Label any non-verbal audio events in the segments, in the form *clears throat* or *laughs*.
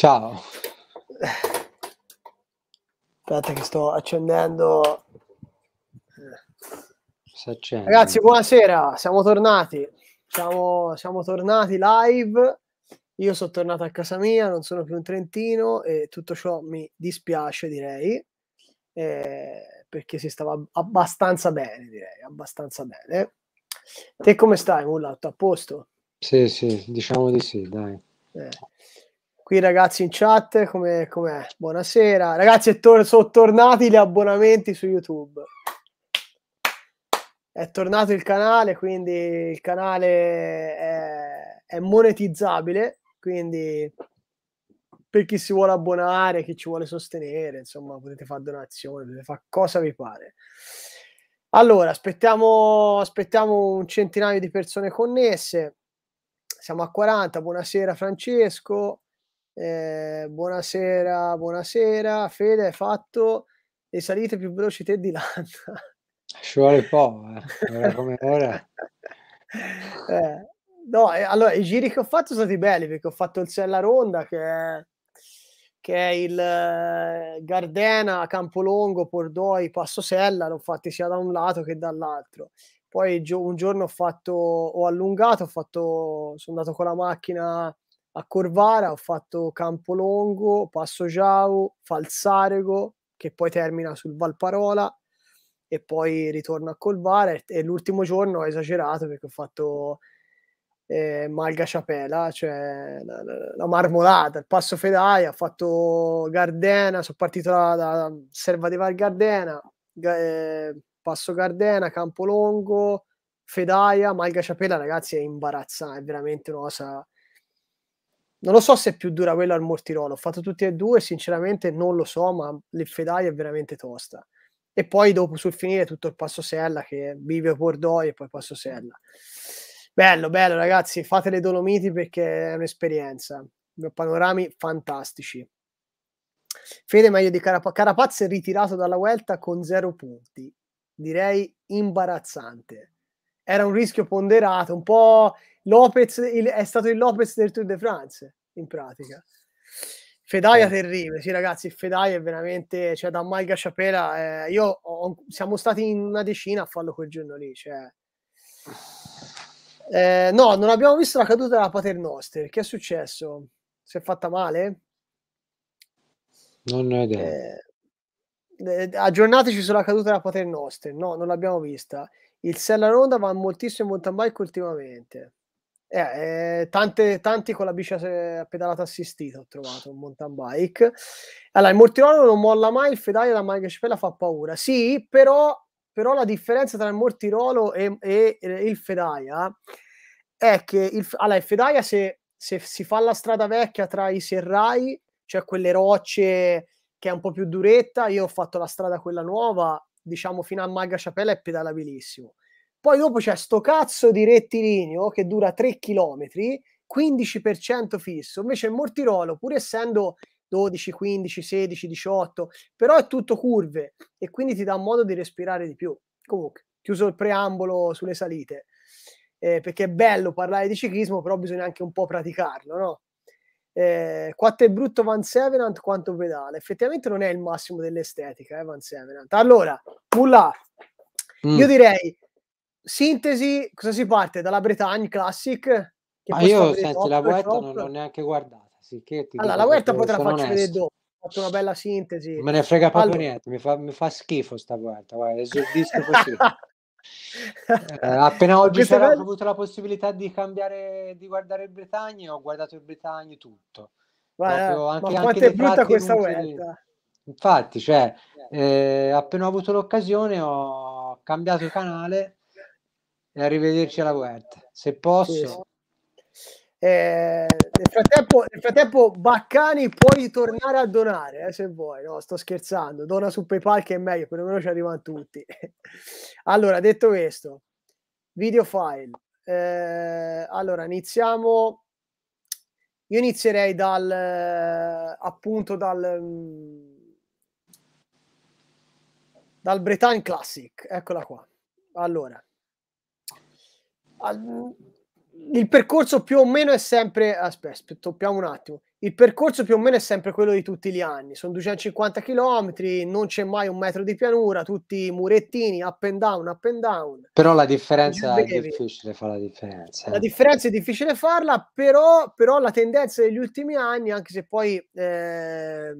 Ciao. Aspetta che sto accendendo. Ragazzi, buonasera, siamo tornati. Siamo, siamo, tornati live. Io sono tornato a casa mia, non sono più un Trentino e tutto ciò mi dispiace, direi, eh, perché si stava abbastanza bene, direi, abbastanza bene. Te come stai, Mulla? Tutto a posto? Sì, sì, diciamo di sì, dai. Eh qui i ragazzi in chat, come, è? Buonasera. Ragazzi, tor- sono tornati gli abbonamenti su YouTube. È tornato il canale, quindi il canale è, è monetizzabile, quindi per chi si vuole abbonare, chi ci vuole sostenere, insomma, potete fare donazioni, potete fare cosa vi pare. Allora, aspettiamo, aspettiamo un centinaio di persone connesse. Siamo a 40, buonasera Francesco. Eh, buonasera, buonasera. Fede, hai fatto le salite più veloci te di Landa. Ci vuole po', eh. *laughs* come ora. Eh, no, eh, allora i giri che ho fatto sono stati belli perché ho fatto il Sella Ronda che è, che è il eh, Gardena, Campolongo, Pordoi, Passo Sella, l'ho fatti sia da un lato che dall'altro. Poi gio- un giorno ho fatto, ho allungato, ho fatto, sono andato con la macchina a Corvara ho fatto Campolongo, Passo Giau, Falsarego, che poi termina sul Valparola e poi ritorno a Corvara e, l'ultimo giorno ho esagerato perché ho fatto eh, Malga Ciapela, cioè la, la, la, marmolata, il passo Fedaia, ho fatto Gardena, sono partito da, Serva di Val Gardena, eh, passo Gardena, Campolongo, Fedaia, Malga Ciapela, ragazzi è imbarazzante, è veramente una cosa non lo so se è più dura quella al mortirolo, ho fatto tutti e due, sinceramente non lo so, ma l'effedaia è veramente tosta. E poi dopo sul finire tutto il passo sella che vive Pordoi e poi passo sella. Bello, bello ragazzi, fate le Dolomiti perché è un'esperienza. Panorami fantastici. Fede meglio di Carap- Carapaz è ritirato dalla Vuelta con zero punti. Direi imbarazzante era un rischio ponderato, un po' Lopez, il, è stato il Lopez del Tour de France, in pratica. Fedaia terribile, sì ragazzi, Fedaia è veramente, cioè da Malga Chapela, eh, io ho, siamo stati in una decina a farlo quel giorno lì, cioè... Eh, no, non abbiamo visto la caduta della Paternoster, che è successo? Si è fatta male? Non ho idea. Eh, eh, aggiornateci sulla caduta della Paternoster, no, non l'abbiamo vista il Sella Ronda va moltissimo in mountain bike ultimamente. Eh, eh, tante, tanti con la bici a pedalata assistita ho trovato un mountain bike. Allora, il mortirolo non molla mai, il fedale della manica cepella fa paura. Sì, però, però, la differenza tra il mortirolo e, e, e il fedaia eh, è che il, allora, il fedaia se, se si fa la strada vecchia tra i serrai, cioè quelle rocce che è un po' più duretta, io ho fatto la strada quella nuova diciamo fino a Maga Chapelle è pedalabilissimo. Poi dopo c'è sto cazzo di rettilineo che dura 3 km, 15% fisso. Invece il Mortirolo, pur essendo 12, 15, 16, 18, però è tutto curve e quindi ti dà modo di respirare di più. Comunque, chiuso il preambolo sulle salite, eh, perché è bello parlare di ciclismo, però bisogna anche un po' praticarlo, no? eh, quanto è brutto Van Sevenant, quanto pedale Effettivamente non è il massimo dell'estetica, eh, Van Sevenant. Allora, Mulla, mm. io direi, sintesi, cosa si parte? Dalla Bretagne Classic? Che Ma io, senti, top, la Vuelta non l'ho neanche guardata. Sì, allora, la Vuelta poi te la faccio vedere dopo. Ho fatto una bella sintesi. Me ne frega proprio allora. niente, mi fa, mi fa schifo sta Vuelta, guarda, esordisco così. *laughs* Eh, appena *laughs* oggi Questa c'era, ho avuto la possibilità di cambiare, di guardare il Bretagna, ho guardato il Bretagna tutto. Guarda, eh, anche, ma quanto è brutta questa vuelta! Infatti, cioè, eh. eh, appena ho avuto l'occasione ho cambiato canale e arrivederci alla Guerta. Se posso, sì, sì. Eh, nel, frattempo, nel, frattempo, Baccani puoi tornare a donare eh, se vuoi. No, sto scherzando. Dona su PayPal che è meglio, perlomeno ci arrivano tutti. *laughs* allora, detto questo, video file. Eh, allora, iniziamo. Io inizierei dal eh, appunto dal, mm, dal Bretagne Classic. Eccola qua. Allora, al, il percorso più o meno è sempre. Aspetta, aspetta, toppiamo un attimo. Il percorso più o meno è sempre quello di tutti gli anni. Sono 250 km, non c'è mai un metro di pianura, tutti murettini, up and down, up and down. Però la differenza è difficile fare la differenza. Eh. La differenza è difficile farla, però, però la tendenza degli ultimi anni, anche se poi eh,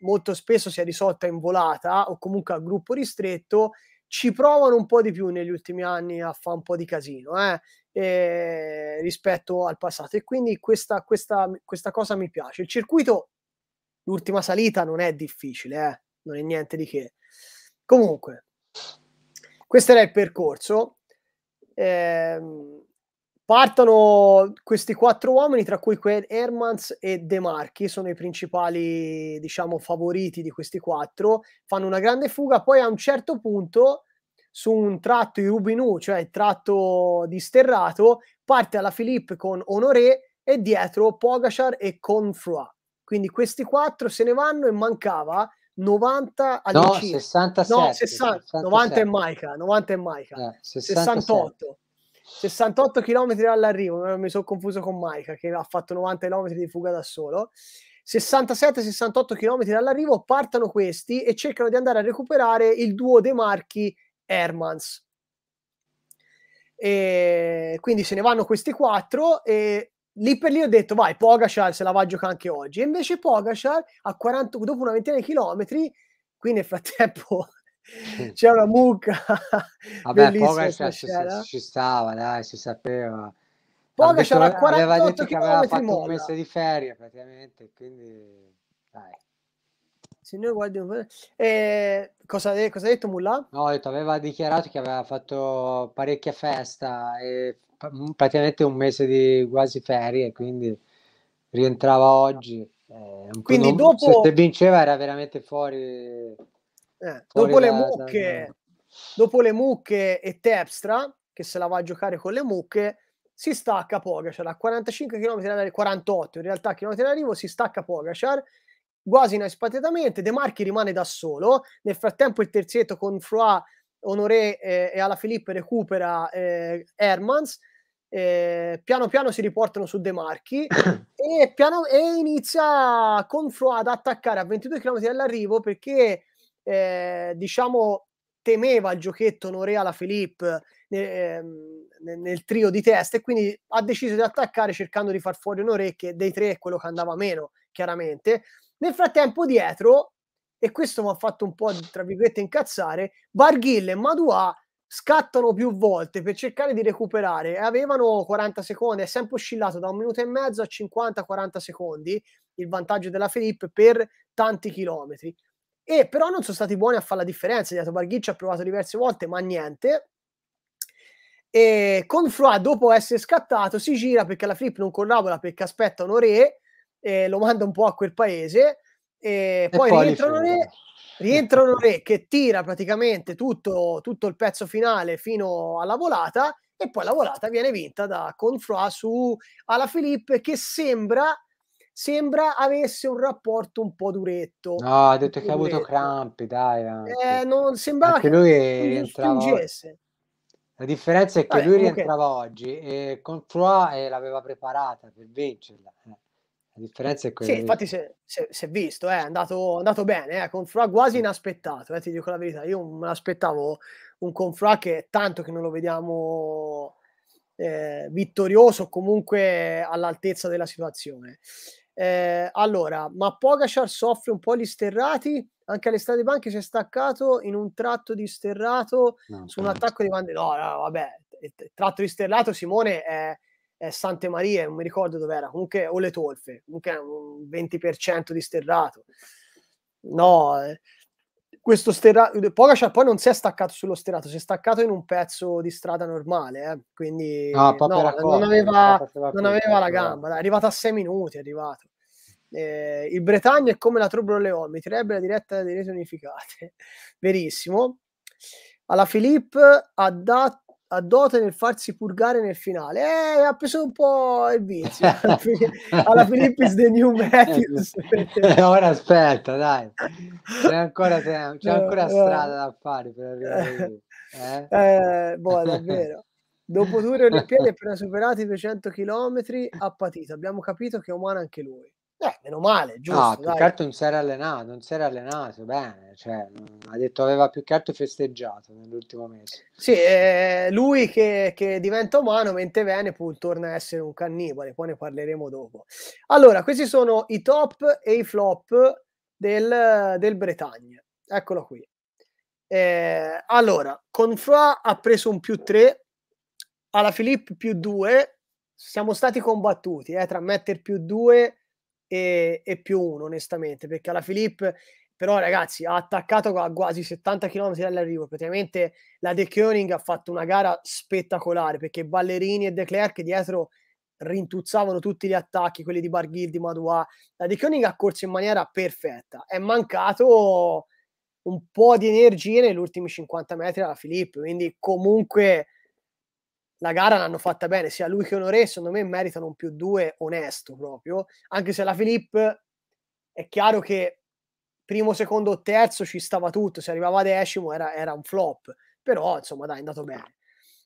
molto spesso si è risolta in volata o comunque a gruppo ristretto, ci provano un po' di più negli ultimi anni a fare un po' di casino eh? Eh, rispetto al passato e quindi questa, questa, questa, cosa mi piace. Il circuito, l'ultima salita non è difficile, eh? non è niente di che. Comunque, questo era il percorso. Eh, Partono questi quattro uomini, tra cui Hermans e De Marchi, sono i principali, diciamo, favoriti di questi quattro. Fanno una grande fuga, poi a un certo punto, su un tratto di Rubinù, cioè il tratto di Sterrato, parte alla Philippe con Honoré e dietro Pogachar e Confroy. Quindi questi quattro se ne vanno e mancava 90 all'incirca. No, 67, no 60, 67. 90 è Maica, 90 è Maica. Eh, 68. 68 km all'arrivo, mi sono confuso con Maika che ha fatto 90 km di fuga da solo. 67-68 km all'arrivo partono questi e cercano di andare a recuperare il duo dei marchi Hermans. E quindi se ne vanno questi quattro e lì per lì ho detto vai Pogachar se la va a giocare anche oggi e invece Pogachar 40, dopo una ventina di chilometri qui nel frattempo *laughs* c'è una mucca. *laughs* *laughs* Vabbè, Pogacar ci, ci stava, dai, si sapeva. Pogacar a 48 km aveva fatto molla. un mese di ferie praticamente, quindi dai. Se noi guardiamo... Eh, cosa, cosa, ha detto Mulla? No, detto, aveva dichiarato che aveva fatto parecchia festa e praticamente un mese di quasi ferie, quindi rientrava oggi. Eh, quindi dopo... Se vinceva era veramente fuori eh, dopo, le mucche, no. *laughs* dopo le mucche e Tepstra, che se la va a giocare con le mucche, si stacca Pogacar a 45 km all'arrivo, 48 in realtà km all'arrivo, si stacca Pogacar quasi inaspettatamente, De Marchi rimane da solo, nel frattempo il terzietto con Froa, Honoré eh, e Alaphilippe recupera eh, Hermans, eh, piano piano si riportano su De Marchi *coughs* e, piano, e inizia con Froa ad attaccare a 22 km all'arrivo perché eh, diciamo temeva il giochetto Noreala Filippo eh, nel trio di testa e quindi ha deciso di attaccare cercando di far fuori un orecchio dei tre è quello che andava meno chiaramente nel frattempo dietro e questo mi ha fatto un po' tra virgolette incazzare Barghille e Madua scattano più volte per cercare di recuperare e avevano 40 secondi è sempre oscillato da un minuto e mezzo a 50-40 secondi il vantaggio della Felipe per tanti chilometri e però non sono stati buoni a fare la differenza. Dietro Barghicci ha provato diverse volte, ma niente. E con Froa, dopo essere scattato, si gira perché la flip non collabora perché aspetta un re, lo manda un po' a quel paese, e, e poi, poi rientrano re, rientrano re che tira praticamente tutto, tutto, il pezzo finale fino alla volata e poi la volata viene vinta da Confroa su Ala Filippo che sembra sembra avesse un rapporto un po' duretto. No, ha detto che ha avuto crampi, dai. Eh, non sembrava Anche che lui rientrava... La differenza è che Vabbè, lui rientrava okay. oggi e con eh, l'aveva preparata per vincerla. Eh. La differenza è quella. Sì, infatti si è visto, eh, è andato, andato, bene, eh, Confra quasi inaspettato, eh, ti dico la verità. Io me l'aspettavo un Confra che tanto che non lo vediamo eh, vittorioso, comunque all'altezza della situazione. Eh, allora, ma Pogacar soffre un po' gli sterrati? Anche all'estate banche si è staccato in un tratto di sterrato no, su un attacco di Van No, no, vabbè, il tratto di sterrato Simone è, è Sante Maria, non mi ricordo dove era, comunque o le tolfe, comunque un 20% di sterrato. No, eh questo sterato Pogacar poi non si è staccato sullo sterato si è staccato in un pezzo di strada normale eh. quindi ah, no, non aveva, non aveva la gamba è arrivato a 6 minuti è arrivato eh, il Bretagna è come la Trobro Leon mi tirerebbe la diretta delle reti unificate *laughs* verissimo alla Filip ha dato a Dota nel farsi purgare nel finale. Eh, ha preso un po' il vizio *laughs* alla Philippis The New Matthews. *laughs* Eh, *laughs* ora aspetta, dai, c'è ancora, c'è ancora eh, eh. strada da fare per arrivare eh? eh, boh, davvero. Dopo due Olimpiadi appena superati i 200 km, ha patito. Abbiamo capito che è umano anche lui. Eh, meno male, giusto. No, più che altro non si era allenato, non si era allenato bene, cioè, ha detto aveva più che altro festeggiato nell'ultimo mese. Sì, eh, lui che, che, diventa umano, mentre Venepool torna a essere un cannibale, poi ne parleremo dopo. Allora, questi sono i top e i flop del, del Bretagna. Eccolo qui. Eh, allora, Confra ha preso un più 3, alla Filippo più 2, siamo stati combattuti eh, tra mettere più 2 e, e più uno, onestamente, perché alla Filippo però ragazzi ha attaccato a quasi 70 km dall'arrivo praticamente la De Koenig ha fatto una gara spettacolare perché Ballerini e De Klerk dietro rintuzzavano tutti gli attacchi quelli di Barghil, di Madua la De Koenig ha corso in maniera perfetta è mancato un po' di energie negli ultimi 50 metri alla Filippo quindi comunque la gara l'hanno fatta bene, sia lui che Onore, secondo me meritano un più due onesto proprio, anche se la Filip è chiaro che primo, secondo, o terzo ci stava tutto, se arrivava a decimo era, era un flop, però insomma dai, è andato bene.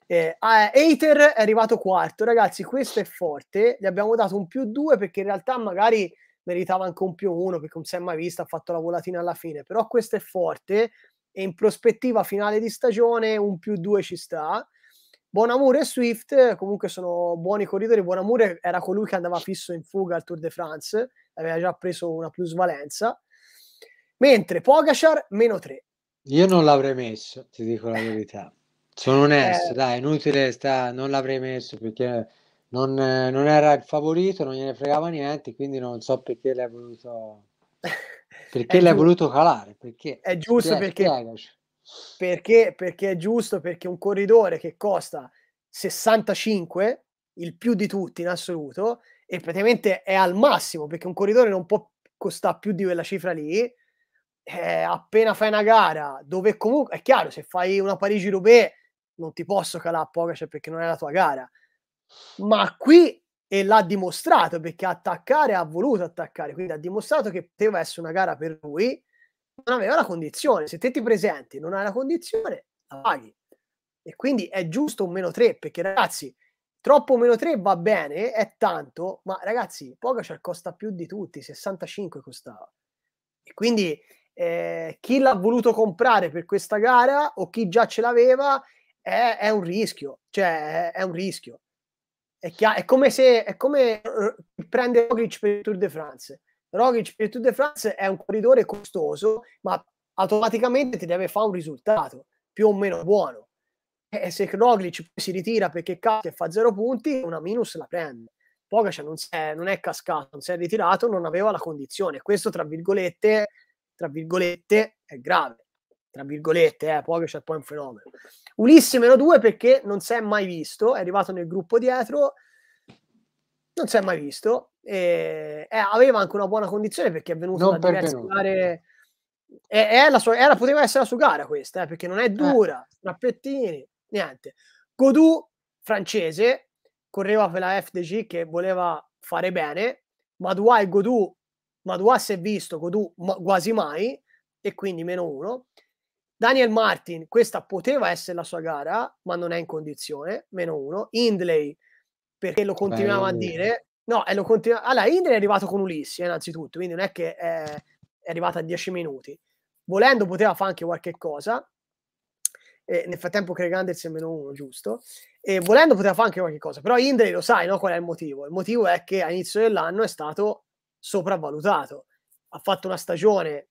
Eh, è arrivato quarto, ragazzi, questo è forte, gli abbiamo dato un più due perché in realtà magari meritava anche un più uno perché non si è mai visto. ha fatto la volatina alla fine, però questo è forte e in prospettiva finale di stagione un più due ci sta. Bonamure e Swift comunque sono buoni corridori. Bonamure era colui che andava fisso in fuga al Tour de France, aveva già preso una plusvalenza. Mentre Pogachar, meno 3. Io non l'avrei messo, ti dico la verità. Sono eh. onesto, eh, dai, inutile, sta, non l'avrei messo perché non, non, era il favorito, non gliene fregava niente, quindi non so perché l'hai voluto... *laughs* Perché l'hai voluto calare? Perché? È giusto Spiega, perché... Spiegaci perché? Perché è giusto, perché un corridore che costa 65, il più di tutti in assoluto, e praticamente è al massimo, perché un corridore non può costare più di quella cifra lì, eh, appena fai una gara dove comunque, è chiaro, se fai una Parigi-Roubaix non ti posso calare a Pogacar perché non è la tua gara, ma qui e l'ha dimostrato perché attaccare ha voluto attaccare, quindi ha dimostrato che poteva essere una gara per lui non aveva la condizione. Se te ti presenti non hai la condizione, la paghi. E quindi è giusto un meno 3, perché ragazzi, troppo meno 3 va bene, è tanto, ma ragazzi, Pogacar costa più di tutti, 65 costava. E quindi eh, chi l'ha voluto comprare per questa gara o chi già ce l'aveva è, è un rischio, cioè è, è un rischio. È, chiaro, è come se è come eh, prendere Roglic per il Tour de France Rogic per Tour de France è un corridore costoso, ma automaticamente ti deve fare un risultato più o meno buono. E se Roglic si ritira perché cacchio e fa zero punti, una minus la prende. Pogacar non, è, non è cascato, non si è ritirato, non aveva la condizione. Questo, tra virgolette, tra virgolette, è grave. Tra virgolette, eh, Pogacar poi un fenomeno. Ulisse meno due perché non si è mai visto, è arrivato nel gruppo dietro, non si è mai visto, eh, eh, aveva anche una buona condizione perché è venuto non da diverse gare. È, la sua, era, poteva essere la sua gara questa, eh, perché non è eh. dura, strappettini, niente. Godou, francese, correva per la FDG che voleva fare bene, Madua e Godou, Madua si è visto, Godou ma, quasi mai, e quindi meno uno. Daniel Martin, questa poteva essere la sua gara, ma non è in condizione, meno uno. Hindley, perché lo continuiamo a dire, No, e lo continua. Allora, Indri è arrivato con Ulissi, innanzitutto, quindi non è che è, è arrivata a 10 minuti. Volendo poteva fare anche qualche cosa. E nel frattempo Craig Anderson è meno uno, giusto? E volendo poteva fare anche qualche cosa. Però Indri lo sai, no? Qual è il motivo? Il motivo è che all'inizio dell'anno è stato sopravvalutato. Ha fatto una stagione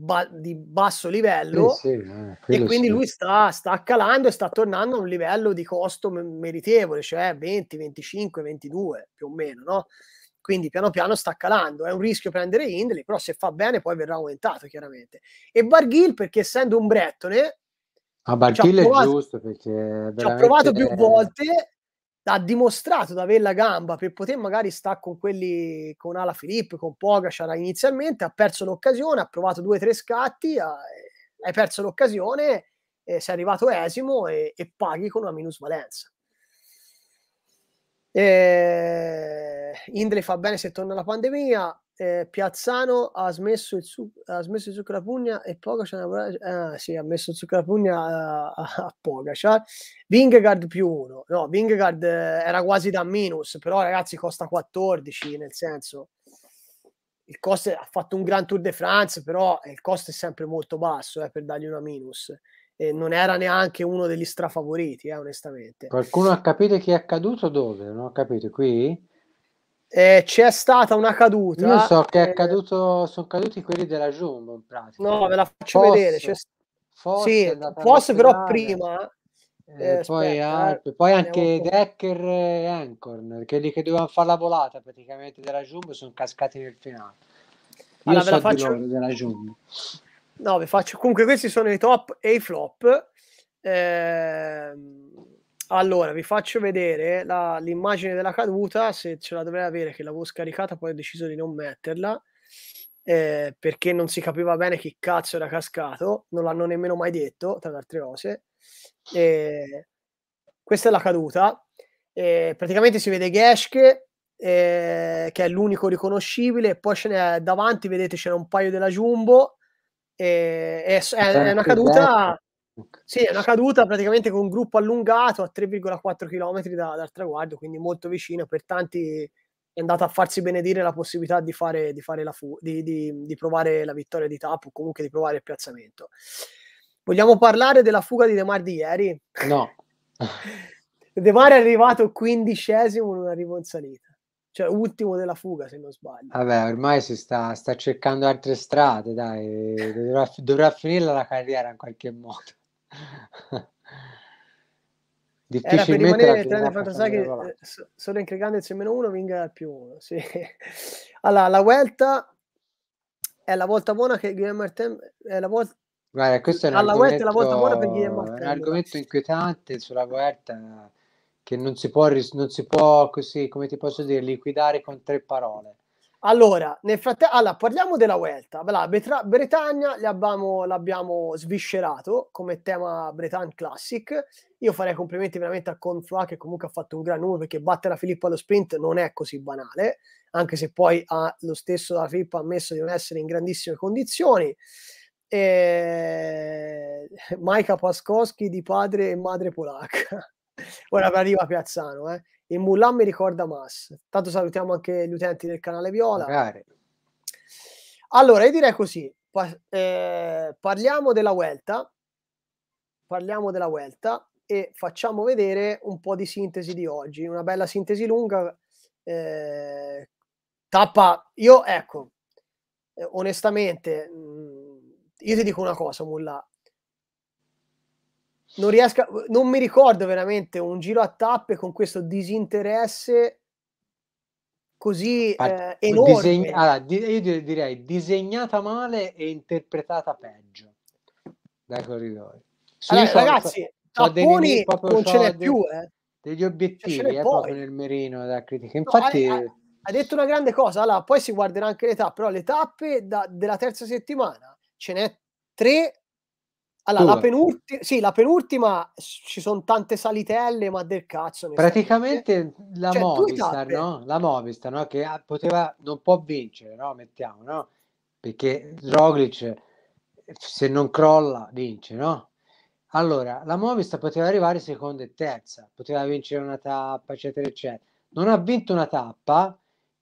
ba- di basso livello sì, sì, eh, e quindi sì. lui sta, sta, calando e sta tornando a un livello di costo meritevole, cioè 20, 25, 22 più o meno, no? Quindi piano piano sta calando, è un rischio prendere Hindley, però se fa bene poi verrà aumentato chiaramente. E Barghil perché essendo un brettone... Ma ah, Barghil è giusto perché... Ci ha provato più volte ha dimostrato di avere la gamba per poter magari stare con quelli con Ala Filippo, con Pogacar inizialmente, ha perso l'occasione, ha provato due o tre scatti, ha, hai perso l'occasione, eh, sei arrivato esimo e, e paghi con una minusvalenza. Eh, Indre fa bene se torna la pandemia. Eh, Piazzano ha smesso il, su- ha smesso il zucchero alla pugna e Pogacar si eh, sì, ha messo il zucchero alla pugna a, a, a Pogacar Vingegaard più uno no, Vingegaard eh, era quasi da minus però ragazzi costa 14 nel senso il costo ha fatto un gran Tour de France però eh, il costo è sempre molto basso eh, per dargli una minus eh, non era neanche uno degli strafavoriti, eh, onestamente. Qualcuno ha capito che è accaduto dove? Non ho capito, qui? Eh, c'è stata una caduta. Io so che è eh, accaduto, sono caduti quelli della Jumbo in pratica. No, ve la faccio Fosso, vedere. C'è... Fosso, sì, Fosso però prima... Eh, eh, poi, aspetta, eh, poi anche Decker e Ancorn, quelli che dovevano fare la volata praticamente della Jumbo, sono cascati nel finale. Io allora, so faccio... della Jumbo No, vi faccio. Comunque, questi sono i top e i flop. Eh, allora, vi faccio vedere la, l'immagine della caduta. Se ce la dovrei avere, che l'avevo scaricata, poi ho deciso di non metterla. Eh, perché non si capiva bene che cazzo era cascato, non l'hanno nemmeno mai detto, tra le altre cose. Eh, questa è la caduta. praticamente si vede Geshke eh, che è l'unico riconoscibile, poi ce n'è davanti, vedete, c'era un paio della Jumbo e, è, è, una certo, caduta... Certo. Sì, è una caduta praticamente con un gruppo allungato a 3,4 km da, dal traguardo, quindi molto vicino. Per tanti è andata a farsi benedire la possibilità di, fare, di, fare la fu- di, di, di provare la vittoria di Tappo, o comunque di provare il piazzamento. Vogliamo parlare della fuga di De Mar di ieri? No. *laughs* De Mar è arrivato quindicesimo, non arrivo in salita cioè ultimo della fuga se non sbaglio. Vabbè, ormai si sta, sta cercando altre strade, dai, dovrà, dovrà finirla la carriera in qualche modo. *laughs* Era per rimanere nel che solo in Kregandez meno uno, Vinga più uno. Sì. *laughs* Allora, la Vuelta è la volta buona che Guillaume Martin è la volta Guarda, questo è un, argomento, è la volta buona per Guillaume Martin, un argomento inquietante sulla Vuelta che non si può, non si può così, come ti posso dire, liquidare con tre parole. Allora, nel frattempo, allora, parliamo della Vuelta. La Betra- Bretagna l'abbiamo, l'abbiamo, sviscerato come tema Bretagne Classic. Io farei complimenti veramente a Confla che comunque ha fatto un gran numero perché battere la Filippa allo sprint non è così banale, anche se poi ha, lo stesso la Filippa ha ammesso di non essere in grandissime condizioni. E... Eh, Maika Paskowski di padre e madre polacca. Ora arriva Piazzano, eh. Il Mulan mi ricorda Mas. Tanto salutiamo anche gli utenti del canale Viola. Magari. Allora, io direi così. Pa- eh, parliamo della Vuelta. Parliamo della Vuelta e facciamo vedere un po' di sintesi di oggi. Una bella sintesi lunga. Eh, tappa, io ecco, eh, onestamente, mh, mm, io ti dico una cosa, Mulla non riesco, non mi ricordo veramente un giro a tappe con questo disinteresse così eh, enorme. Disegn- allora, io direi disegnata male e interpretata peggio dai corridoi. Sì, allora, ragazzi, tapponi non ce n'è più, eh. Degli obiettivi, è proprio nel merino da critica. Infatti... No, ha, ha detto una grande cosa, allora, poi si guarderà anche l'età, però le tappe da, della terza settimana ce n'è tre allora, la penultima, sì, la penultima ci sono tante salitelle, ma del cazzo. Praticamente state. la, cioè, Movistar, no? la Movistar, no? che poteva, non può vincere, no? mettiamo, no? perché Roglic se non crolla vince, no? Allora, la Movistar poteva arrivare seconda e terza, poteva vincere una tappa, eccetera, eccetera. Non ha vinto una tappa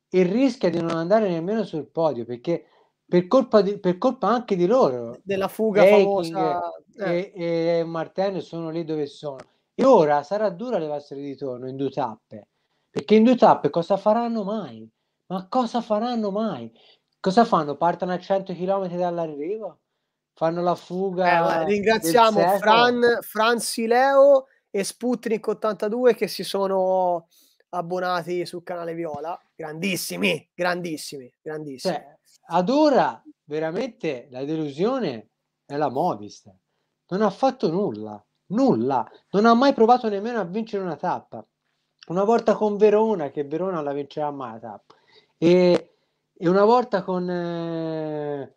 e rischia di non andare nemmeno sul podio perché per colpa, di, per colpa anche di loro. Della fuga Eking famosa. E, eh. e Martin sono lì dove sono. E ora sarà dura levarsene di torno in due tappe. Perché in due tappe cosa faranno mai? Ma cosa faranno mai? Cosa fanno? Partono a 100 km dall'arrivo? Fanno la fuga? Eh, ringraziamo Fran, Fran Sileo e Sputnik 82 che si sono abbonati sul canale Viola. Grandissimi, grandissimi, grandissimi. Cioè, ad ora veramente la delusione è la Movistar. Non ha fatto nulla, nulla. Non ha mai provato nemmeno a vincere una tappa. Una volta con Verona, che Verona la vincerà mai la tappa. E, e una volta con... Eh,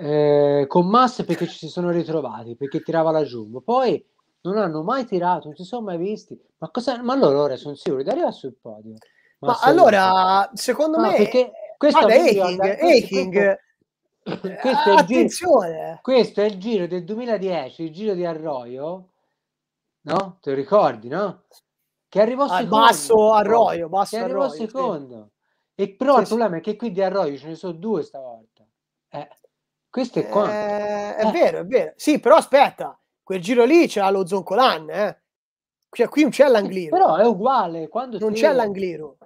eh, con Mass perché ci si sono ritrovati perché tirava la giungla poi non hanno mai tirato non si sono mai visti ma, cosa, ma loro sono sicuri di arrivare sul podio ma, ma allora secondo ma me perché questo Guarda, ah, Eking, Eking. Questo, eh, ah, Attenzione. È questo è il giro del 2010, il giro di Arroyo, no? Te lo ricordi, no? Che arrivò Al ah, secondo. Basso Arroyo, basso che arrivò Arroyo, secondo. Sì. E però sì, il problema è che qui di Arroyo ce ne sono due stavolta. Eh, questo è eh, quanto. Eh, è eh. vero, è vero. Sì, però aspetta, quel giro lì c'è lo Zoncolan, eh. Cioè, qui non c'è l'Angliro. Però è uguale. Quando non c'è l'Angliro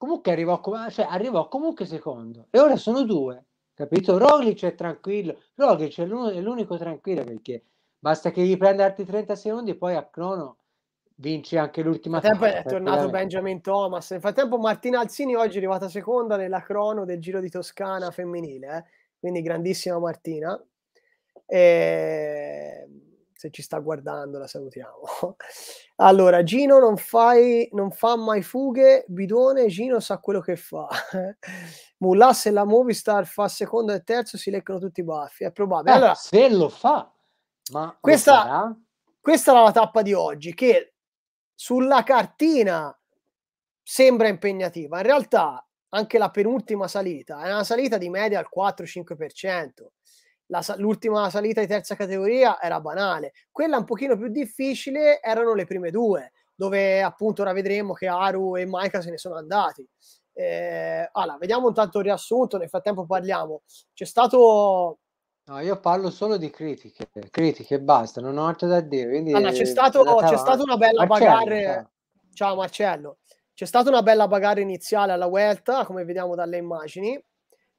comunque arrivò, cioè, arrivò comunque secondo e ora sono due, capito? Roglic è tranquillo, Roglic è, è l'unico tranquillo perché basta che gli prenda altri 30 secondi e poi a crono vince anche l'ultima tempo è tornato Benjamin Thomas nel frattempo Martina Alzini oggi è arrivata seconda nella crono del Giro di Toscana femminile eh? quindi grandissima Martina e... Ehm, se ci sta guardando la salutiamo. *laughs* Allora, Gino non, fai, non fa mai fughe, bidone, Gino sa quello che fa. *laughs* Mullah se la Movistar fa secondo e terzo si leccano tutti i baffi, è probabile. Eh, allora, se lo fa, ma questa, questa era la tappa di oggi che sulla cartina sembra impegnativa, in realtà anche la penultima salita è una salita di media al 4-5% la, l'ultima salita di terza categoria era banale, quella un pochino più difficile erano le prime due, dove appunto ora vedremo che Aru e Maika se ne sono andati. Eh, allora, vediamo un tanto il riassunto, nel frattempo parliamo. C'è stato... No, io parlo solo di critiche, critiche e basta, non ho altro da dire. Quindi... Allora, c'è, stato, c'è stata una bella Marcello, bagarre... Ciao. ciao Marcello, c'è stata una bella bagarre iniziale alla Vuelta, come vediamo dalle immagini,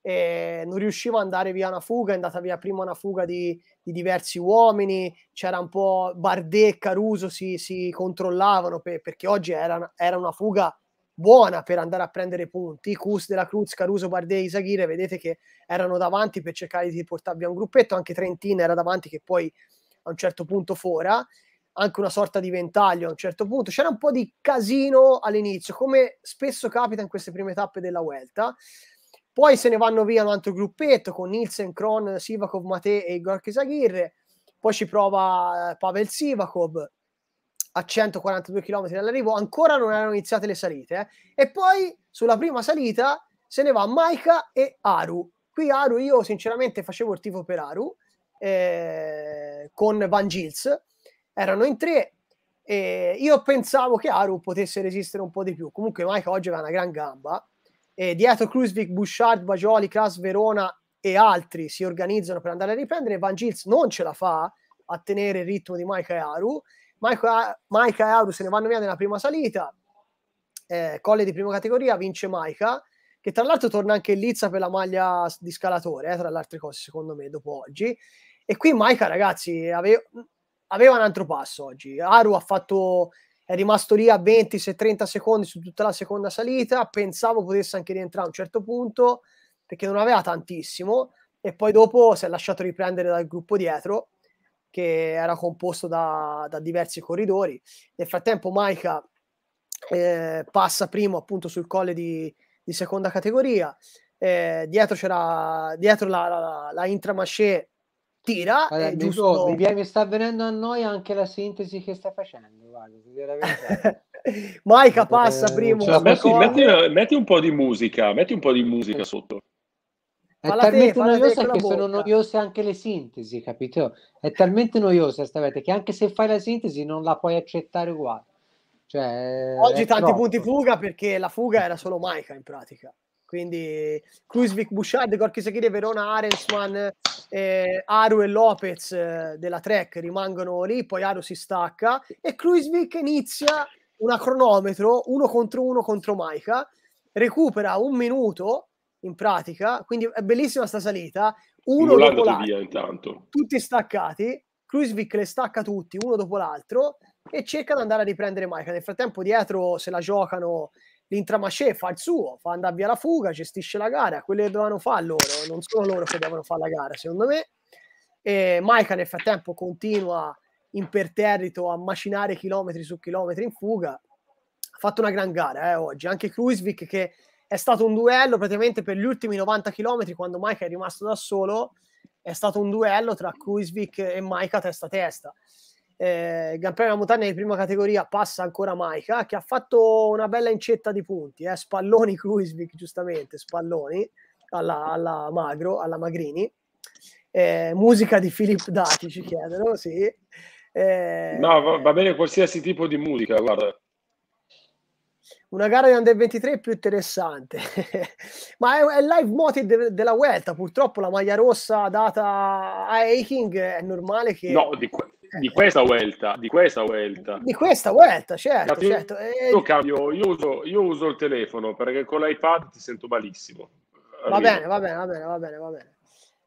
eh, non riusciva ad andare via una fuga, è andata via prima una fuga di, di diversi uomini, c'era un po' Bardet e Caruso si, si controllavano per, perché oggi era, era, una fuga buona per andare a prendere punti. Cus della Cruz, Caruso, Bardet e Isaghire, vedete che erano davanti per cercare di portare via un gruppetto, anche Trentina era davanti che poi a un certo punto fora anche una sorta di ventaglio a un certo punto. C'era un po' di casino all'inizio, come spesso capita in queste prime tappe della Vuelta. Poi se ne vanno via un altro gruppetto con Nielsen, Kron, Sivakov, Mate e Gorky Kisagirre. Poi ci prova eh, Pavel Sivakov a 142 km dall'arrivo. Ancora non erano iniziate le salite. Eh. E poi sulla prima salita se ne va Maika e Aru. Qui Aru io sinceramente facevo il tifo per Aru eh, con Van Gils. Erano in tre, eh, io pensavo che Aru potesse resistere un po' di più. Comunque, Maika oggi aveva una gran gamba eh, dietro Cruzvic, Bouchard, Bajoli, Kras, Verona e altri si organizzano per andare a riprendere. Van Gils non ce la fa a tenere il ritmo di Maika e Aru. Maika, e Aru se ne vanno via nella prima salita. Eh, colle di prima categoria vince Maika, che tra l'altro torna anche in Lizza per la maglia di scalatore, eh, tra le altre cose, secondo me, dopo oggi. E qui Maika, ragazzi, aveva aveva un altro passo oggi. Aru ha fatto è rimasto lì a 20 se 30 secondi su tutta la seconda salita, pensavo potesse anche rientrare a un certo punto perché non aveva tantissimo e poi dopo si è lasciato riprendere dal gruppo dietro che era composto da, da diversi corridori. Nel frattempo Maika eh, passa primo appunto sul colle di, di seconda categoria, eh, dietro c'era dietro la, la, la Intramaché tira Guarda, è giusto mi, mi, sta venendo a noi anche la sintesi che stai facendo guarda, *laughs* Maica passa eh, primo cioè, metti, metti, un po' di musica metti un po' di musica sotto è fala talmente te, noiosa che sono noiose anche le sintesi capito è talmente noiosa stavete che anche se fai la sintesi non la puoi accettare uguale cioè, oggi tanti troppo. punti fuga perché la fuga era solo Maica in pratica quindi Klusvik, Bouchard, Gorky Sakiri, Verona, Arensman, eh, Aru e Lopez eh, della Trek rimangono lì, poi Aru si stacca e Kruisvik inizia una cronometro uno contro uno contro Maika, recupera un minuto in pratica, quindi è bellissima sta salita, uno Mulando dopo l'altro, via, intanto. tutti staccati, Kruisvik le stacca tutti uno dopo l'altro e cerca di andare a riprendere Maika. Nel frattempo dietro se la giocano l'intramacè fa il suo, fa andare via la fuga, gestisce la gara, quelli che dovevano fare loro, non sono loro che devono fare la gara, secondo me. E Maika nel frattempo continua imperterrito a macinare chilometri su chilometri in fuga. Ha fatto una gran gara eh, oggi, anche Kruisvik che è stato un duello praticamente per gli ultimi 90 chilometri quando Maika è rimasto da solo, è stato un duello tra Kruisvik e Maika testa a testa eh, Gran Premio Montagna di prima categoria passa ancora Maica che ha fatto una bella incetta di punti eh? Spalloni *laughs* Kruisvik giustamente Spalloni alla, alla Magro alla Magrini eh, musica di Filippo Dati ci chiedono sì eh, no va, va, bene qualsiasi tipo di musica guarda una gara di Under 23 più interessante *laughs* ma è, il live motive de- della Vuelta purtroppo la maglia rossa data a Eiking è normale che no, di que- di questa Vuelta, di questa Vuelta. Di questa Vuelta, certo, Capito? certo. E... Eh, io cambio, io uso, io uso il telefono perché con l'iPad ti sento malissimo. Va bene, va bene, va bene, va bene, va bene.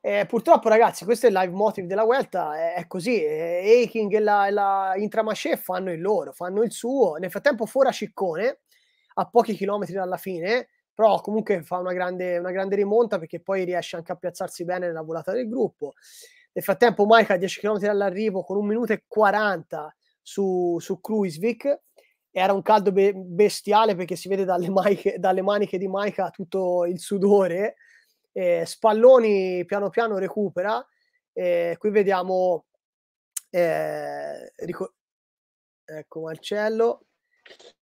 Eh, purtroppo, ragazzi, questo è il live motive della Vuelta, è, è così. Eh, Aking e la, la Intramaché fanno il loro, fanno il suo. Nel frattempo, fuori a Ciccone, a pochi chilometri dalla fine, però comunque fa una grande, una grande rimonta perché poi riesce anche a piazzarsi bene nella volata del gruppo. Nel frattempo Mike a 10 km all'arrivo con 1 minuto e 40 su, su Cruisvik. Era un caldo be- bestiale perché si vede dalle, maiche, dalle maniche di Maika tutto il sudore. Eh, Spalloni piano piano recupera. Eh, qui vediamo eh, ricor- ecco Marcello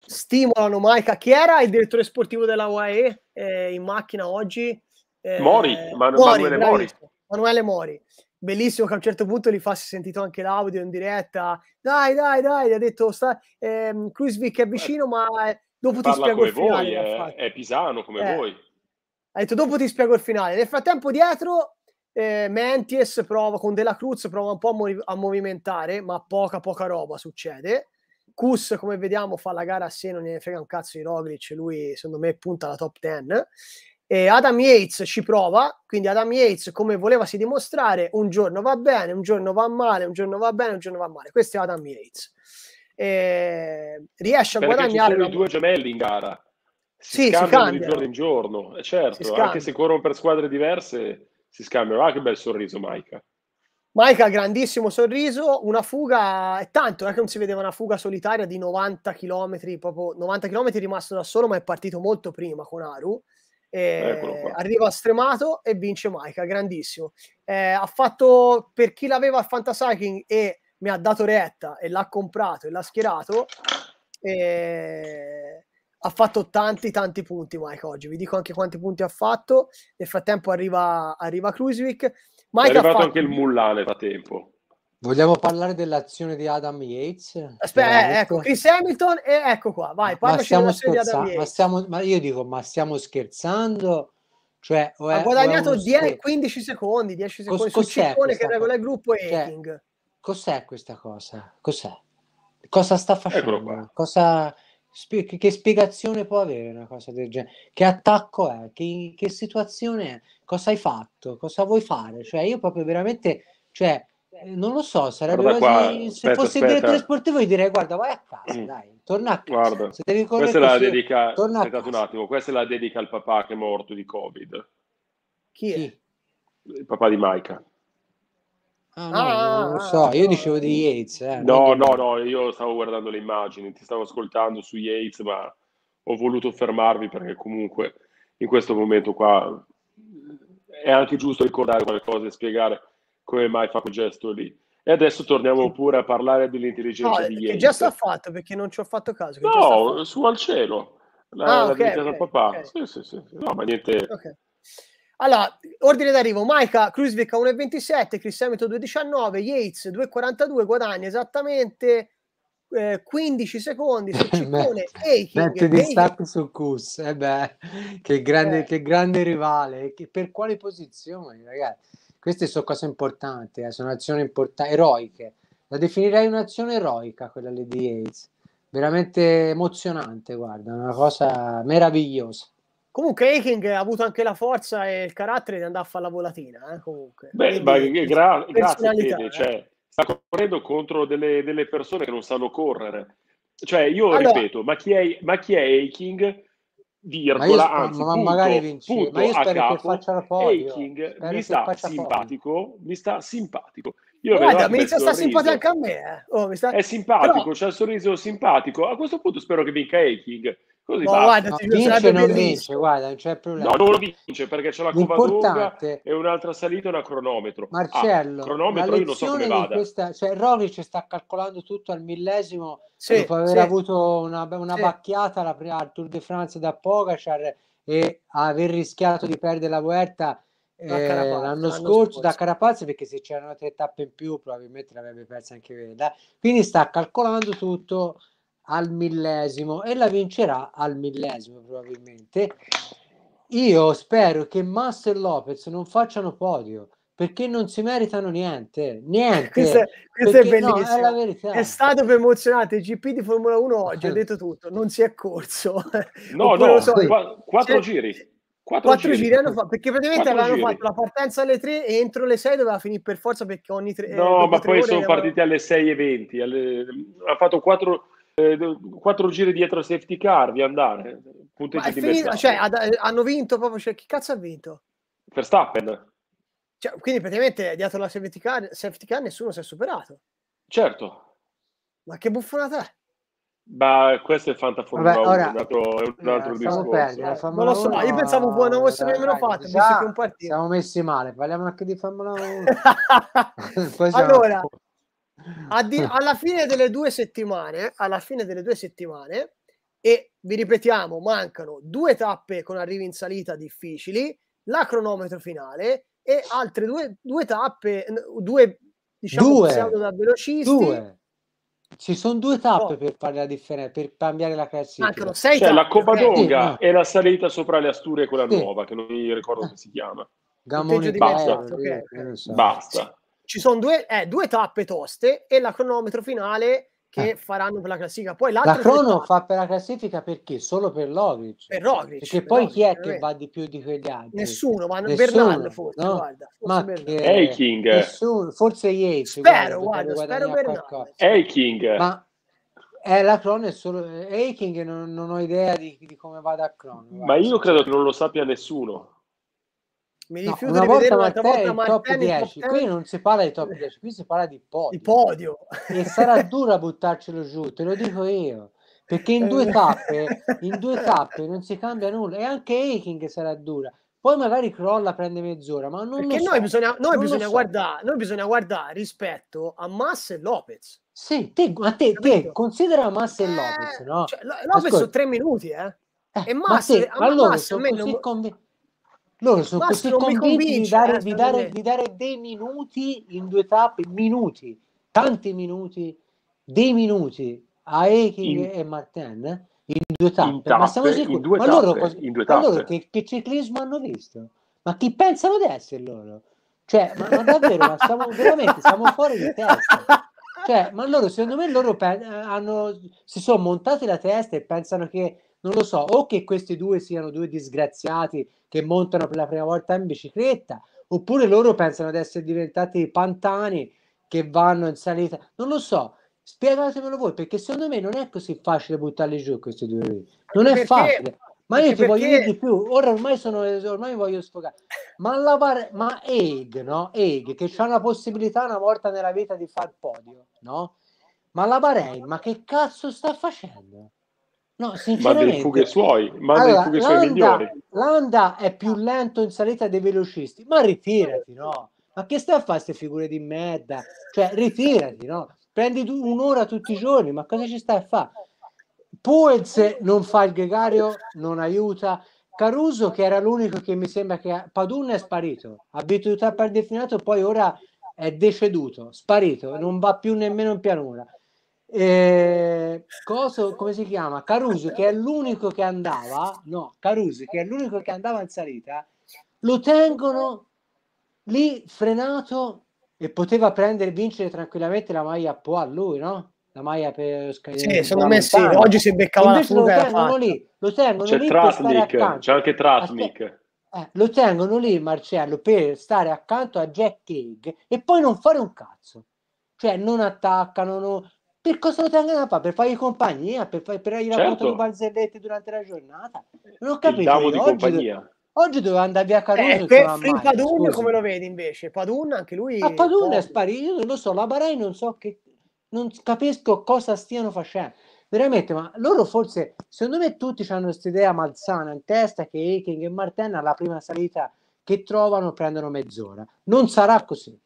stimolano Maika. chi era il direttore sportivo della UAE eh, in macchina oggi eh, Mori, Manu- Mori, Manuele Mori Manuele Mori bellissimo che a un certo punto gli fa, si è sentito anche l'audio in diretta, dai dai dai, gli ha detto, sta, ehm, Kruzvik è eh, vicino ma dopo ti spiego il finale. è, è, Pisano come eh. voi. Ha detto dopo ti spiego il finale. Nel frattempo dietro eh, Menties prova con Della Cruz, prova un po' a, mov- a, movimentare, ma poca poca roba succede. Kus, come vediamo, fa la gara a sé, non ne frega un cazzo di Roglic, lui secondo me punta alla top 10. Eh, Adam Yates ci prova, quindi Adam Yates, come volevasi dimostrare, un giorno va bene, un giorno va male, un giorno va bene, un giorno va male. Questo è Adam Yates. Eh, riesce a Perché guadagnare... Ci sono i due gemelli in gara. Si sì, cambiano cambia. di giorno in giorno, eh, certo, anche se corrono per squadre diverse, si scambiano. Ah, che bel sorriso, Maika. Maika, grandissimo sorriso, una fuga, è tanto, è che non si vedeva una fuga solitaria di 90 km, proprio 90 km rimasto da solo, ma è partito molto prima con Aru. Eh, arriva stremato e vince Maika, grandissimo. Eh, ha fatto per chi l'aveva al Fantasacking e mi ha dato retta e l'ha comprato e l'ha schierato. Eh, ha fatto tanti tanti punti Maika oggi vi dico anche quanti punti ha fatto nel frattempo arriva, arriva Cruiswick Mike è arrivato fatto... anche il Mullale fa tempo Vogliamo parlare dell'azione di Adam Yates? Aspetta, eh, ecco, ecco, Chris Hamilton e ecco qua, vai, parlaci ma scherza- ma, stiamo, ma io dico, ma stiamo scherzando? Cioè, è, ha guadagnato 10, 15 secondi, 10 secondi Cos- sul ciclone che regola il gruppo Eating. cioè, Cos'è questa cosa? Cos'è? Cosa sta facendo? Cosa, spie- che spiegazione può avere una cosa del genere? Che attacco è? Che, che situazione è? Cosa hai fatto? Cosa vuoi fare? Cioè, io proprio veramente... Cioè, eh, non lo so, sarebbe guarda quasi... aspetta, se fosse aspetta. direttore sportivo, io direi: guarda, vai a casa, mm. dai, torna a casa. Guarda, se devi questa così, la dedica... torna a casa. un attimo, questa la dedica al papà che è morto di Covid. Chi è? Il papà di Maika. Ah, no, non lo ah, so, io ah, dicevo di ah. Yates. Eh, no, no, no, io stavo guardando le immagini, ti stavo ascoltando su Yates, ma ho voluto fermarvi perché comunque in questo momento qua è anche giusto ricordare qualcosa e spiegare come mai fa quel gesto lì. E adesso torniamo pure a parlare dell'intelligenza no, di eh, ieri. Che gesto ha fatto? Perché non ci ho fatto caso. no, su al cielo. La, ah, la okay, okay, papà. Okay. Sì, sì, sì. No, ma niente... Okay. Allora, ordine d'arrivo, Maika, Cruzvic a 1,27, Chris Hamilton 2,19, Yates 2,42, guadagna esattamente eh, 15 secondi su *laughs* Ciccone, Eiking. di distacco su Kus, eh beh, che grande, eh. che grande rivale, che, per quali posizioni ragazzi? Queste sono cose importanti, eh, sono azioni importanti, eroiche. La definirei un'azione eroica quella di Aids. Veramente emozionante, guarda, una cosa meravigliosa. Comunque Aking ha avuto anche la forza e il carattere di andare a fare la volatina. Eh, comunque. Beh, Quindi, gra- grazie, Fede, cioè, eh. cioè, sta correndo contro delle, delle persone che non sanno correre. Cioè, io allora, ripeto, ma chi è, ma chi è Aking? virgola, ma anzi, ma magari vinci, ma io spero che faccia la podio. mi sta simpatico, mi sta simpatico. Io Guarda, mi inizia a simpatico a me. Eh. Oh, sta... È simpatico, Però... c'è il sorriso simpatico. A questo punto spero che vinca Eiking. Così no, boh, guarda, ti vince non vince, guarda, non c'è problema. No, non lo vince perché c'è la Covadonga e un'altra salita e una cronometro. Ah, Marcello, ah, cronometro io non so come vada. Questa, cioè, Roglic sta calcolando tutto al millesimo sì, dopo aver sì. avuto una, una sì. bacchiata alla prima al Tour de France da Pogacar e aver rischiato di perdere la Vuelta eh, Carapazzo, l'anno, scorso, scorso, da Carapazzo perché se c'erano tre tappe in più probabilmente l'avrebbe persa anche quella quindi sta calcolando tutto al millesimo e la vincerà al millesimo probabilmente io spero che Massa e Lopez non facciano podio perché non si meritano niente, niente. Questo, è, questo perché, è bellissimo. No, è, è, stato per emozionante il GP di Formula 1 oggi, *laughs* ha detto tutto, non si è corso. No, Oppure no, so, quattro giri 4, 4 giri, giri hanno fatto perché praticamente avevano giri. fatto la partenza alle 3 e entro le 6 doveva finire per forza perché ogni 3 eh, no eh, ma poi sono partiti alle 6 e 20 alle... ha fatto 4 eh, quattro giri dietro a safety car di andare punteggi finito, cioè, ad, eh, hanno vinto proprio cioè, chi cazzo ha vinto? Verstappen cioè, quindi praticamente dietro la safety car, safety car nessuno si è superato certo ma che buffonata è Beh, questo è Fantaforma Vabbè, ora, è un altro, è un eh, altro discorso. Perdi, eh. non lo so, io pensavo poi non fosse nemmeno fatto, visto che un Siamo messi male, parliamo anche di Formula 1. *laughs* allora, di, alla fine delle due settimane, alla fine delle due settimane, e vi ripetiamo, mancano due tappe con arrivi in salita difficili, la cronometro finale e altre due, due tappe, due, diciamo, due. da velocisti. Due ci sono due tappe oh. per fare la differenza, per cambiare la classifica. Mancano sei cioè, tappe. la Coppa Donga sì, e la salita sopra le Asture, quella sì. nuova, che non mi ricordo come si chiama. Gamone basta. Merito, okay. basta. Ci sono due, eh, due tappe toste e la cronometro finale eh. che eh. faranno per la classifica. Poi la crono fa per la classifica perché? Solo per Roglic. Per Roglic. Perché per poi Roglic, chi è che va di più di quegli altri? Nessuno, ma Nessuno, Bernal forse, no? guarda. Forse ma Eiking. Nessuno, forse Yates. Spero, guarda, guarda spero Bernal. Eiking. Ma è eh, la Crono è solo... Eiking non, non ho idea di, di come vada a Crono. Ma io credo che non lo sappia nessuno. Mi rifiuto no, una di volta un'altra volta Martelli top 10. Top qui non si parla di top 10, *laughs* qui si parla di podio. Di podio. E sarà *laughs* dura buttarcelo giù, te lo dico io. Perché in eh. due tappe, in due *laughs* tappe non si cambia nulla. E anche Aking sarà dura. Poi magari crolla, prende mezz'ora, ma non Perché lo so. noi bisogna, noi bisogna so. guardare, noi bisogna guardare rispetto a Massa e Lopez. Sì, te, a te, te considera Massa e eh, Lopez, no? Cioè, Lopez Ascolta. sono tre minuti, eh? eh e Massa, ma te, a allora, Massa, sono a non... Conv- loro sono Ma così convinti di eh, dare, di, dare, di dare, dei minuti in due tappe, minuti, tanti minuti, dei minuti a Eking in... e Martin in due tappe, in tappe ma siamo sicuri? In due tappe, ma loro, in due tappe. loro che, che, ciclismo hanno visto? Ma chi pensano di essere loro? Cioè, ma, ma davvero, ma siamo, *laughs* veramente, siamo fuori di testa. Cioè, ma loro, secondo me, loro pe- hanno, si sono montati la testa e pensano che non lo so, o che questi due siano due disgraziati che montano per la prima volta in bicicletta, oppure loro pensano di essere diventati pantani che vanno in salita, non lo so. Spiegatemelo voi perché secondo me non è così facile buttarli giù questi due. Lì. Non è facile. Ma io ti perché... voglio dire di più. Ora ormai sono ormai voglio sfogare. Ma la var- ma Egg, no? Egg che c'ha una possibilità una volta nella vita di far podio, no? Ma la Bahrain, ma che cazzo sta facendo? No, sinceramente, ma delle fughe suoi, ma allora, delle fughe Landa, suoi migliori. Landa è più lento in salita dei velocisti, ma ritirati, no? Ma che stai a fare queste figure di merda? Cioè, ritirati, no? Prendi tu un'ora tutti i giorni, ma cosa ci stai a fare? Poez non fa il gregario, non aiuta. Caruso, che era l'unico che mi sembra che... Padun è sparito, abituato a perdere finato, poi ora è deceduto, sparito, non va più nemmeno in pianura. Eh, coso, come si chiama? Caruso, che è *laughs* l'unico che andava, no, Caruso, che è l'unico che andava in salita, lo tengono lì frenato e poteva prendere, e vincere tranquillamente la maglia po' a lui, no? La maglia per sì, secondo me sì. Oggi si beccava Invece la fuga. Lo tengono lì, lo tengono c'è lì Tratnik, c'è anche Tratnik. Eh, lo tengono lì Marcello per stare accanto a Jack King e poi non fare un cazzo. Cioè non attaccano, non, per cosa lo tengono a fare? Per fargli compagnia, per, far, per aver certo. avuto barzellette durante la giornata. Non ho capito. Io, di oggi, compagnia. Do- oggi doveva andare via Caruso. Eh, per, in Padun scusi. come lo vedi invece? Padun anche lui... Ma Padun è sparito, lo so, la Barei non so che... Non capisco cosa stiano facendo veramente, ma loro forse, secondo me tutti hanno questa idea malsana in testa che Eking e Martin alla prima salita che trovano prendono mezz'ora. Non sarà così.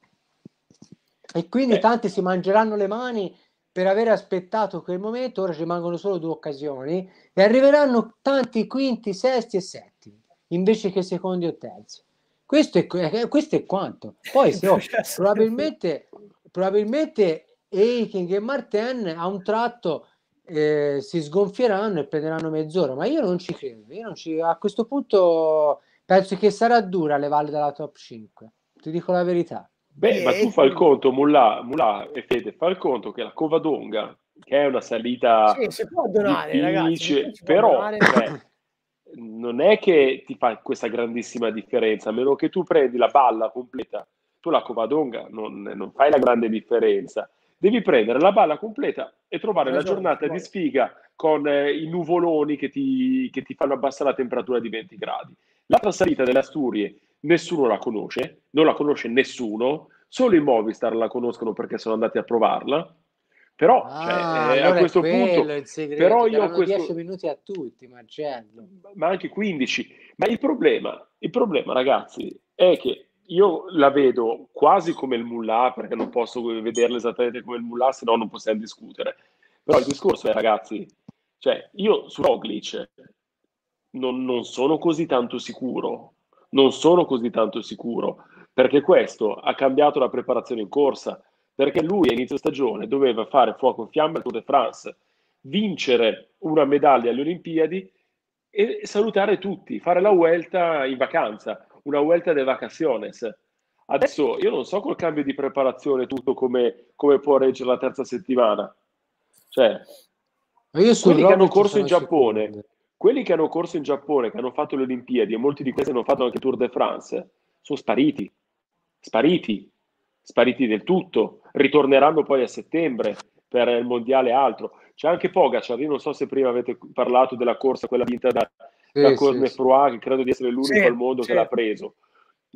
E quindi Beh. tanti si mangeranno le mani per aver aspettato quel momento, ora rimangono solo due occasioni e arriveranno tanti quinti, sesti e settimi, invece che secondi o terzi. Questo è, eh, questo è quanto. Poi se, oh, *laughs* probabilmente, probabilmente Eiking e Martin a un tratto eh, si sgonfieranno e prenderanno mezz'ora, ma io non ci credo. Io Non ci, a questo punto penso che sarà dura levarli dalla top 5, ti dico la verità. Beh, e... ma tu ecco fai il conto, Mullah, Mullah e Fede, fa il conto che la Covadonga, che è una salita... Sì, si può donare, difficile, ragazzi. Però cioè, non è che ti fa questa grandissima differenza, a meno che tu prendi la balla completa, tu la covadonga non, non fai la grande differenza. Devi prendere la balla completa e trovare esatto, la giornata poi. di sfiga con eh, i nuvoloni che ti, che ti, fanno abbassare la temperatura di 20 gradi. L'altra salita delle Asturie nessuno la conosce, non la conosce nessuno, solo i Movistar la conoscono perché sono andati a provarla. Però ah, cioè, eh, allora a questo punto, però io questo... 10 minuti a tutti, Marcello. Ma anche 15. Ma il problema, il problema, ragazzi, è che io la vedo quasi come il mullah, perché non posso vederla esattamente come il mullah, se no non possiamo discutere. Però il discorso è, ragazzi, cioè, io su Roglic non, non sono così tanto sicuro non sono così tanto sicuro, perché questo ha cambiato la preparazione in corsa, perché lui a inizio stagione doveva fare fuoco e fiamme al Tour de France, vincere una medaglia alle Olimpiadi e salutare tutti, fare la vuelta in vacanza, una vuelta de vacaciones. Adesso io non so col cambio di preparazione tutto come, come può reggere la terza settimana. Cioè, io quelli che hanno corso in Giappone, seconde. Quelli che hanno corso in Giappone, che hanno fatto le Olimpiadi e molti di questi hanno fatto anche Tour de France, sono spariti, spariti, spariti del tutto. Ritorneranno poi a settembre per il mondiale altro. C'è anche Pogacar, io non so se prima avete parlato della corsa, quella vinta da, sì, da Cornefroy, sì, che credo di essere l'unico sì, al mondo che l'ha preso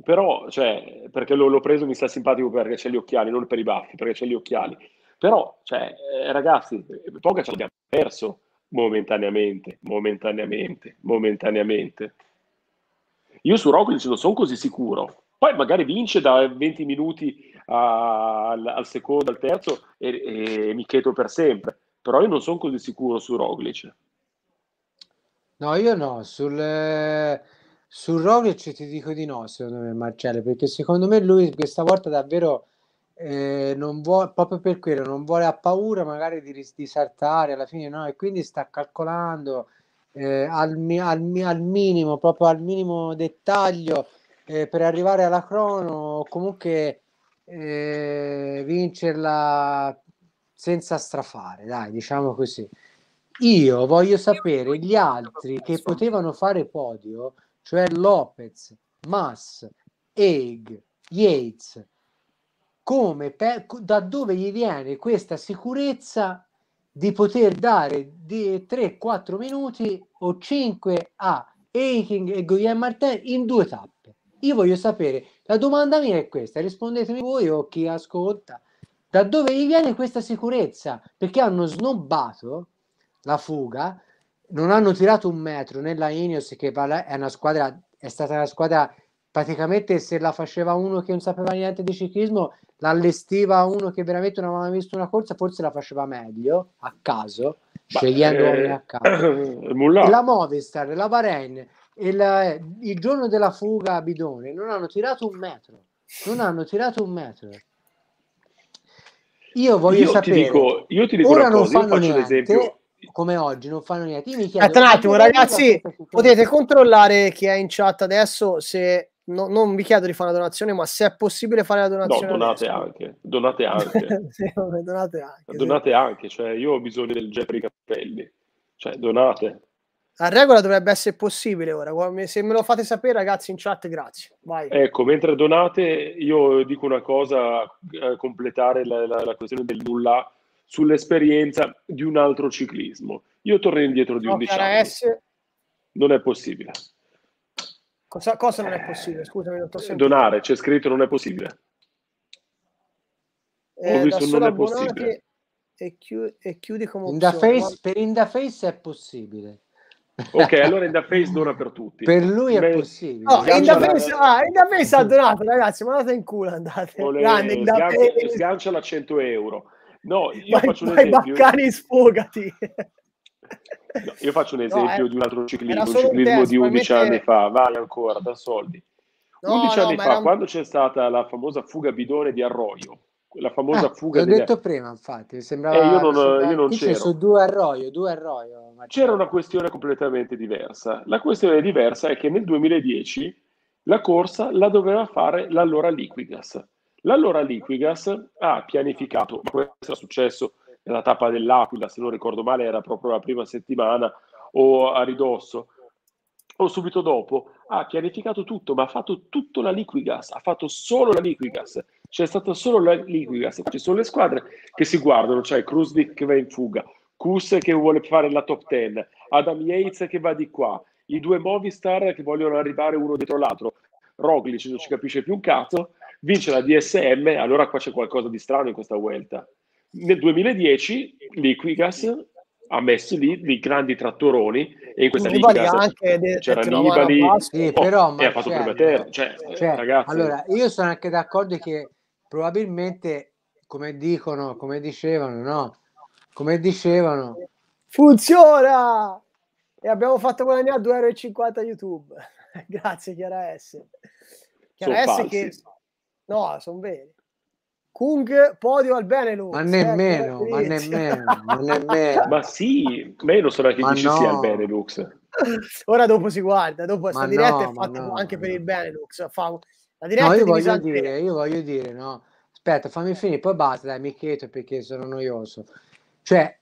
però, cioè, perché l'ho, l'ho, preso mi sta simpatico perché c'è gli occhiali, non per i baffi, perché c'è gli occhiali. Però, cioè, eh, ragazzi, Poga l'abbiamo perso momentaneamente, momentaneamente, momentaneamente. Io su Roglic non sono così sicuro. Poi magari vince da 20 minuti a, al, al, secondo, al terzo e, e mi chiedo per sempre. Però io non sono così sicuro su Roglic. No, io no. Sul, eh, sul Roglic ti dico di no, secondo me, Marcello, perché secondo me lui questa volta davvero eh, non vuole, proprio per quello, non vuole, ha paura magari di, di saltare alla fine, no? E quindi sta calcolando eh, al, al, al, minimo, proprio al minimo dettaglio eh, per arrivare alla crono o comunque eh, vincerla senza strafare, dai, diciamo così. Io voglio sapere gli altri che potevano fare podio, cioè Lopez, Mas, Egg, Yates, come, per, da dove gli viene questa sicurezza di poter dare di 3-4 minuti o 5 a Eiking e Guillaume Martin in due tappe. Io voglio sapere, la domanda mia è questa, rispondetemi voi o chi ascolta, da dove gli viene questa sicurezza? Perché hanno snobbato la fuga, non hanno tirato un metro nella Ineos che è una squadra, è stata una squadra praticamente se la faceva uno che non sapeva niente di ciclismo, l'allestiva uno che veramente non aveva mai visto una corsa, forse la faceva meglio a caso, bah, scegliendo eh, uomini a caso. *clears throat* La Movistar, la Bahrain, il, eh, il giorno della fuga a Bidone non hanno tirato un metro, non hanno tirato un metro. Io voglio io sapere, ti dico, io ti dico ora non cosa, fanno niente, come oggi non fanno niente. Io mi chiedo, Aspetta un attimo, ragazzi, potete controllare chi è in chat adesso se no, non vi chiedo di fare una donazione, ma se è possibile fare la donazione... No, donate adesso. anche, donate anche. *laughs* sì, donate anche. Donate sì. anche, cioè io ho bisogno del gel per i capelli, cioè donate. A regola dovrebbe essere possibile ora, se me lo fate sapere ragazzi in chat grazie. Vai. Ecco, mentre donate io dico una cosa, eh, completare la, la, la questione del nulla sull'esperienza di un altro ciclismo. Io tornerò indietro di no, 11 anni. S. Non è possibile. Cosa, ecco, cosa non è possibile? Scusami, non sentito. Donare, c'è scritto non è possibile. Eh, Ho visto non è possibile. E, chiu- e, chiudi come in opzione. Face, per Indaface è possibile. Ok, allora Indaface dona per tutti. Per lui è Beh, possibile. No, Indaface, la... ah, Indaface ha donato, ragazzi, ma andate in culo, andate. Olè, Grande, sgancia, sgancia la 100 euro. No, io vai, faccio vai, un esempio. Baccani, sfogati. No, io faccio un esempio no, eh, di un altro ciclismo, un ciclismo un di 11 mettere... anni fa, vai ancora, da soldi. No, 11 anni fa, un... quando c'è stata la famosa fuga bidone di Arroyo, la famosa ah, fuga. L'ho degli... detto prima, infatti, sembrava. Eh, io non, sembrava... Io non c'ero. Su due Arroyo, due arroio. C'era una questione completamente diversa. La questione diversa è che nel 2010 la corsa la doveva fare l'allora Liquigas. L'allora Liquigas ha pianificato, ma questo è successo nella tappa dell'Aquila, se non ricordo male era proprio la prima settimana o a ridosso o subito dopo ha pianificato tutto, ma ha fatto tutto la Liquigas, ha fatto solo la Liquigas, c'è stata solo la Liquigas, ci sono le squadre che si guardano, cioè Kruznik che va in fuga, Kus che vuole fare la top ten, Adam Yates che va di qua, i due Movistar che vogliono arrivare uno dietro l'altro, Roglic non ci capisce più un cazzo, vince la DSM, allora qua c'è qualcosa di strano in questa Vuelta. Nel 2010 Liquigas ha messo lì dei grandi trattoroni e in questa Nibali anche de, c'era Nibali cioè, sì, oh, però, ma e ha fatto cioè, Primater cioè, cioè, ragazzi allora io sono anche d'accordo che probabilmente come dicono come dicevano no come dicevano funziona e abbiamo fatto guadagnare 2,50 euro youtube *laughs* grazie Chiara S Chiara sono S falsi. che no sono veri Kung podio al Benelux. Ma eh, nemmeno, eh, ma nemmeno, ma nemmeno. ma sì, meno sarà che ma dici no. sì al Benelux. Ora dopo si guarda, dopo questa diretta no, è fatta no, anche per il Benelux. Fa... La diretta no, io, voglio dire, io voglio dire, no. Aspetta, fammi finire, poi basta, dai, mi chiedo perché sono noioso. Cioè,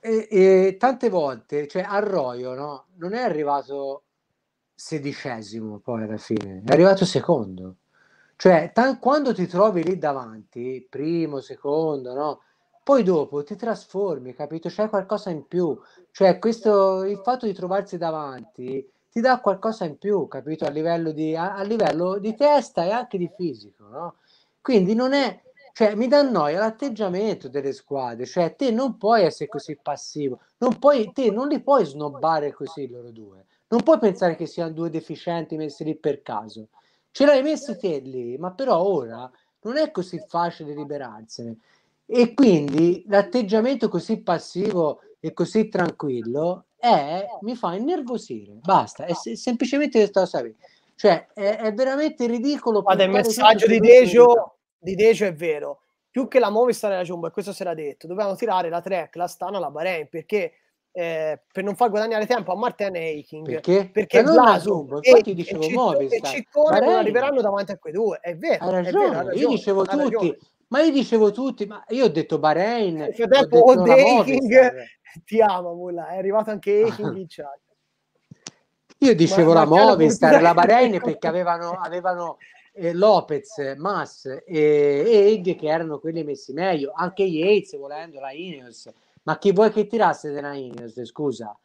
e, e, tante volte, cioè, Arroyo no? non è arrivato sedicesimo poi alla fine, è arrivato secondo. Cioè, tan- quando ti trovi lì davanti, primo, secondo, no? Poi dopo ti trasformi, capito? C'è qualcosa in più. Cioè, questo, il fatto di trovarsi davanti ti dà qualcosa in più, capito? A livello di, a, a livello di testa e anche di fisico, no? Quindi non è... Cioè, mi dà noia l'atteggiamento delle squadre. Cioè, te non puoi essere così passivo. Non puoi, te non li puoi snobbare così loro due. Non puoi pensare che siano due deficienti messi lì per caso Ce l'hai messo te lì, ma però ora non è così facile liberarsene. E quindi l'atteggiamento così passivo e così tranquillo è, mi fa innervosire. Basta, è se- semplicemente questa cosa. Cioè, è, è, veramente ridicolo. Guarda, il messaggio di Dejo, di Dejo è vero più che la Movistar e la Jumbo, e questo se l'ha detto, dovevano tirare la track, la Stana, la Bahrain, perché eh, per non far guadagnare tempo a Martin e Eiking perché, perché eh, Vlasu e, infatti dicevo, e, Ciccone, non arriveranno davanti a quei due è vero, ragione, è vero ragione, io dicevo tutti ragione. ma io dicevo tutti ma io ho detto Bahrain nel eh, frattempo ho Eiking *laughs* ti amo Mulla è arrivato anche Eiking ah. in chat io dicevo ma, la Movistar, la Bahrain *laughs* perché avevano, avevano eh, Lopez, Mas e, e Egg che erano quelli messi meglio, anche Yates volendo la Ineos ma chi vuoi che tirasse della Ineos, scusa?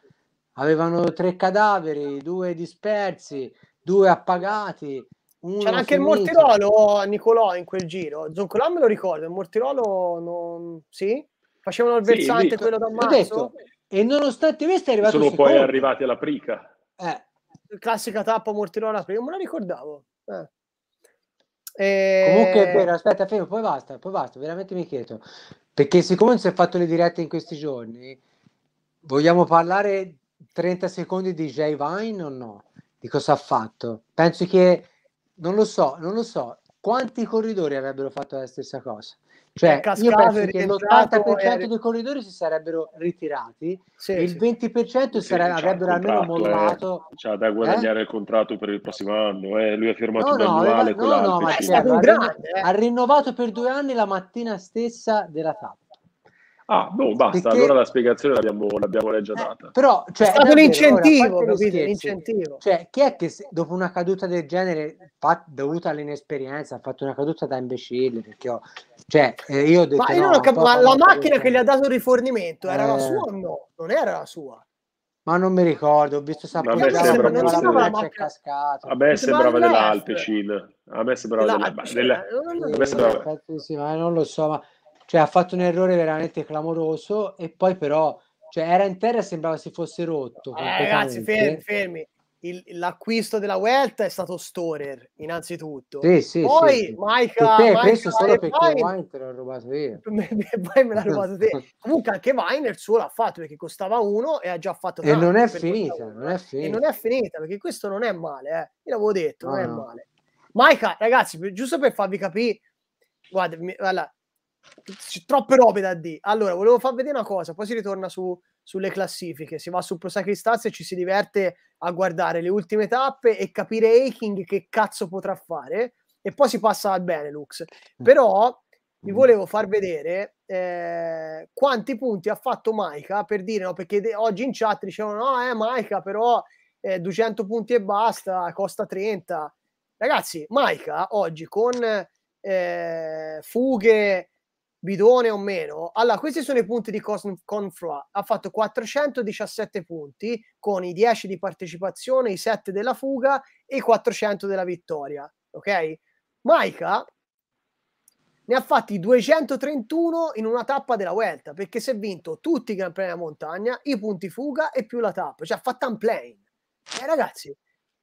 Avevano tre cadaveri, due dispersi, due appagati. C'era anche finito. il Mortirolo, Nicolò, in quel giro. Zoncolà me lo ricordo, il Mortirolo non... Sì? Facevano il versante detto, quello da Marzo. E nonostante questo è arrivato Sono poi arrivati alla Prica. Eh. Classica tappa Mortirolo alla Prica, me la ricordavo. Eh. E... Comunque è eh, vero, aspetta, fermo, poi basta, poi basta, veramente mi chiedo. Perché siccome non si è fatto le dirette in questi giorni, vogliamo parlare 30 secondi di Jay Vine o no? Di cosa ha fatto? Penso che, non lo so, non lo so, quanti corridori avrebbero fatto la stessa cosa? Cioè, io penso che l'80% dei corridori si sarebbero ritirati sì, e il 20% sì, sare- avrebbero almeno eh. mollato. Eh, c'ha da eh? guadagnare eh? il contratto per il prossimo anno, eh. lui ha firmato no, no, annuale. No, no, ma certo, ha, rinnovato per due anni la mattina stessa della tappa. Ah, boh, basta, Perché... allora la spiegazione l'abbiamo, l'abbiamo già data. Eh, però, cioè, è stato un incentivo, incentivo, Cioè, chi è che se, dopo una caduta del genere, fa, dovuta all'inesperienza, ha fatto una caduta da imbecille? Perché ho, cioè, eh, io ho detto... Ma, io no, non cap- ma la macchina caduta. che gli ha dato il rifornimento era eh... la sua o no? Non era la sua? Ma non mi ricordo, ho visto sta puntata sembra non sembrava la macchina cascata. A me sembrava dell'Alpecin. A me sembrava dell'Alpecin. Eh, non lo so, ma cioè ha fatto un errore veramente clamoroso e poi però cioè, era in terra e sembrava si fosse rotto. Eh, ragazzi, fermi, fermi. Il, l'acquisto della Welt è stato Storer, innanzitutto. Sì, sì, poi sì, sì. Micah, questo solo perché Vine l'ha rubato io. poi me l'ha rubato te. Comunque anche Vine il suo l'ha fatto perché costava uno e ha già fatto E non è finita, non è eh. finita. E non è finita perché questo non è male, eh. Io l'avevo detto, non ah, è male. Maika ragazzi, giusto per farvi capire, guarda, mi, guarda c'è troppe robe da D. Allora, volevo far vedere una cosa, poi si ritorna su, sulle classifiche, si va su Pro Cycling Stats e ci si diverte a guardare le ultime tappe e capire Aking che cazzo potrà fare e poi si passa al Benelux. Mm. Però vi mm. volevo far vedere eh, quanti punti ha fatto Maika per dire, no, perché de- oggi in chat dicevano no, eh Maika però eh, 200 punti e basta, costa 30. Ragazzi, Maika oggi con eh, fughe bidone o meno. Allora, questi sono i punti di Confra. Ha fatto 417 punti con i 10 di partecipazione, i 7 della fuga e i 400 della vittoria. Ok? Maika ne ha fatti 231 in una tappa della Vuelta perché si è vinto tutti i Gran Premi della montagna, i punti fuga e più la tappa, cioè ha fatto un plane. Eh, ragazzi,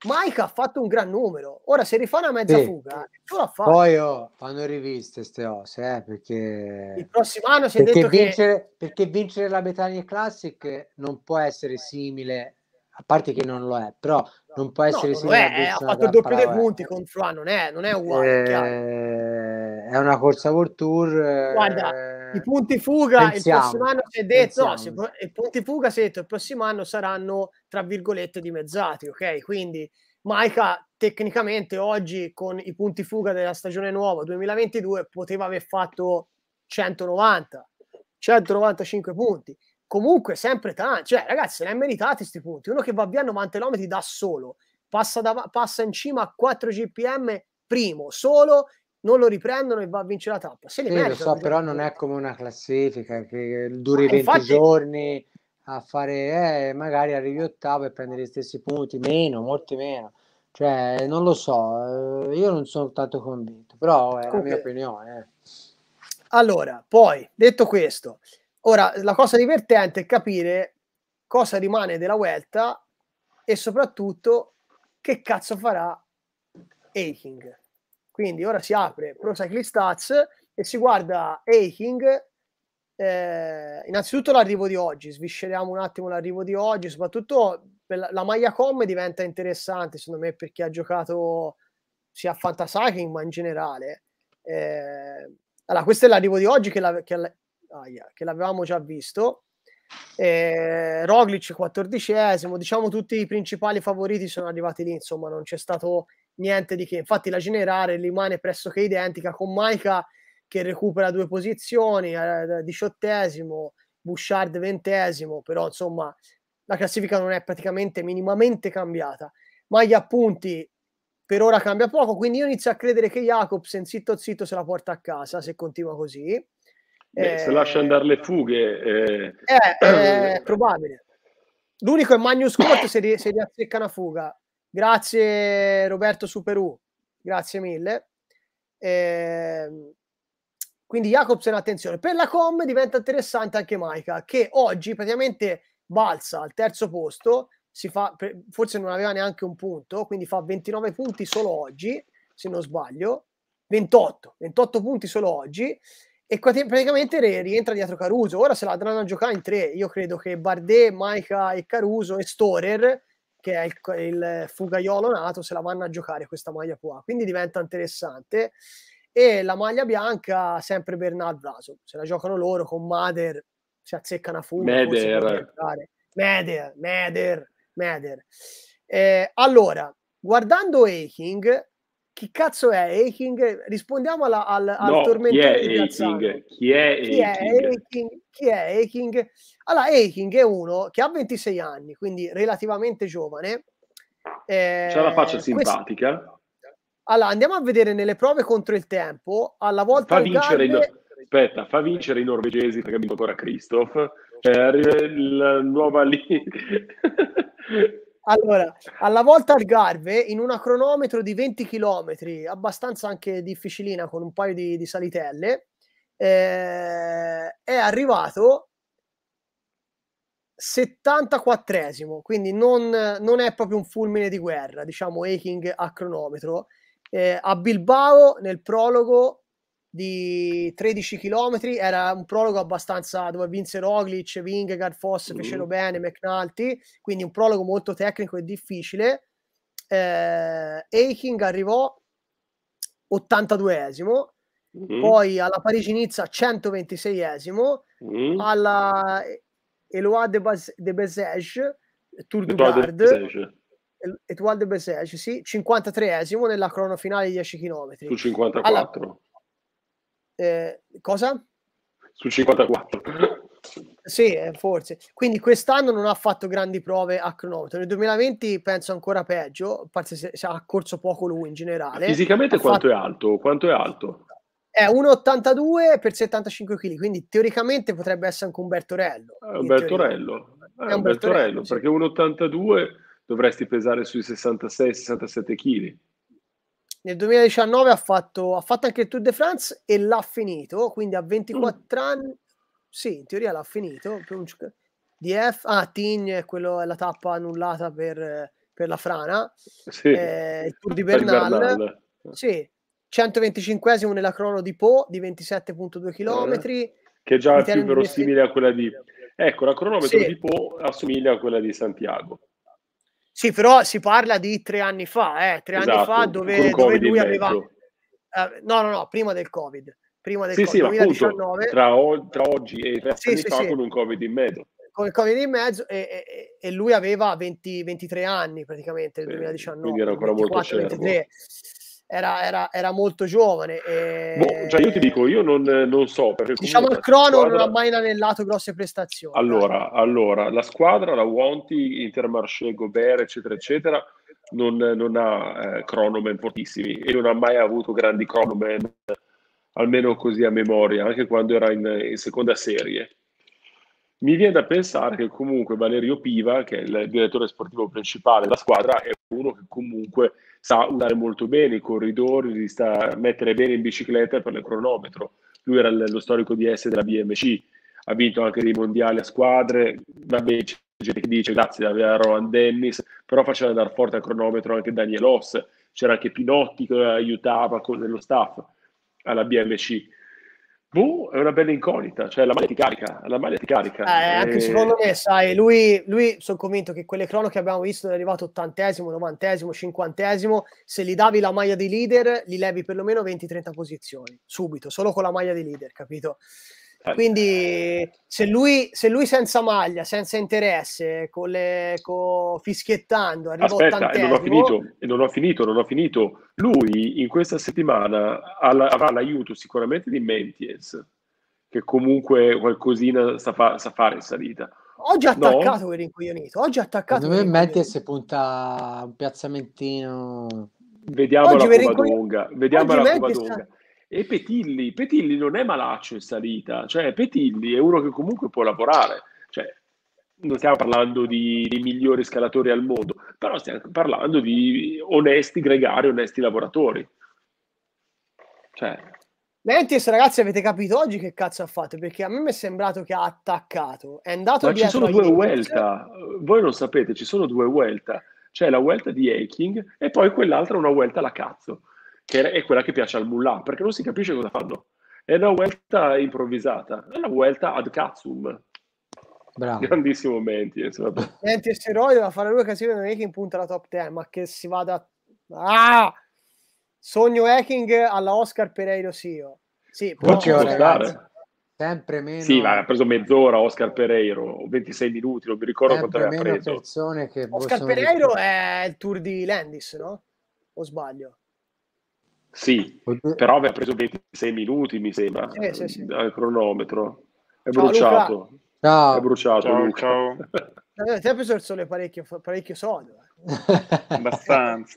Mike ha fatto un gran numero. Ora, se rifà una mezza sì. fuga, tu eh, la fa. Poi oh, fanno riviste queste cose. eh, perché... Il prossimo anno si è perché detto vincere, che... Perché vincere la Betania Classic non può essere simile, a parte che non lo è, però non può essere no, simile... È, eh, ha fatto il doppio dei punti contro Flan, non è, non è uguale. Eh, è una corsa World Tour... Eh i punti fuga pensiamo, il prossimo anno si è detto, no, i punti fuga si è detto il prossimo anno saranno tra virgolette dimezzati, ok? Quindi Maika tecnicamente oggi con i punti fuga della stagione nuova 2022 poteva aver fatto 190, 195 punti. Comunque sempre tanti, cioè ragazzi se ne è meritati questi punti. Uno che va via a 90 km da solo, passa, da, passa in cima a 4 GPM primo solo non lo riprendono e va a vincere la tappa. Se sì, merita, lo so, però non è come una classifica che duri 20 infatti... giorni a fare, eh, magari arrivi ottavo e prendi gli stessi punti, meno, molti meno. Cioè, non lo so, eh, io non sono tanto convinto, però è Comunque. la mia opinione. Eh. Allora, poi, detto questo, ora la cosa divertente è capire cosa rimane della Vuelta e soprattutto che cazzo farà Aking. Quindi ora si apre Pro Cycling Stats e si guarda Eiking. Eh, innanzitutto l'arrivo di oggi, svisceriamo un attimo l'arrivo di oggi, soprattutto la, la maglia com diventa interessante secondo me per chi ha giocato sia a Fantasycling ma in generale. Eh, allora, questo è l'arrivo di oggi che, la, che, la, ah, yeah, che l'avevamo già visto. Eh, Roglic 14esimo, diciamo tutti i principali favoriti sono arrivati lì, insomma non c'è stato niente di che. Infatti la generale rimane pressoché identica con Maika che recupera due posizioni, eh, diciottesimo, Bouchard ventesimo, però insomma la classifica non è praticamente minimamente cambiata. Ma gli appunti per ora cambia poco, quindi io inizio a credere che Jacobsen zitto zitto se la porta a casa se continua così. Beh, eh, se lascia andare le fughe eh... è, eh, è eh, probabile. L'unico è Magnus Court se, ri- se gli una fuga. Grazie Roberto Superu, grazie mille. Eh, quindi Jacobsen, attenzione. Per la com diventa interessante anche Maika, che oggi praticamente balza al terzo posto, fa, forse non aveva neanche un punto, quindi fa 29 punti solo oggi, se non sbaglio, 28, 28 punti solo oggi, e praticamente rientra dietro Caruso. Ora se la andranno a giocare in tre, io credo che Bardet, Maika e Caruso e Storer che è il, il fugaiolo nato, se la vanno a giocare questa maglia qua. Quindi diventa interessante. E la maglia bianca, sempre Bernard Vaso. Se la giocano loro con Mader, si azzeccano a fuga. Meder. Meder, Meder, Meder. Eh, allora, guardando Aking, chi cazzo è Eiking? Rispondiamo alla, al, al tormentone chi è Eiking? Chi è Eiking? Chi è Eiking? Allora, Eiking è uno che ha 26 anni, quindi relativamente giovane. Eh, C'ha la faccia simpatica. Questa... Allora, andiamo a vedere nelle prove contro il tempo. Alla volta fa vincere, Garde... i, aspetta, fa vincere i norvegesi perché ha vinto ancora Christoph. Eh, la nuova lì. *laughs* allora, alla volta al Garve, in una cronometro di 20 km, abbastanza anche difficilina con un paio di, di salitelle, eh, è arrivato 74esimo, quindi non, non, è proprio un fulmine di guerra, diciamo Aking a cronometro. Eh, a Bilbao nel prologo di 13 km, era un prologo abbastanza dove vinse Roglic, Vingegaard, Foss mm. fecero bene, McNulty, quindi un prologo molto tecnico e difficile. Eh, Eiking arrivò 82esimo, mm. Mm-hmm. poi alla Parigi-Nizza 126esimo, mm. Mm-hmm. alla Eloi de, Bas- de Bezège, Tour du Gard, Etoile de Bezège, sì, 53esimo nella crono finale di 10 km. Su 54. Alla, eh, cosa? Su 54. Sì, eh, forse. Quindi quest'anno non ha fatto grandi prove a cronometro. Nel 2020 penso ancora peggio, se, se ha corso poco lui in generale. Fisicamente quanto fatto... è alto? Quanto è alto? È 1,82 per 75 kg, quindi teoricamente potrebbe essere anche un Bertorello. È un Bertorello, eh, è un Bertorello, Bertorello sì. perché 1,82 dovresti pesare sui 66-67 kg nel 2019 ha fatto, ha fatto, anche il Tour de France e l'ha finito, quindi a 24 mm. anni, sì, in teoria l'ha finito. DF, ah, Tign, quello è la tappa annullata per, per la frana, sì. eh, il Tour di Bernal, Bernal. sì, 125 nella crono di Po di 27.2 km. Eh, che già è già più verosimile a quella di... Ecco, la cronometro sì. di Po assomiglia a quella di Santiago. Sì, però si parla di tre anni fa, eh, tre esatto, anni fa esatto, dove, dove lui aveva... Eh, no, no, no, prima del Covid. Prima del sì, COVID, sì, 2019. Appunto, tra, o- tra, oggi e tre sì, anni sì, fa sì. con un Covid in mezzo. Con il Covid in mezzo e, e, e lui aveva 20, 23 anni praticamente nel 2019. Quindi era ancora 24, molto 23 era, era, era molto giovane. E... Boh, cioè io ti dico, io non, non so. diciamo il crono squadra... non ha mai anellato grosse prestazioni. Allora, allora la squadra, la Wanti, Intermarché, Gobert, eccetera, eccetera, non, non ha eh, cronomen fortissimi e non ha mai avuto grandi cronomen, almeno così a memoria, anche quando era in, in seconda serie. Mi viene da pensare che comunque Valerio Piva, che è il direttore sportivo principale della squadra, è uno che comunque sa usare molto bene i corridori, li sta mettere bene in bicicletta per il cronometro. Lui era lo storico di essere della BMC, ha vinto anche dei mondiali a squadre, vabbè c'è gente che dice grazie aveva Roland Dennis, però faceva andare forte al cronometro anche Daniel Oss, c'era anche Pinotti che aiutava con, lo staff alla BMC. Boh, è una bella incognita, cioè la maglia ti carica, la maglia ti carica. Eh, anche e... Eh, secondo me, sai, lui, lui sono convinto che quelle crono che abbiamo visto è arrivato ottantesimo, novantesimo, cinquantesimo, se gli davi la maglia di leader, li levi perlomeno 20-30 posizioni, subito, solo con la maglia di leader, capito? Eh. Quindi se lui, se lui, senza maglia, senza interesse, con le, con, fischiettando, arriva Aspetta, e non, ho finito, non ho finito, non ho finito. Lui in questa settimana avrà l'aiuto sicuramente di Menties, che comunque qualcosina sa, fa, sa fare in salita. Oggi ha attaccato no? quel rincoglionito, oggi ha attaccato. Secondo me Menties punta un piazzamentino. Vediamo oggi la Covadonga, vediamo la Covadonga. E Petilli, Petilli non è malaccio in salita, cioè Petilli è uno che comunque può lavorare, cioè, non stiamo parlando di, dei migliori scalatori al mondo, però stiamo parlando di onesti gregari, onesti lavoratori. Cioè. Mentis, ragazzi, avete capito oggi che cazzo ha fatto? Perché a me mi è sembrato che ha attaccato. È andato Ma ci sono due Vuelta, voi non sapete, ci sono due Vuelta. C'è la Vuelta di Eking e poi quell'altra una Vuelta alla cazzo che è quella che piace al mullah, perché non si capisce cosa fanno. È una vuelta improvvisata, è una vuelta ad cazzum. Bravo. Grandissimo Menti. Eh, Menti e Seroi deve fare due casino non è che in punta la top 10, ma che si vada... Ah! Sogno hacking alla Oscar Pereiro Sio. Sì, oh. però... Ci può stare. Sempre meno... Sì, ma ha preso mezz'ora Oscar Pereiro, 26 minuti, non mi ricordo quanto aveva preso. che Oscar Pereiro è il tour di Landis, no? O sbaglio? Sì, però aveva preso 26 minuti, mi sembra, eh, sì, sì. al cronometro. È ciao, bruciato. Luca. Ciao. È bruciato, ciao, Luca. ciao. *laughs* Eh, ti ha preso il sole parecchio, parecchio sodo. Eh. *laughs* Abbastanza.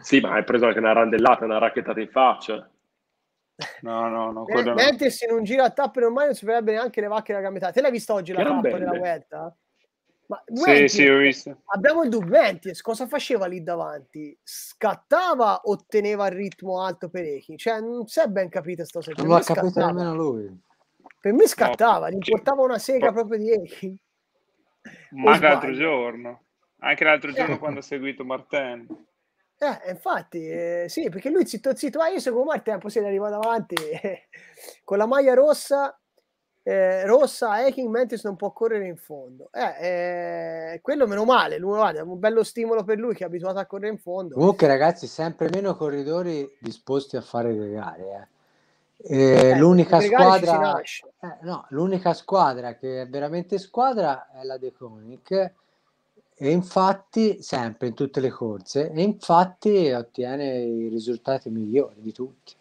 sì, ma hai preso anche una randellata, una racchettata in faccia. No, no, no. Eh, no. Mettersi in un giro a tappe normale non si verrebbe neanche le vacche da metà. Te l'hai vista oggi che la tappa belle. della Vuelta? Ma Duventis, sì, sì, ho visto. Abbiamo il Duventis, cosa faceva lì davanti? Scattava o teneva il ritmo alto per Echi? Cioè, non si è ben capito sto cosa. Non l'ha capito nemmeno lui. Per me scattava, no, gli portava una sega proprio di Echi. Ma anche l'altro giorno, anche l'altro eh. giorno eh. quando ha seguito Martin. Eh, infatti, eh, sì, perché lui zitto zitto, ah, io seguo Martin, ah, poi se ne arriva davanti eh, *laughs* con la maglia rossa eh, rossa, Eking Mantis non può correre in fondo. Eh, eh, quello meno male, lui guarda, è un bello stimolo per lui che è abituato a correre in fondo. Comunque ragazzi, sempre meno corridori disposti a fare le gare. Eh. Eh, eh, l'unica, squadra, no, l'unica squadra che è veramente squadra è la Deconic e infatti sempre in tutte le corse e infatti ottiene i risultati migliori di tutti.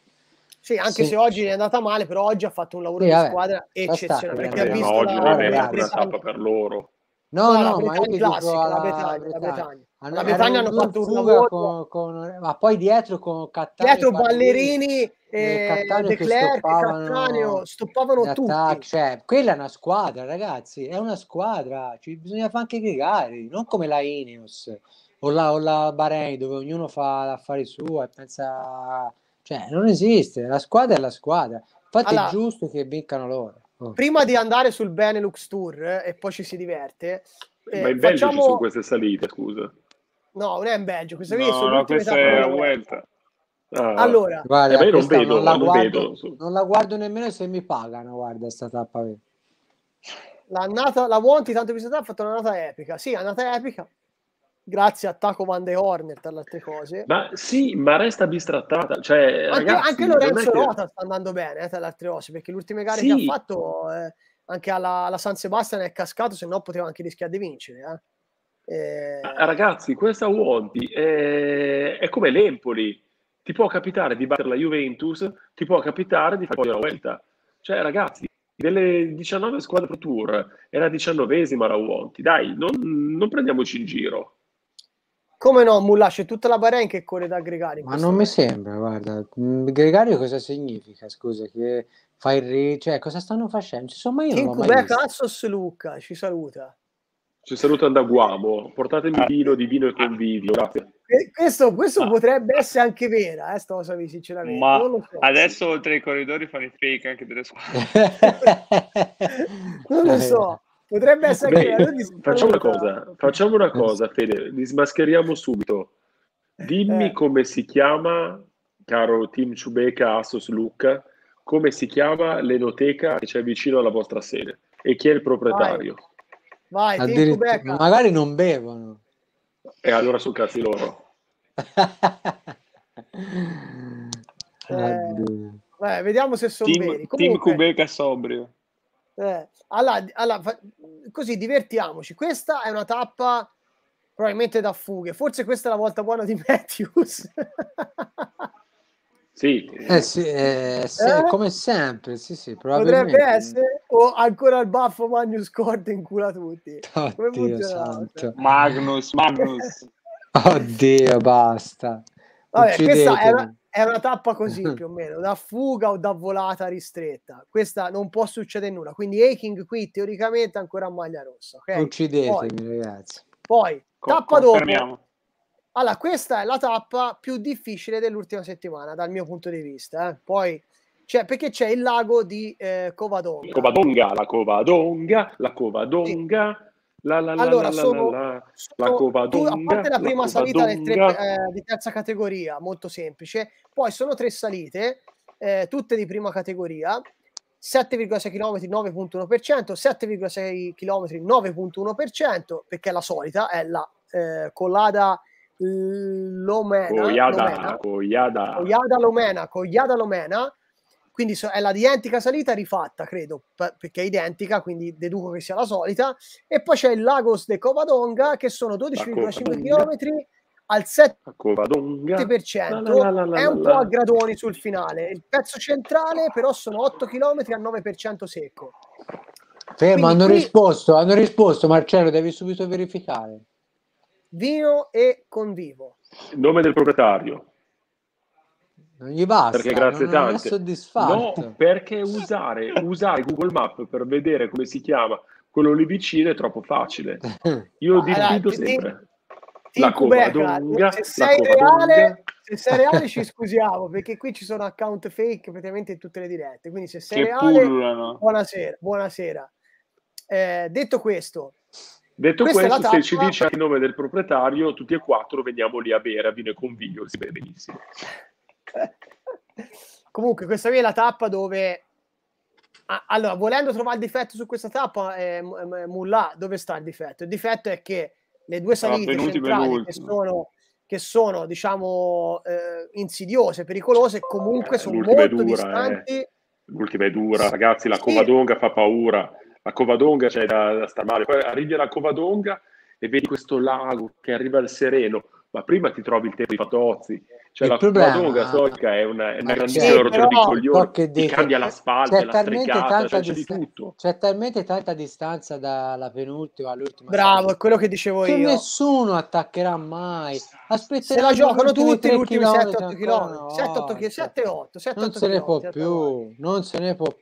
Sì, anche sì. se oggi è andata male, però oggi ha fatto un lavoro sì, di vabbè, squadra eccezionale. Perché ha visto oggi la, non è la, una tappa per loro. No, no, no, no ma io classica, la Bretagna, la Bretagna. Hanno, la Bretagna hanno fatto un lavoro con, con, ma poi dietro con Cattaneo dietro Ballerini eh, e eh, De stoppavano, Cattaneo stoppavano attac- tutti cioè, quella è una squadra ragazzi è una squadra Ci bisogna fare anche gregari non come la Ineos o la, o la Bahrain dove ognuno fa l'affare suo e pensa A... Cioè, non esiste, la squadra è la squadra. Infatti allora, è giusto che vincano loro. Oh. Prima di andare sul Benelux Tour eh, e poi ci si diverte. Eh, Ma in Belgio facciamo... ci sono queste salite, scusa. No, non è in Belgio, questa, no, sono no, questa esatto. è la Vuelta. Ah. Allora, guarda, eh, non, vedo, non, la non, guardo, vedo. non, la guardo, nemmeno se mi pagano, guarda, questa tappa. L'annata, la Wonti, tanto bisogna ha fatto un'annata epica. Sì, è andata epica grazie a Taco Van de Horner tra le altre cose. Ma sì, ma resta bistrattata. Cioè, anche, ragazzi, anche Lorenzo che... Rota sta andando bene eh, tra le altre cose, perché l'ultima gara sì. che ha fatto eh, anche alla, alla, San Sebastian è cascato, se no poteva anche rischiare di vincere. Eh. E... Eh, ah, ragazzi, questa Wonti è... è, come l'Empoli. Ti può capitare di battere la Juventus, ti può capitare di fare poi la Vuelta. Cioè, ragazzi, delle 19 squadre Pro Tour, è la 19esima la Wonti. Dai, non, non prendiamoci in giro. Come no, Mulla, c'è tutta la Bahrain che corre da Gregario. Ma non caso. mi sembra, guarda. Mm, Gregario cosa significa? Scusa, che fa il re? Cioè, cosa stanno facendo? Insomma, io non Kubeka, mai Assos Luca, ci saluta. Ci saluta da Guamo. Portatemi vino, di vino e convivio, grazie. questo, questo ah. potrebbe essere anche vera, eh, sta cosa vi sinceramente. Ma so. adesso oltre ai corridori fanno i fake anche delle squadre. *laughs* non lo so. *laughs* Potrebbe eh, essere Beh, facciamo una cosa, facciamo una cosa, Fede, dismascheriamo subito. Dimmi eh. come si chiama, caro Team Ciubeca Assos Luca come si chiama l'enoteca che c'è vicino alla vostra sede e chi è il proprietario. Vai, Vai Team Ciubeca. Magari non bevono. E allora su cazzi loro. *laughs* eh, beh, vediamo se sono team, team Cubeca sobrio. Eh, alla, alla, così divertiamoci. Questa è una tappa probabilmente da fughe. Forse questa è la volta buona di *laughs* Matthews. sì, eh sì, eh, sì eh? come sempre. Sì, sì, Potrebbe essere o ancora il baffo Magnus Cord in culo a tutti. Magnus, Magnus. *laughs* Oddio, basta. Vabbè, questa è una, è una tappa così *laughs* più o meno, da fuga o da volata ristretta. Questa non può succedere nulla. Quindi Aking qui teoricamente ancora a maglia rossa. Okay? Uccidetemi, poi, ragazzi. Poi, Co- tappa dopo. Allora, questa è la tappa più difficile dell'ultima settimana, dal mio punto di vista. Eh. Poi, cioè, perché c'è il lago di eh, Covadonga. Covadonga, la Covadonga, la Covadonga. Sì la, la, allora, la, sono, la, sono, la Covadonga, a parte la prima salita tre, eh, di terza categoria, molto semplice, poi sono tre salite, eh, tutte di prima categoria, 7,6 km 9,1%, 7,6 km 9,1%, perché è la solita, è la eh, collada Lomena Coiada, Lomena Coiada. Coiada Lomena, Coiada Lomena quindi è la identica salita rifatta, credo, perché è identica, quindi deduco che sia la solita. E poi c'è il Lagos de Covadonga, che sono 12,5 km al 7%. La, è un po' a gradoni sul finale. Il pezzo centrale però sono 8 km al 9% secco. Fermo, hanno qui... risposto, hanno risposto Marcello, devi subito verificare. Vino e convivo. nome del proprietario non gli basta, perché grazie non, tante. è soddisfatto. No, perché usare, usare Google Maps per vedere come si chiama quello lì vicino è troppo facile. Io ah, diffido allora, sempre. Ti, la covadonga, se, sei reale, se sei reale ci scusiamo, perché qui ci sono account fake praticamente in tutte le dirette, quindi se sei che reale, pullano. buonasera, buonasera. Eh, detto questo, Detto questo, se ci dice il nome del proprietario, tutti e quattro veniamo lì a bere a Vino e Conviglio, si beve benissimo. Comunque, questa qui è la tappa dove. Ah, allora, volendo trovare il difetto su questa tappa, eh, Mulla, dove sta il difetto? Il difetto è che le due salite centrali che sono, che sono, diciamo, eh, insidiose, pericolose, comunque eh, sono molto dura, eh. distanti. Eh. L'ultima è dura, ragazzi, la sì. Covadonga fa paura. La Covadonga c'è da, da star male. Poi arrivi alla Covadonga e vedi questo lago che arriva al sereno, ma prima ti trovi il tempo di Fatozzi, cioè, il la problema... squadra gasoica è, una, è un grandissimo sì, di coglioni, che ti cambia la spalla, c'è la stregata, cioè, c'è di tutto. C'è talmente tanta distanza dalla penultima all'ultima. Bravo, è quello che dicevo che io. nessuno attaccherà mai. Aspetterà Se la giocano tutti gli ultimi 7-8 km. 7-8, Non se ne può più,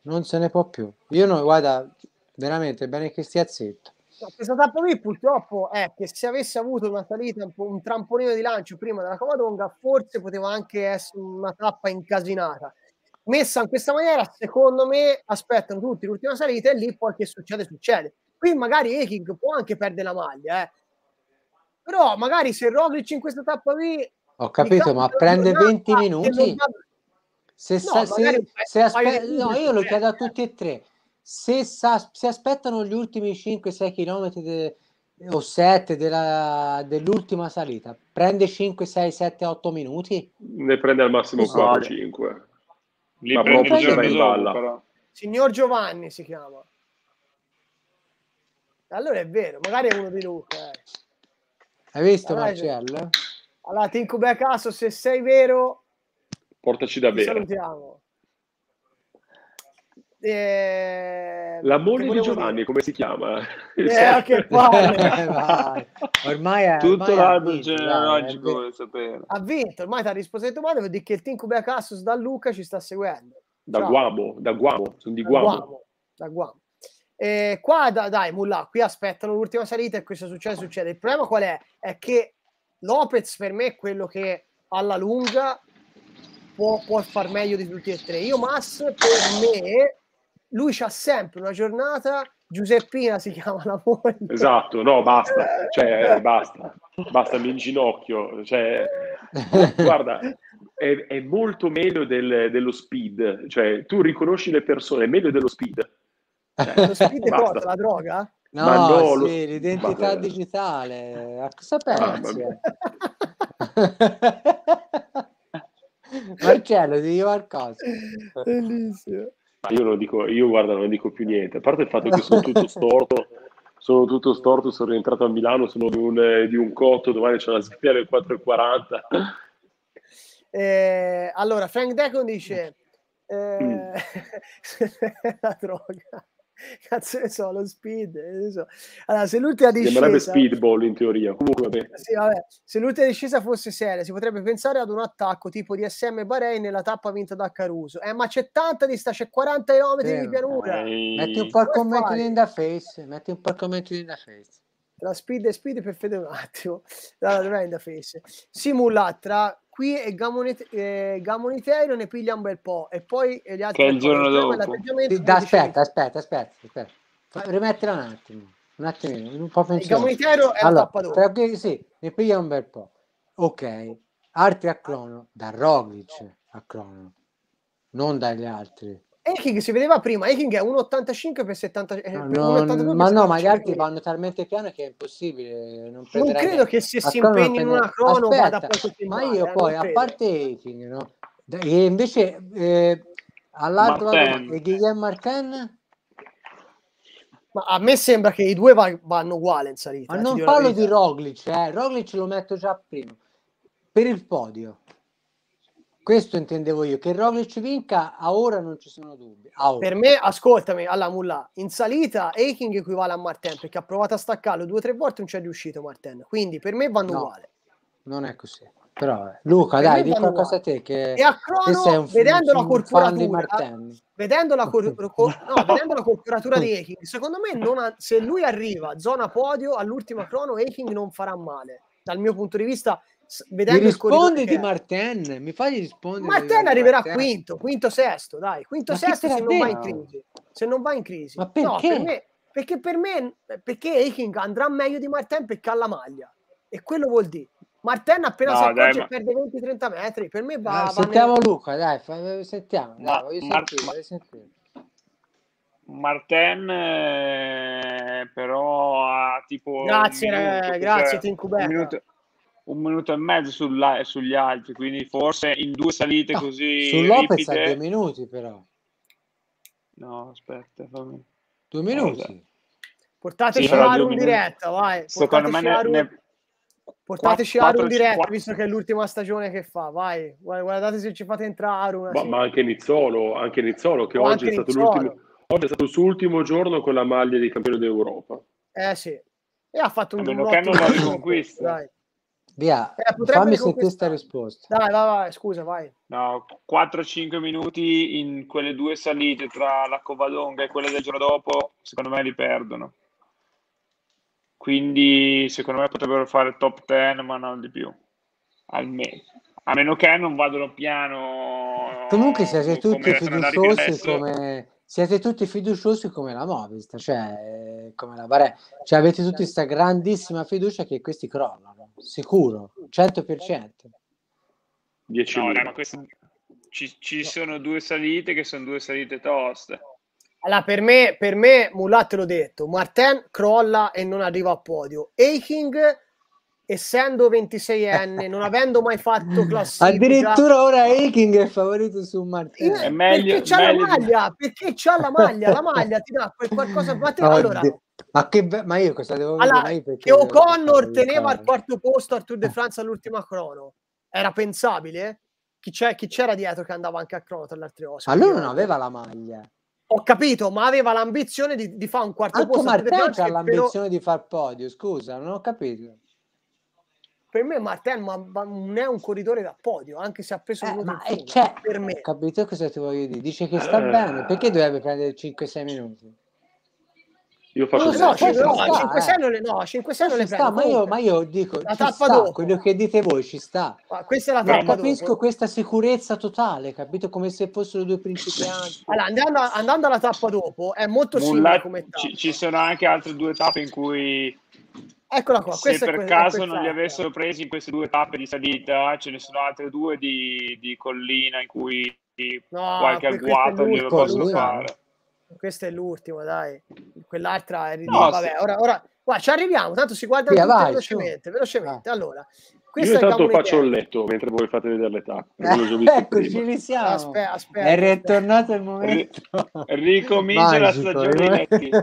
non se ne può più, non se ne può più. Io no, guarda, veramente, bene che stia zitto. La pesata per lui purtroppo è eh, che se avesse avuto una salita, un, trampolino di lancio prima della Covadonga, forse poteva anche essere una tappa incasinata. Messa in questa maniera, secondo me, aspettano tutti l'ultima salita e lì poi che succede, succede. Qui magari Eking può anche perdere la maglia, eh. però magari se Roglic in questa tappa qui... Ho capito, ma prende 20 minuti. Se, no, se, se aspe- no, io lo eh. chiedo a tutti e tre se sa, si aspettano gli ultimi 5-6 km de, o 7 della, dell'ultima salita, prende 5, 6, 7, 8 minuti? Ne prende al massimo 4-5. Li Ma proprio il giorno in palla. Però. Signor Giovanni si chiama. Allora è vero, magari è uno di Luca. Eh. Hai visto allora, Marcello? Allora ti incubi a caso, se sei vero... Portaci da vero. Salutiamo. Eh, la moglie di Giovanni, dire? come si chiama? Eh, che *laughs* palle! Eh, ormai è, Tutto l'albero genealogico Ha vinto, ormai ti ha risposto alle domande, vuol dire che il team Cubea Cassus da Luca ci sta seguendo. Da Ciao. Guamo, da Guamo, sono di da Guamo. Guamo. Da Guamo. Eh, qua da, dai, Mulla, qui aspettano l'ultima salita e questo succede, succede. Il problema qual è? È che Lopez per me è quello che alla lunga può, può far meglio di tutti e tre. Io Mas per me lui c'ha sempre una giornata Giuseppina si chiama la moglie. Esatto, no, basta, cioè, eh. basta, basta, mi inginocchio. Cioè, guarda, è, è molto meglio del, dello speed, cioè tu riconosci le persone, è meglio dello speed. Cioè, lo speed basta. è la droga? No, no lo... l'identità Vabbè. digitale, a cosa pensi? Ah, *laughs* Marcello, ti dico qualcosa. Bellissimo io non dico, io guarda, non dico più niente, a parte il fatto che sono tutto storto, *laughs* sono tutto storto, sono rientrato a Milano, sono di un, di un cotto, domani c'è la sveglia alle 4.40. Eh, allora, Frank Decon dice... Eh, mm. *laughs* la droga. *laughs* cazzo ne so, lo speed. Eh, ne so. Allora, se l'ultima discesa... Sembrerebbe speedball in teoria, comunque vabbè. Sì, vabbè. Se l'ultima discesa fosse seria, si potrebbe pensare ad un attacco tipo di SM Bahrain nella tappa vinta da Caruso. Eh, ma c'è tanta distanza, c'è 40 km sì, di pianura. Ehi. Metti un po' il commento in da face, metti un po' il commento in da face. La speed e speed per fede un attimo. Allora, in da face. Simula tra qui e Gamonit- eh, Gamoniteiro ne piglia un bel po' e poi gli altri... Che il giorno dopo. Da, aspetta, aspetta, aspetta, aspetta. Rimettila un attimo. Un attimo, un po' funziona. Eh, Gamoniteiro è allora, tappadore. Tra, sì, ne piglia un bel po'. Ok, altri a crono, da Roglic a crono, non dagli altri. Eking si vedeva prima, Eking è 1,85 per 70 eh, no, per no, per Ma no, magari vanno talmente piano che è impossibile. Non, non credo che se si impegni in una crono Aspetta, vada eh, poi Ma io poi, a parte Eking, no? E invece eh, all'altro e Guillaume Martin? Ma a me sembra che i due vanno uguali in salita. Ma eh, non parlo di Roglic, eh. Roglic lo metto già prima. Per il podio. Questo intendevo io, che Roglic vinca, a ora non ci sono dubbi. Per me, ascoltami, alla Mulla, in salita Eiking equivale a Martin, perché ha provato a staccarlo due o tre volte, non ci è riuscito Martin, quindi per me vanno no, uguale. Non è così. Però, eh. Luca, per dai, di qualcosa a te che, e a Crono, che un, vedendo, un, la un vedendo la corporatura, cor- *laughs* no, vedendo la corporatura di Eiking, secondo me ha, se lui arriva zona podio all'ultima Crono, Eiking non farà male. Dal mio punto di vista, vedendo risponditi di Martin mi fai rispondere Martin arriverà Martin. quinto quinto sesto dai quinto ma sesto se non va in crisi se non va in crisi ma perché? No, per me, perché per me perché Eiking andrà meglio di Martin perché ha la maglia e quello vuol dire Martin appena no, si accorge ma... perde 20-30 metri per me va, no, eh, va sentiamo nel... Luca dai fa... sentiamo ma, dai, Mart... sentire, Martin eh, però ha tipo grazie, minuto, eh, grazie cioè, Team Cubetta un minuto e mezzo sulla, sugli altri, quindi forse in due salite no, così. Su Lopez ripide... due minuti, però. No, aspetta, fammi... due minuti. Allora. Portateci sì, a in diretta, vai. Secondo me ne, ne... Portateci Arun in diretta, visto che è l'ultima stagione che fa, vai, guardate se ci fate entrare Arun. Ma, sì. ma, anche Nizzolo, anche Nizzolo che ma oggi è, stato Nizzolo. oggi è stato il suo ultimo giorno con la maglia di campione d'Europa. Eh sì, e ha fatto un... A meno che non la riconquista. Dai. Via, eh, fammi sentire questa risposta. Dai, vai, vai, scusa, vai. No, 4-5 minuti in quelle due salite tra la Covadonga e quella del giorno dopo, secondo me li perdono. Quindi secondo me potrebbero fare top 10, ma non di più. Almeno. A meno che non vadano piano. Comunque siete tutti fiduciosi come siete tutti fiduciosi come la Movistar, cioè eh, come la Barè. Cioè avete tutti questa grandissima fiducia che questi crollano. Sicuro, 100%. 10 no, ma questo, ci, ci sono due salite che sono due salite toste. Allora, per me, per me Mulat l'ho detto, Martin crolla e non arriva a podio. Eiking essendo 26enne, *laughs* non avendo mai fatto classifica. Addirittura ora Aking è favorito su Martino. Eh, è meglio, c'ha meglio. La maglia, perché c'ha la maglia, la maglia ti dà qualcosa. *laughs* Allora, ma, che be- ma io cosa devo allora, dire? Perché che O'Connor teneva al quarto posto al Tour de eh. France all'ultima crono. Era pensabile? Chi, chi, c'era dietro che andava anche a crono tra le altre cose? Allora non aveva la maglia. Ho capito, ma aveva l'ambizione di, di fare un quarto anche posto. Anche Martin ha l'ambizione però... di far podio, scusa, non ho capito per me Martin ma, ma non è un corridore da podio, anche se ha preso eh, ma fondo, cioè, per me. Capito cosa ti voglio dire? Dice che sta bene, perché dovrebbe prendere 5-6 minuti? Io faccio no, no, 5 non le, no, 5 6 eh, non le prendo. ma, io, ma, io, dico, la tappa sta, dopo. quello che dite voi ci sta. Ma questa è la tappa capisco dopo. questa sicurezza totale, capito? Come se fossero due principianti. Allora, andando, andando alla tappa dopo, è molto Nulla, simile ci, ci, sono anche altre due tappe in cui... Eccola qua, se per questa, caso non li avessero presi in queste due tappe di salita, ce ne sono altre due di, di collina in cui no, qualche agguato glielo possono fare questo è l'ultimo, dai. Quell'altra è ridicolo. No, Vabbè, se... ora, ora... Guarda, ci arriviamo, tanto si guarda Via, vai, velocemente, velocemente. Ah. Allora, questo Io intanto faccio il letto mentre voi fate vedere l'età. tappe. *laughs* Eh, eccoci, vi siamo. Aspetta, aspetta. È ritornato il momento. R- ricomincia la stagione. Eh. *laughs* è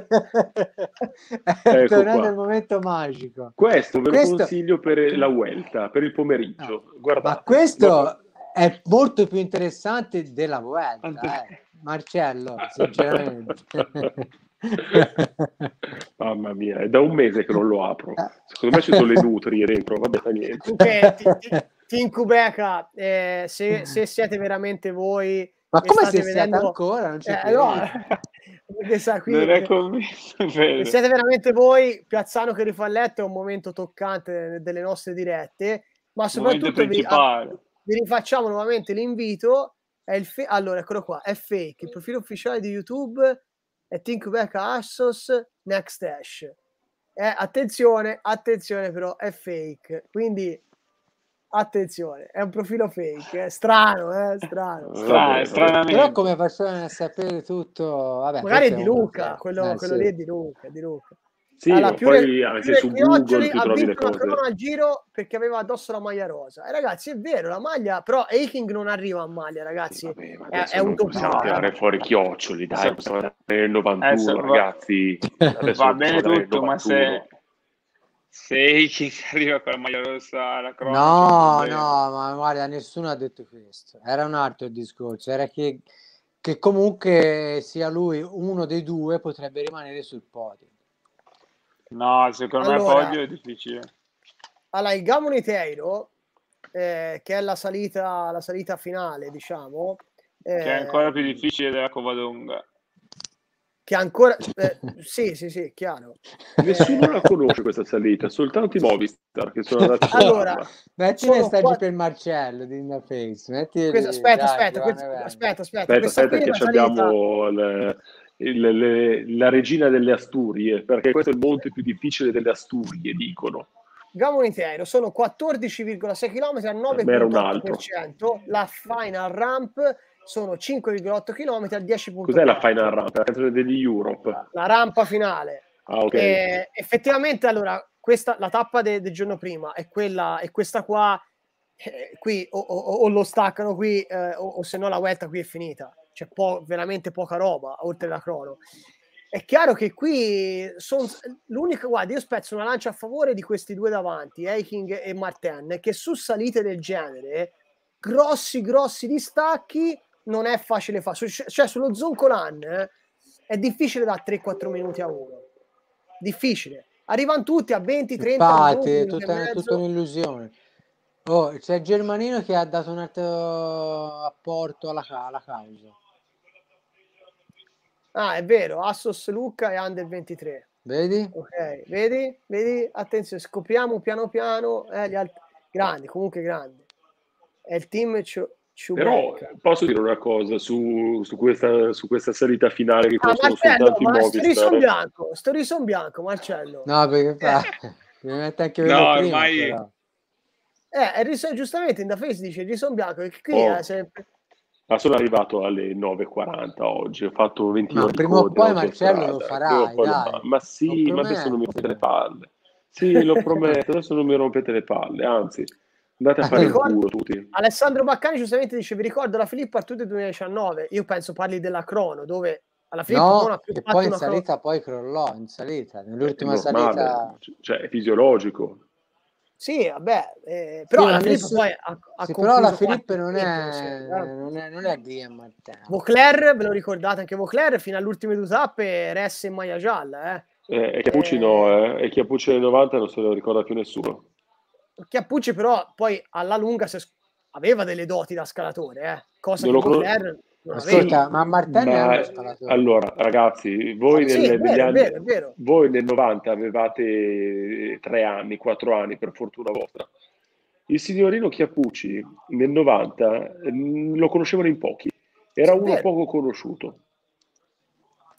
ecco ritornato ecco il momento magico. Questo ve lo questo... consiglio per la Vuelta, per il pomeriggio. No. Ah. Guardate. Ma questo guardate. è molto più interessante della Vuelta. Ante... Eh. Marcello, ah. sinceramente. *laughs* Mamma mia, è da un mese che non lo apro. Eh. Secondo me ci sono le nutri dentro, vabbè, fa niente. Okay, Team eh, Cubeca, eh, se, se, siete veramente voi... Ma come se vedendo... siete ancora? Non c'è eh, no. *laughs* Perché sa, qui, non è convinto, se siete veramente voi, Piazzano che rifà il letto è un momento toccante delle nostre dirette, ma soprattutto vi, ah, vi rifacciamo nuovamente l'invito è il fe- allora, eccolo qua, è fake. Il profilo ufficiale di YouTube è Thinkback Assos Next Dash. Eh, attenzione, attenzione però, è fake. Quindi attenzione, è un profilo fake, è strano, eh? strano. *laughs* strano, Però come facciamo a sapere tutto? Vabbè, Magari è di Luca, eh, quello, eh, quello sì. lì è di Luca, di Luca. Sì, allora, più poi re, anche su Google tu trovi le cose. al giro perché aveva addosso la maglia rosa. E ragazzi, è vero, la maglia, però Eiking non arriva a maglia, ragazzi. vabbè, è, è un top. Possiamo tirare fuori chioccioli, dai, possiamo andare nel 91, adesso, ragazzi. *laughs* va bene tutto, ma se... Se Eiking *laughs* arriva con la maglia rosa alla croce... No, no, ma guarda, nessuno ha detto questo. Era un altro discorso, era che, che comunque sia lui uno dei due potrebbe rimanere sul podio No, secondo allora, me Poggio è difficile. Allora, il Gamone eh, che è la salita, la salita finale, diciamo... Eh, che è eh, ancora più difficile della Covadonga. Che ancora... *laughs* Eh, sì, sì, sì, chiaro. Nessuno eh, la conosce questa salita, soltanto i Movistar che sono andati *laughs* Allora, metti i messaggi quattro... per Marcello di Inna Face. Metti aspetta, aspetta, aspetta, aspetta, aspetta, aspetta, aspetta, che salita... abbiamo... Le il, le, la regina delle Asturie, perché questo è il monte più difficile delle Asturie, dicono. intero, sono 14,6 km al 9,8%, la final ramp sono 5,8 km al 10%. Cos'è la final ramp? La canzone degli Europe. La rampa finale. Ah, okay. e, eh, effettivamente, allora, questa, la tappa del giorno prima è quella, è questa qua, eh, qui o, o, o, lo staccano qui eh, o, o se no la vuelta qui è finita c'è cioè, po- veramente poca roba oltre la crono. È chiaro che qui sono l'unico. guarda, io spezzo una lancia a favore di questi due davanti, Eiking e Marten, che su salite del genere, grossi, grossi distacchi, non è facile fare. Su, cioè, cioè sullo Zoncolan eh, è difficile da 3-4 minuti a uno. Difficile. Arrivano tutti a 20, 30 Infatti, minuti. Infatti, è tutta un'illusione. Oh, c'è Germanino che ha dato un altro apporto alla, alla causa. Ah, è vero, Assos Luca e Under 23. Vedi? Ok, vedi? Vedi? Attenzione, scopriamo piano piano eh, gli altri. grandi, comunque grandi. È il team ci- Ciubecca. Però posso dire una cosa su, su, questa, su questa, salita finale che ah, conoscono soltanto i Movistar. Sto riso bianco, sto riso bianco, Marcello. No, perché fa... Eh. *laughs* mi mette anche No, ormai... Prima, eh, riso, giustamente in da face dice riso bianco, che qui oh. è sempre ma ah, sono arrivato alle 9.40 oggi, ho fatto 20 ma prima o poi Marcello lo farà. Ma, ma sì, ma adesso non mi rompete le palle. Sì, lo prometto, adesso non mi rompete le palle, anzi andate a ah, fare ricordo, il culo tutti. Alessandro Baccani giustamente dice: Vi ricordo la Filippa Arturo 2019. Io penso parli della Crono, dove alla Filippa no, ha più fatto poi in salita, crono. poi crollò in salita. Nell'ultima normale, salita, cioè è fisiologico. Sì, vabbè, eh, però, sì, la Filippo, poi, ha, ha sì, però la Filippo cioè, non è, non non è Guillaume Martin. Vauclair, ve lo ricordate anche Vauclair, fino all'ultimo due tappe resse in maglia gialla. Eh. Eh, e Chiappucci eh, no, eh. eh e Chiappucci del 90 non se lo ricorda più nessuno. Chiappucci però poi alla lunga aveva delle doti da scalatore, eh. cosa non che Vauclair... Con... Ascolta, ma Martello ma, Allora, ragazzi, voi, ah, sì, nel, vero, anni, vero, vero. voi nel 90 avevate tre anni, quattro anni, per fortuna vostra. Il signorino Chiappucci nel 90 mm, lo conoscevano in pochi, era È uno poco conosciuto.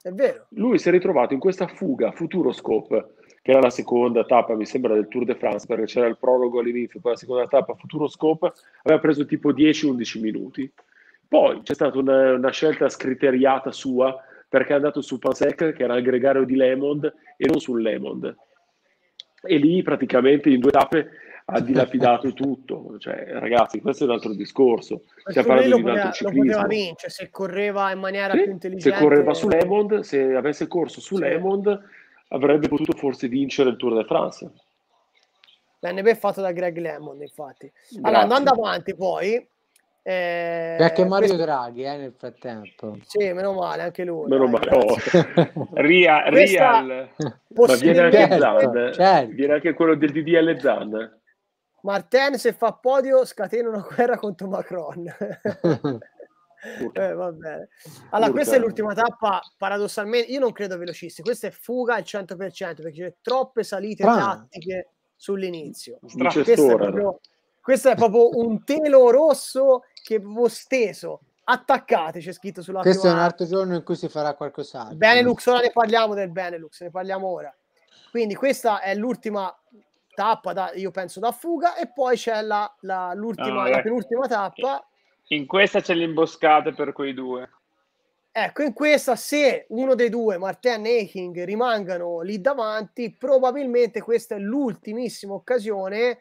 È vero. Lui si è ritrovato in questa fuga Futuroscope, che era la seconda tappa, mi sembra, del Tour de France, perché c'era il prologo all'inizio, poi la seconda tappa Futuroscope, aveva preso tipo 10-11 minuti poi c'è stata una, una scelta scriteriata sua perché è andato su Pasek, che era il gregario di Lemond, e non sul Lemond. E lì praticamente in due tappe ha dilapidato *laughs* tutto. Cioè, ragazzi, questo è un altro discorso. Stiamo parlando di un altro ciclismo. Lo poteva vincere se correva in maniera sì, più intelligente. Se correva su Lemond, se avesse corso su sì. Lemond, avrebbe potuto forse vincere il Tour de France. L'NB è fatto da Greg Lemond, infatti. Allora, Grazie. andando avanti poi, eh, Perché Mario questo... Draghi eh, nel frattempo. Sì, meno male, anche lui. Meno male. Oh. *laughs* Ria, real. Ma viene anche Zan. Certo, certo. Viene anche quello del DDL Zan. Marten se fa podio, scatena una guerra contro Macron. eh, va bene. Allora, questa è l'ultima tappa, paradossalmente, io non credo velocisti, questa è fuga al 100%, perché c'è troppe salite ah. tattiche sull'inizio. Questa è proprio questo è proprio un telo rosso che proprio steso. Attaccate, c'è scritto sulla Questo è un altro giorno in cui si farà qualcos'altro. Benelux, ora ne parliamo del Benelux, ne parliamo ora. Quindi questa è l'ultima tappa, da, io penso, da fuga e poi c'è la, la, l'ultima, no, la penultima eh, tappa. In questa c'è l'imboscata per quei due. Ecco, in questa se uno dei due, Martin e King, rimangano lì davanti, probabilmente questa è l'ultimissima occasione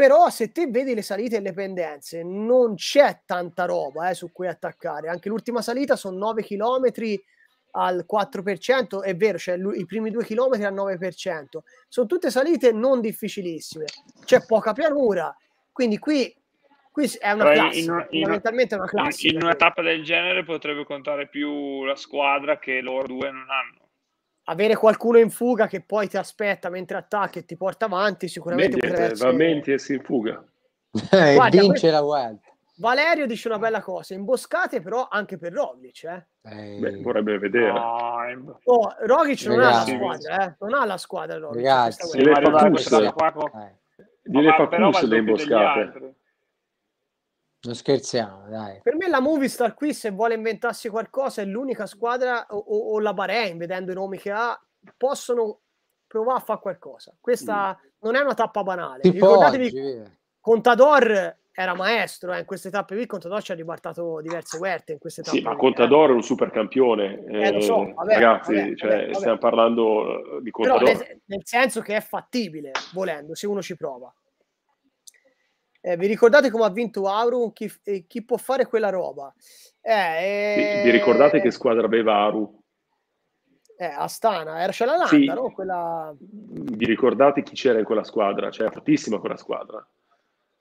però se te vedi le salite e le pendenze non c'è tanta roba eh, su cui attaccare anche l'ultima salita sono 9 km al 4% è vero cioè, i primi 2 km al 9% sono tutte salite non difficilissime c'è poca pianura quindi qui, qui è una però classica in fondamentalmente in una, una classica in una tappa del genere potrebbe contare più la squadra che loro due non hanno avere qualcuno in fuga che poi ti aspetta mentre attacca e ti porta avanti, sicuramente potrebbe essere... Va mettersi in fuga. *laughs* e Guarda, vince la Wild. Valerio dice una bella cosa, imboscate però anche per Roglic, eh? Beh, vorrebbe vedere. Oh, Roglic non ha la squadra, eh? Non ha la squadra Roglic. Ragazzi, eh. le fa Fapus le imboscate. Non scherziamo, dai. Per me la Movistar qui, se vuole inventarsi qualcosa, è l'unica squadra, o, o, la Bahrain, vedendo i nomi che ha, possono provare a fare qualcosa. Questa mm. non è una tappa banale. Tipo Ricordatevi, oggi. Contador era maestro eh, in queste tappe qui, Contador ci ha ripartato diverse guerte in queste tappe. Sì, ma Contador eh. è un super campione. Eh, eh so, ragazzi, vabbè, cioè, vabbè, stiamo parlando di Contador. Però nel, nel senso che è fattibile, volendo, se uno ci prova. Eh, vi ricordate come ha vinto Aru? Chi, eh, chi può fare quella roba? Eh, vi, eh, ricordate che eh, squadra aveva Aru? Astana, era c'è la sì. no? Quella... Vi ricordate chi c'era in quella squadra? Cioè, fortissima quella squadra.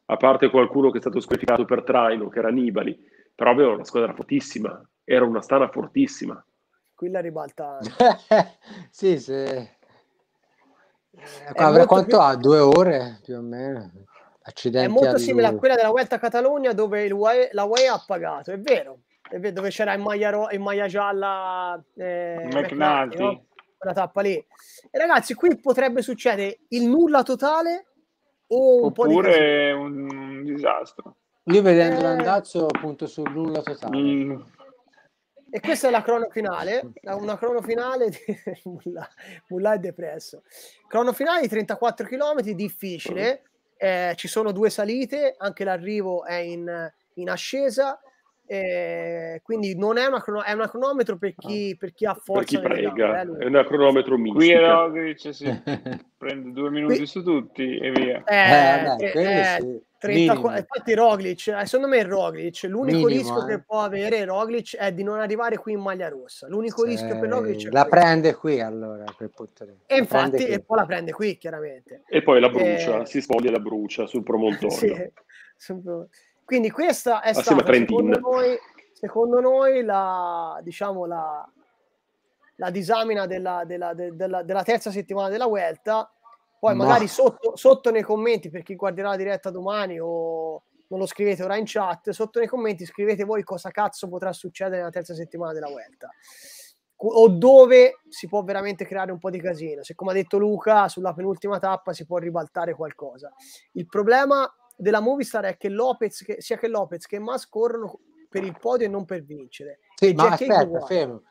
A parte qualcuno che è stato squalificato per traino, che era Nibali, però aveva una squadra fortissima, era una Astana fortissima. Qui la ribalta. *laughs* sì, sì. Avrà quanto più... ha? Due ore più o meno. Accidenti è molto simile a quella della Vuelta a Catalogna dove il UE, la UE ha pagato, è vero, è vero dove c'era in maglia, ro- in maglia gialla eh, McNulty, no? quella tappa lì. E ragazzi, qui potrebbe succedere il nulla totale o Oppure un, di un disastro. Io vedendo eh... l'andazzo appunto sul nulla totale. Mm. E questa è la crono finale, una crono finale di Mullah, *laughs* Mullah è depresso. Crono finale di 34 km, difficile eh, ci sono due salite, anche l'arrivo è in, in ascesa, eh, quindi non è, una è un cronometro per ah. chi, per chi ha forza. Per chi prega, eh, è un cronometro mistico. Qui è Roglic si *laughs* prende due minuti Qui... su tutti e via. Eh, eh, beh, tre, eh, sì. 30, infatti Roglic, eh, secondo me Roglic, l'unico Minimo, rischio che può avere Roglic è di non arrivare qui in maglia rossa. L'unico cioè, rischio per Roglic è La qui. prende qui allora, per potere. E infatti, e poi la prende qui, chiaramente. E poi la brucia, si spoglia e la brucia sul promontorio. sì. *laughs* Quindi questa è Massimo stata, secondo noi, secondo noi, la, diciamo, la, la disamina della, della, della, della, terza settimana della Vuelta. Poi Ma... magari sotto, sotto, nei commenti, per chi guarderà la diretta domani o non lo scrivete ora in chat, sotto nei commenti scrivete voi cosa cazzo potrà succedere nella terza settimana della Vuelta o dove si può veramente creare un po' di casino. Se come ha detto Luca, sulla penultima tappa si può ribaltare qualcosa. Il problema della Movistar è che, Lopez, che sia che Lopez che Mas corrono per il podio e non per vincere. Sì, ma cioè, Jack aspetta, fermo.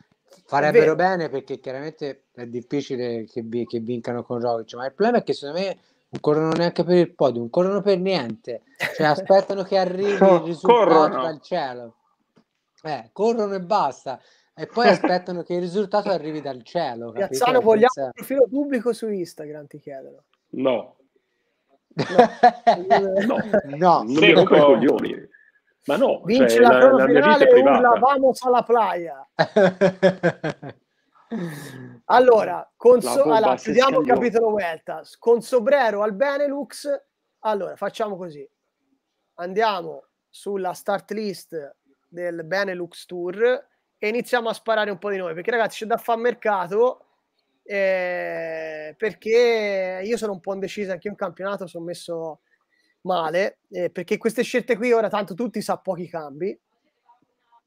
Farebbero bene perché chiaramente è difficile che, vi, che vincano con Rovic, ma il problema è che secondo me non corrono neanche per il podio, non corrono per niente. Cioè *laughs* aspettano che arrivi il risultato dal cielo. Eh, corrono e basta e poi *laughs* aspettano che il risultato arrivi dal cielo. Piazzano, vogliamo un profilo pubblico su Instagram? Ti chiedono. No. No, *laughs* no. non mi rompo i coglioni. Ma no, cioè, vince cioè, la, la, la mia vita è privata. vamos alla playa. *laughs* allora, con so- allora, chiudiamo il capitolo Vuelta. Con Sobrero al Benelux. Allora, facciamo così. Andiamo sulla start list del Benelux Tour e iniziamo a sparare un po' di noi perché ragazzi c'è da fare mercato eh, perché io sono un po' indeciso, anche in campionato sono messo male, eh, perché queste scelte qui ora tanto tutti sa pochi cambi,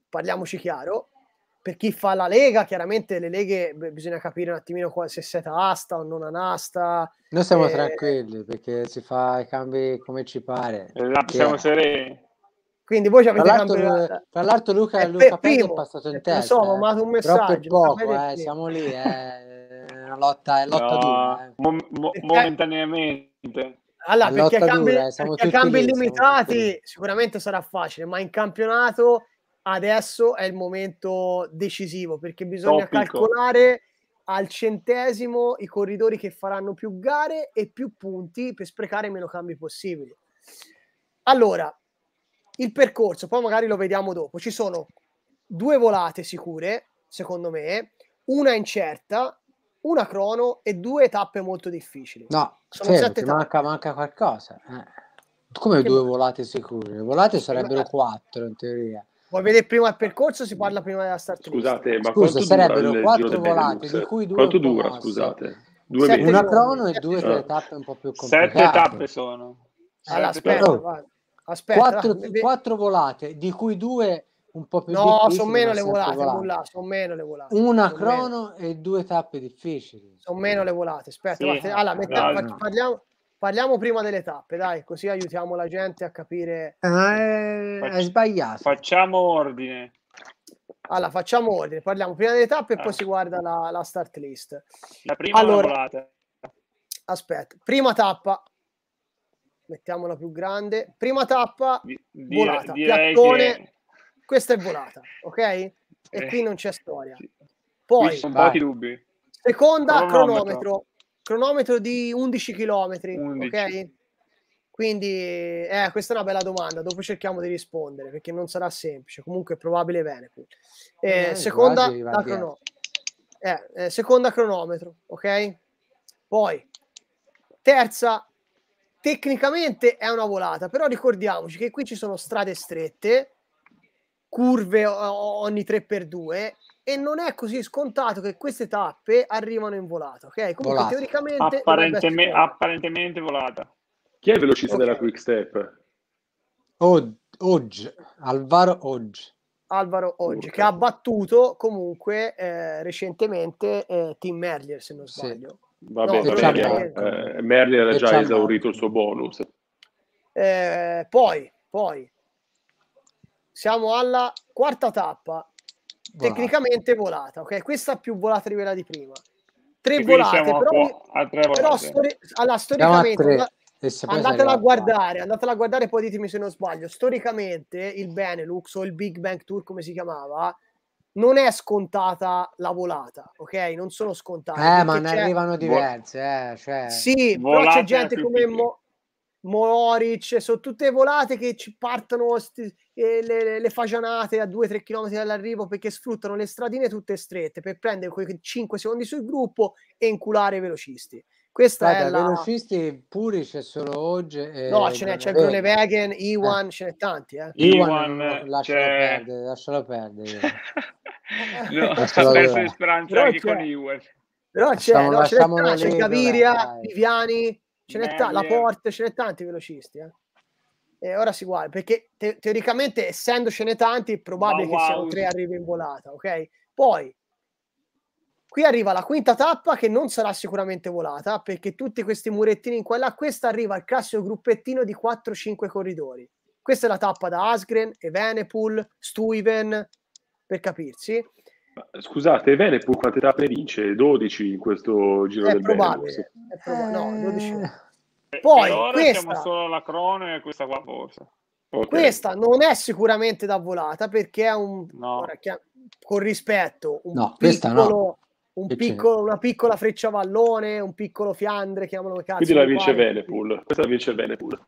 parliamoci chiaro, per chi fa la Lega, chiaramente le leghe beh, bisogna capire un attimino se siete asta o non anasta. Noi siamo eh, tranquilli perché si fa i cambi come ci pare. Esatto, siamo sereni. Quindi voi ci avete tra cambiato. Tra l'altro Luca, eh, è Luca primo, è passato in eh, testa. Insomma, eh. ma un messaggio. Poco, eh, siamo lì, eh. *laughs* una lotta, è lotta no, dura. Eh. Mo- mo- *laughs* momentaneamente. Allora, è perché a cambi, dura, eh, perché cambi lì, limitati sicuramente sarà facile, ma in campionato adesso è il momento decisivo perché bisogna Topico. calcolare al centesimo i corridori che faranno più gare e più punti per sprecare meno cambi possibili. Allora, il percorso, poi magari lo vediamo dopo. Ci sono due volate sicure, secondo me, una incerta una crono e due tappe molto difficili. No, sono fermo, sette manca, manca, qualcosa. Eh. Come che due volate sicure? Le volate sarebbero quattro in teoria. Vuoi vedere prima il percorso? Si parla prima della start Scusate, ma Scusa, sarebbero quattro volate, di cui due. Quanto dura, posso. scusate? Due sette una crono e due tre tappe un po' più complicate. Sette tappe sono. Allora, aspetta, aspetta, quattro, aspetta. quattro volate, di cui due un po' più no, sono meno le volate, volate. sono meno le volate. Una crono meno. e due tappe difficili. Sono meno le volate. Aspetta, sì, allora, mettiamo, parliamo, parliamo, prima delle tappe, dai, così aiutiamo la gente a capire. Eh, è sbagliato. Facciamo ordine. Allora, facciamo ordine, parliamo prima delle tappe e ah. poi si guarda la, la, start list. La prima allora, volata. Aspetta, prima tappa. Mettiamola più grande. Prima tappa, dire, volata. Piattone, che questa è volata, ok? E eh, qui non c'è storia. Poi, sono pochi dubbi. Seconda, cronometro. cronometro. cronometro di 11 km, 11. ok? Quindi, eh, questa è una bella domanda, dopo cerchiamo di rispondere, perché non sarà semplice, comunque è probabile bene. Eh, eh seconda, la crono- eh, eh, seconda cronometro, ok? Poi, terza, tecnicamente è una volata, però ricordiamoci che qui ci sono strade strette, curve ogni 3x2 e non è così scontato che queste tappe arrivano in volata, ok? Comunque volata. teoricamente Apparentemente, apparentemente volata. Chi è il velocista okay. della quick step? oggi, Alvaro Oggi. Alvaro Oggi, che ha battuto comunque eh, recentemente eh, Tim Merlier, se non sbaglio. Sì. Vabbè, no, eh, Merlier ha già esaurito il suo bonus. Eh, poi, poi, siamo alla quarta tappa, volata. tecnicamente volata, ok? Questa più volata di quella di prima. Tre volate, però, a tre volate, però, stori- allora, storicamente... Andatela a guardare, andatela a guardare, poi ditemi se non sbaglio. Storicamente il Benelux o il Big Bang Tour, come si chiamava, non è scontata la volata, ok? Non sono scontate. Eh, ma ne arrivano diverse, eh, cioè... Sì, volata però c'è gente come... Mo- Moric, sono tutte volate che ci partono sti, eh, le, le, fagianate a 2-3 km dall'arrivo perché sfruttano le stradine tutte strette per prendere quei 5 secondi sul gruppo e inculare i velocisti. Questa Guarda, è la... velocisti puri c'è solo oggi. E... No, ce n'è, c'è Brune Wagen, eh. Iwan, eh. ce n'è tanti. Eh. Iwan, eh, lascialo c'è... perdere, lascialo perdere. *laughs* no, lascialo perdere. speranza Però anche c'è. con Iwan. Però c'è, lasciamo, no, lasciamo c'è, c'è Caviria, Viviani, ce n'è ta- la Porte, ce n'è tanti velocisti. Eh. E ora si guarda, perché te- teoricamente essendocene tanti è probabile wow, che siano wow. tre arrivi in volata, ok? Poi, qui arriva la quinta tappa che non sarà sicuramente volata, perché tutti questi murettini in quella, questa arriva al classico gruppettino di 4-5 corridori. Questa è la tappa da Asgren, Evenepoel, Stuyven, per capirsi. Scusate, Venepo quantità tappe vince? 12 in questo giro è del probabile, Venepo. È eh, no, 12. Eh, Poi, ora questa... siamo solo alla crone e questa qua forse. Okay. Questa non è sicuramente da volata perché è un... No. Ora, con rispetto, un no, piccolo... No. Un piccolo, una piccola freccia vallone, un piccolo fiandre, chiamalo cazzo. Quindi la vince Venepool. Questa la vince Venepool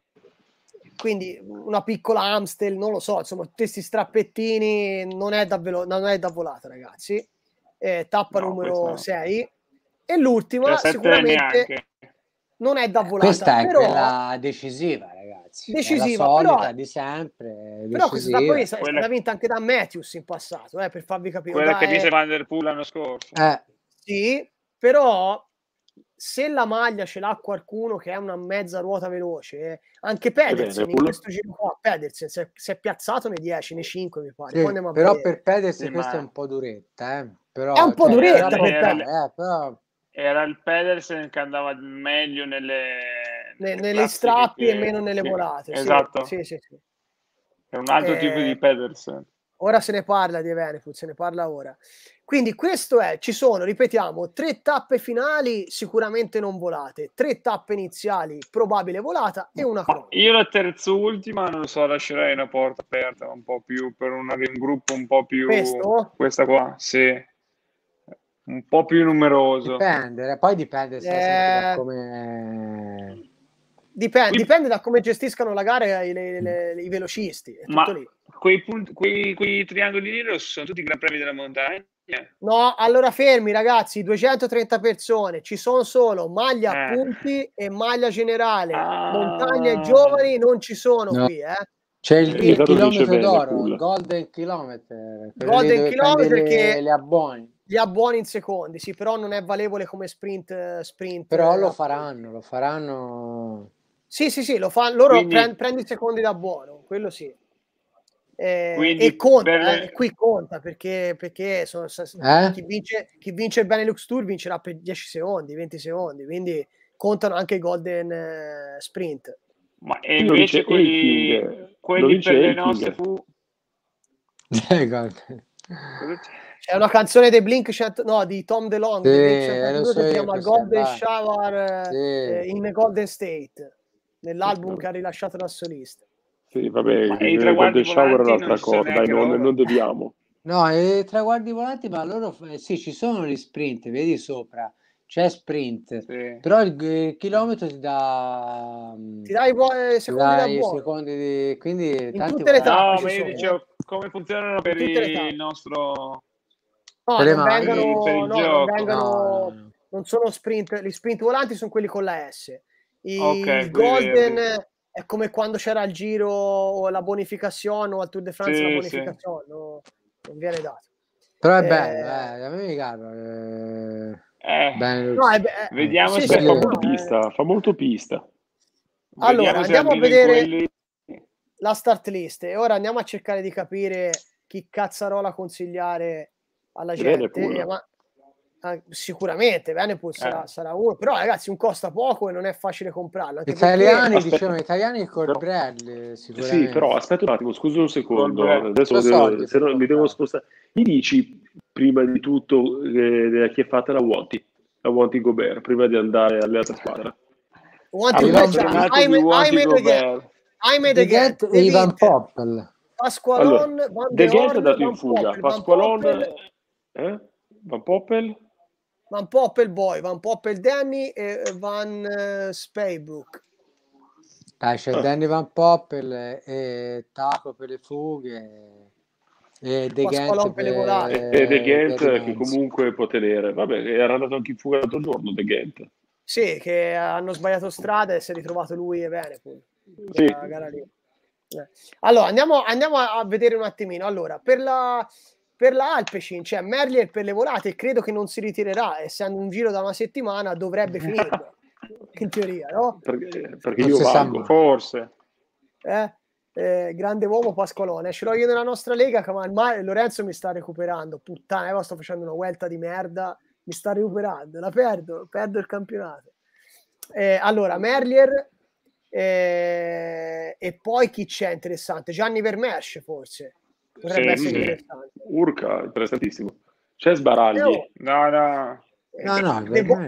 quindi una piccola Amstel, non lo so, insomma, questi strappettini non è da, velo- non è da volata, ragazzi. Eh, tappa no, numero 6. No. E l'ultima cioè, sicuramente non è da volata. Questa è però... quella decisiva, ragazzi. Decisiva, la solita, però... di sempre. Decisiva. Però questa poi è stata vinta anche da Matthews in passato, eh, per farvi capire. Quella da, che è... vinse Van Der Poel l'anno scorso. Eh. Sì, però se la maglia ce l'ha qualcuno che è una mezza ruota veloce, anche Pedersen in questo giro qua, Pedersen si è, si è piazzato nei 10, nei 5 mi pare. Sì, però per Pedersen sì, questa ma... è un po' duretta, eh. però, è un po' cioè, duretta era, per era, eh, però... era il Pedersen che andava meglio nelle, ne, nelle strappi che... e meno nelle sì, volate. Esatto. Sì, sì, sì. È un altro eh... tipo di Pedersen. Ora se ne parla di Evenepoel, se ne parla ora. Quindi questo è, ci sono, ripetiamo, tre tappe finali sicuramente non volate, tre tappe iniziali probabile volata e una cronaca. Io la terza ultima, non so, lascerei una porta aperta un po' più per una, un gruppo un po' più... Questo? Questa qua, sì. Un po' più numeroso. Dipende, eh, poi dipende se eh... da come... Dipende, dipende, da come gestiscano la gara i, le, le, i velocisti. Ma quei, punti, quei, quei triangoli lì sono tutti i Gran Premi della montagna? eh. No, allora fermi ragazzi, 230 persone, ci sono solo maglia eh. punti e maglia generale, ah. montagna e giovani non ci sono no. qui, eh. C'è il, il, chilometro d'oro, il golden kilometer. Golden kilometer che le abboni. Gli abboni in secondi, sì, però non è valevole come sprint. Eh, sprint però eh, lo faranno, lo faranno. Sì, sì, sì, lo fa, loro Quindi... prend, i secondi da buono, quello sì. Eh, e conta, per... eh, qui conta perché, perché so, so, eh? chi, vince, chi vince il Benelux Tour vincerà per 10 secondi, 20 secondi, quindi contano anche i Golden eh, Sprint. Ma e invece quelli, quelli per le nostre fu... *laughs* Eh, C'è una canzone dei Blink, no, di Tom DeLong sì, eh, che si chiama Golden Shower sì. in Golden State, nell'album sì. che ha rilasciato da solista. Sì, vabbè, i traguardi shower è cosa, dai, non, non dobbiamo. No, i traguardi volanti, ma loro eh, sì, ci sono gli sprint, vedi sopra, c'è sprint, sì. però il, eh, il, chilometro ti dà ti dai buone, eh, secondi, dai, da secondi di, quindi in tanti tutte le tappe, no, ma io dicevo come funzionano per il nostro no, per non, vengono, per no, non, vengono, no. non sono sprint, gli sprint volanti sono quelli con la S. I okay, golden è come quando c'era il giro o la bonificazione o al Tour de France sì, la bonificazione, sì. no, non viene dato. Però è eh, bello, eh, a me mi caro. Eh, eh. bello. No, è be- eh, Vediamo sì, se fa molto pista, fa molto pista. Allora, andiamo a vedere quelli... la start list e ora andiamo a cercare di capire chi cazzarola consigliare alla gente. Ma Ah, sicuramente Venepool eh. sarà, uno però ragazzi un costa poco e non è facile comprarlo anche italiani perché... *laughs* diciamo italiani con però... Brand eh sì però aspetta un attimo scusa un secondo eh. adesso devo, se no, mi devo spostare mi dici prima di tutto eh, chi è fatta la Wanty la Wanty Gobert prima di andare all'altra squadra Wanty Gobert Aime De Gert Ivan Poppel Pasqualon allora, De Gert è andato in fuga Pasqualon eh? Van Poppel Van Poppel Poppelboy, Van Poppel Danny e Van eh, Speybrook. Dai, c'è ah. Danny Van Poppel e Taco per le fughe e De Ghent per, e, e De Gent che comunque può tenere. Vabbè, era andato anche in fuga l'altro giorno De Ghent. Sì, che hanno sbagliato strada e si è ritrovato lui e Venepul. Sì. Gara lì. Eh. Allora, andiamo, andiamo, a vedere un attimino. Allora, per la, per l'Alpecin, cioè Merlier per le volate, credo che non si ritirerà, essendo un giro da una settimana dovrebbe *laughs* finire. in teoria, no? Perché, eh, perché io valgo, forse. Eh? Eh, grande uomo Pasqualone, ce l'ho io nella nostra lega, ma ormai Lorenzo mi sta recuperando, puttana, io eh, sto facendo una vuelta di merda, mi sta recuperando, la perdo, perdo il campionato. Eh, allora, Merlier eh, e poi chi c'è interessante? Gianni Vermesh forse Potrebbe essere sì. Urca, interessantissimo. C'è Sbaragli. No, no. No, no, no eh, De, Bo-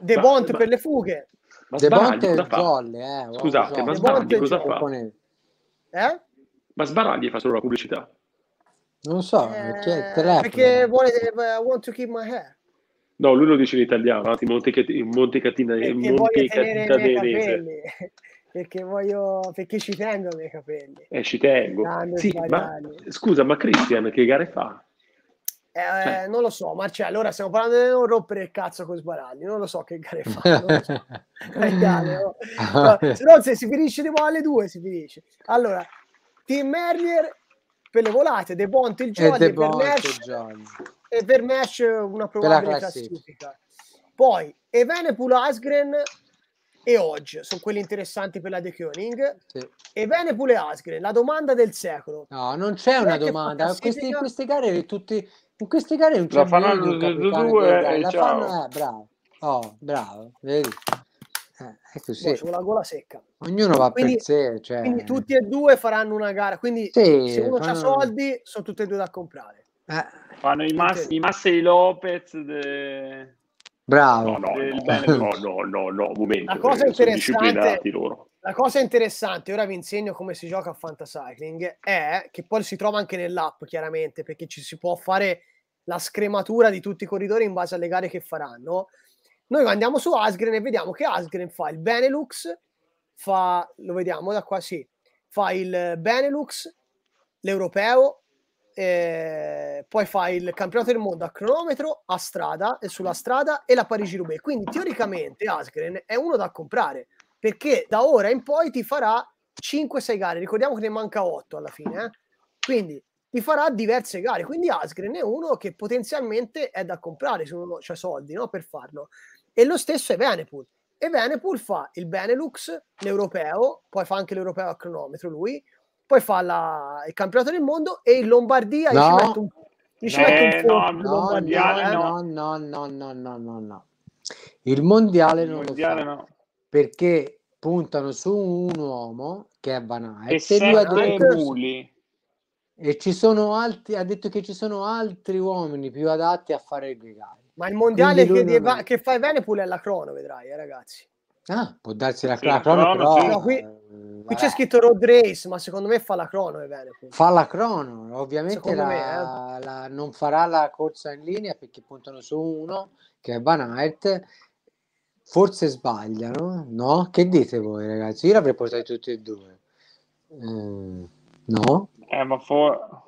De Bont per le fughe. Ma De Bont è folle, eh. Scusate, ma Sbaragli cosa fa? Eh, eh? Ma Sbaragli fa solo la pubblicità. Non so, perché, eh, perché vuole I eh, want to keep my hair. No, lui lo dice in italiano, Monte Catina, Monte Monte Monte Montecatina, Montecatina, perché voglio perché ci tengo i miei capelli. Eh, ci tengo. Sì, ma, scusa, ma Christian che gare fa? Eh, cioè. Eh, non lo so, Marcello, allora stiamo parlando di non rompere il cazzo con Sbaragli, non lo so che gare fa. Non so. *laughs* se no, se si finisce tipo alle due, si finisce. Allora, Tim Merlier per le volate, De Bonte il Jolly, eh, e, per Mesh, e per Nash una probabile classifica. Poi Evene Pulasgren e Hodge sono quelli interessanti per la De Koenig sì. e Venepul e Asgren la domanda del secolo no non c'è una domanda questi, queste gare tutti in queste gare non c'è eh, la fanno due la fanno eh, bravo oh, bravo vedi eh, è così. Boh, la gola secca. Ognuno va quindi, per sé. Cioè... Quindi tutti e due faranno una gara. Quindi sì, se uno fanno... ha soldi, sono tutti e due da comprare. Eh. Fanno i, massi i Massey Lopez. De... Bravo. No, no, eh, no, no, no, momento. La cosa, eh, interessante, la cosa interessante, ora vi insegno come si gioca a Fantacycling, è che poi si trova anche nell'app, chiaramente, perché ci si può fare la scrematura di tutti i corridori in base alle gare che faranno. Noi andiamo su Asgren e vediamo che Asgren fa il Benelux, fa, lo vediamo da qua, sì, fa il Benelux, l'Europeo, eh, poi fai il campionato del mondo a cronometro, a strada e sulla strada e la Parigi-Roubaix. Quindi teoricamente Asgren è uno da comprare perché da ora in poi ti farà 5-6 gare. Ricordiamo che ne manca 8 alla fine, eh? quindi ti farà diverse gare. Quindi Asgren è uno che potenzialmente è da comprare se uno ha soldi no? per farlo. E lo stesso è Venepool. E Venepool fa il Benelux, l'europeo, poi fa anche l'europeo a cronometro lui poi fa la, il campionato del mondo e in Lombardia no. gli ci mette un, gli ci eh, mette un no, Lombardia, no, no, no, no, no, no, no. Il mondiale non mondiale lo fa, no. perché puntano su un uomo che è banale e, e due ha detto, muli. e ci sono altri ha detto che ci sono altri uomini più adatti a fare il gregario. Ma il mondiale che, deva, è... che fa Venepool è la crono, vedrai, eh, ragazzi. Ah, può darsi la, sì, la crono, però, però, sì. però qui, eh. Qui c'è scritto Road Race, ma secondo me fa la crono e Venepo. Fa la crono, ovviamente la, me, eh. la, non farà la corsa in linea perché puntano su uno che è Van Aert. Forse sbagliano, no? Che dite voi ragazzi? Io l'avrei portato tutti e due. Mm, no? Eh, ma for...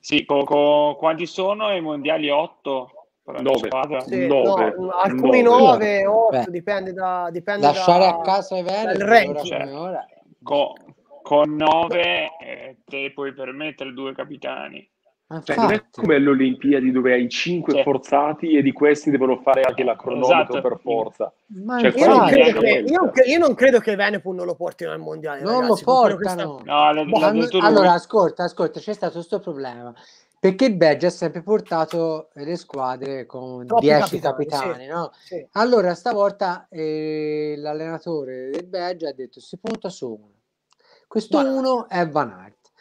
Sì, co- co- quanti sono i mondiali 8? 9, sì, 9, no, alcuni 9, 8, dipende da dipende lasciare da, a casa Il Veneti cioè, co, con 9 eh, te puoi permettere due capitani cioè, non è come alle Olimpiadi dove hai 5 cioè. forzati e di questi devono fare anche l'acronomico esatto. per forza. Cioè, io, non che, io, io, non credo che Venepul non lo portino al mondiale. Non ragazzi, lo portano. Questa... No, la, la, la, allora, ascolta, ascolta, c'è stato questo problema. Perché il Belgio ha sempre portato eh, le squadre con 10 capitani, capitani sì, no? Sì. Allora stavolta eh, l'allenatore del Belgio ha detto si punta su uno. Questo Van uno è Van Aert.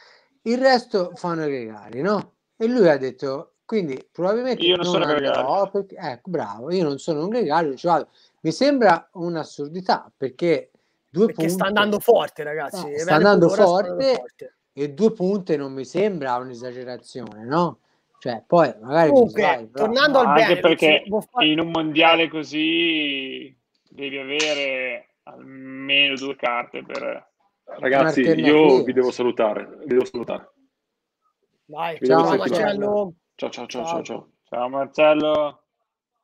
Il resto fanno i gregari, no? E lui ha detto, quindi probabilmente... Io non, non sono gregario. Perché, ecco, bravo, io non sono un gregario, ci vado. Mi sembra un'assurdità, perché... Due perché punti, sta andando forte, ragazzi. No, sta andando forte e due punte non mi sembra un'esagerazione, no? Cioè, poi magari Comunque, sbagli, però... tornando al anche bene, perché fare... in un mondiale così devi avere almeno due carte per ragazzi. Io vi devo salutare, vi devo salutare. Vai, vi ciao Marcello. Ciao, ciao, ciao, ciao, ciao. Ciao Marcello.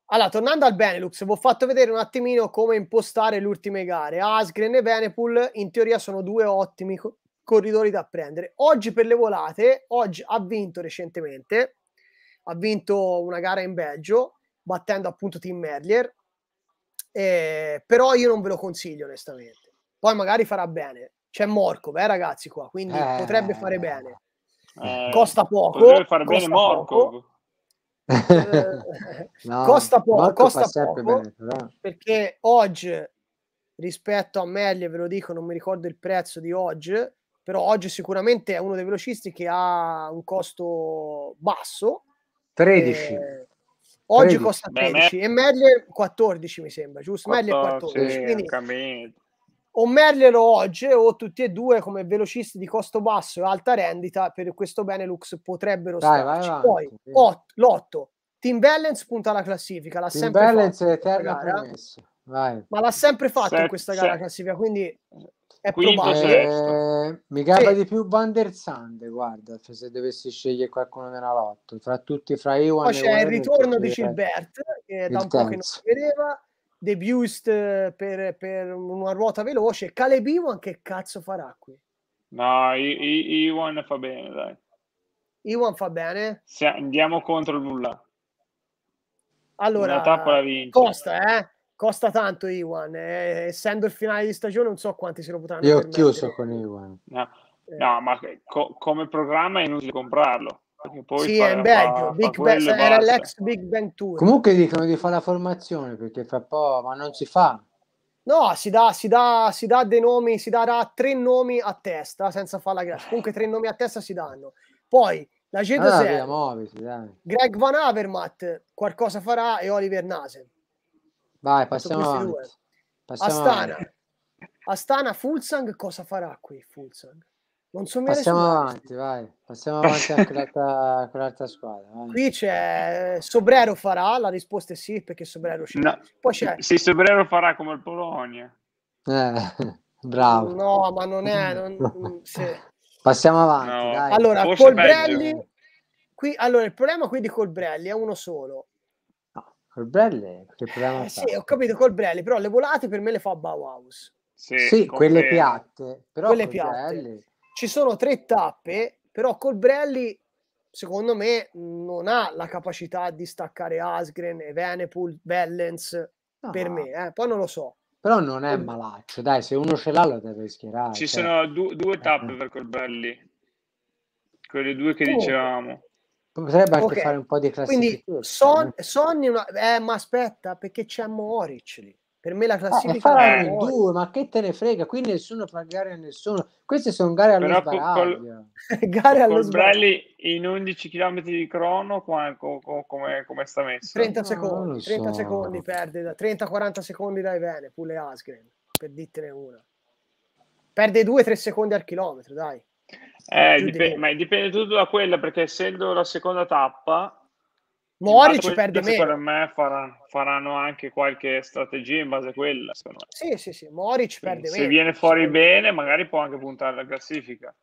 Allora, tornando al Benelux, vi ho fatto vedere un attimino come impostare le ultime gare. Asgren e Venepool in teoria sono due ottimi corridori da prendere. Oggi per le volate, oggi ha vinto recentemente, ha vinto una gara in Belgio, battendo appunto Tim Merlier, eh, però io non ve lo consiglio onestamente. Poi magari farà bene. C'è Morco, eh ragazzi qua, quindi eh, potrebbe fare bene. Eh, costa poco. Potrebbe fare bene Morco. Eh, *laughs* no, costa, poco, Morco costa poco, bene, perché oggi rispetto a Merlier, ve lo dico, non mi ricordo il prezzo di oggi, però oggi sicuramente è uno dei velocisti che ha un costo basso. 13. Eh, oggi 13. costa 13 Beh, e Merle 14 mi sembra, giusto? 14, Merle 14. Sì, o Merlelo oggi o tutti e due come velocisti di costo basso e alta rendita per questo Benelux potrebbero Dai, starci. Vai, Poi sì. l'otto, Team Balance punta alla classifica, l'ha Team sempre Balance fatto, è eterna promessa. Vai. ma l'ha sempre fatto se, in questa gara classifica, quindi è probabile. Eh, mi gaba sì. di più Van der Sande, guarda, cioè se dovessi scegliere qualcuno nella lotta, fra tutti, fra Iwan Poi c'è il ritorno di Gilbert, che da un po' che non si vedeva, De Bust eh, per, per, una ruota veloce, Caleb Iwan che cazzo farà qui? No, I, Iwan fa bene, dai. Iwan fa bene? Se andiamo contro nulla. Allora, Costa, eh? costa tanto Iwan, eh, essendo il finale di stagione non so quanti se lo potranno Io ho chiuso con Iwan. No, eh. no ma co- come programma è inutile comprarlo. Sì, fa, è bello, fa, era l'ex Big Bang Tour. Comunque dicono di fare la formazione perché fa po', ma non si fa. No, si dà, si dà, si dà dei nomi, si darà tre nomi a testa senza fare la grazia. Eh. Comunque tre nomi a testa si danno. Poi la gente allora, ah, Greg Van Avermaet qualcosa farà e Oliver Nasen Vai, passiamo avanti. Passiamo Astana. Avanti. Astana, Fulsang, cosa farà qui Fulsang? Non so Passiamo avanti, vai. Passiamo avanti anche quell'altra, quell'altra squadra. Vai. Qui c'è eh, Sobrero farà, la risposta è sì, perché Sobrero c'è. No. Poi c'è... Se Sobrero farà come il Polonia. Eh, *laughs* bravo. No, ma non è... Non... Mm, sì. Passiamo avanti, no. Allora, Forse Colbrelli... Qui, allora, il problema qui di Colbrelli è uno solo. Col Brelle? Che problema eh, sì, ho capito col Brelle, però le volate per me le fa Bauhaus. Sì, sì quelle le... piatte. Però quelle piatte. Brelli... Ci sono tre tappe, però col Brelli secondo me non ha la capacità di staccare Asgren, Evenepoel, Bellens, no. per me, eh. poi non lo so. Però non è malaccio, dai, se uno ce l'ha lo deve schierare. Ci cioè. sono du- due tappe eh. per Corbelli, quelle due che oh. dicevamo. Potrebbe anche okay. fare un po' di classifica. Quindi eh, Son, eh. Sonny, una... eh, ma aspetta, perché c'è Moric lì. Per me la eh, classifica ah, è il 2, ma che te ne frega? Qui nessuno fa gare a nessuno. Queste sono gare allo Però sbaraglio. Col, *laughs* gare allo sbaraglio. in 11 km di crono, come, come, come sta messo? 30 ah, secondi, no, so. secondi perde, da 30-40 secondi dai bene, pure Asgren, per dittene una. Perde 2-3 secondi al chilometro, dai. Eh, dipende, ma dipende tutto da quella perché essendo la seconda tappa Mori ci perde meno. Secondo me farà, faranno anche qualche strategia in base a quella. Sì, sì, sì, Mori ci perde se meno. Se viene fuori sì. bene, magari può anche puntare alla classifica.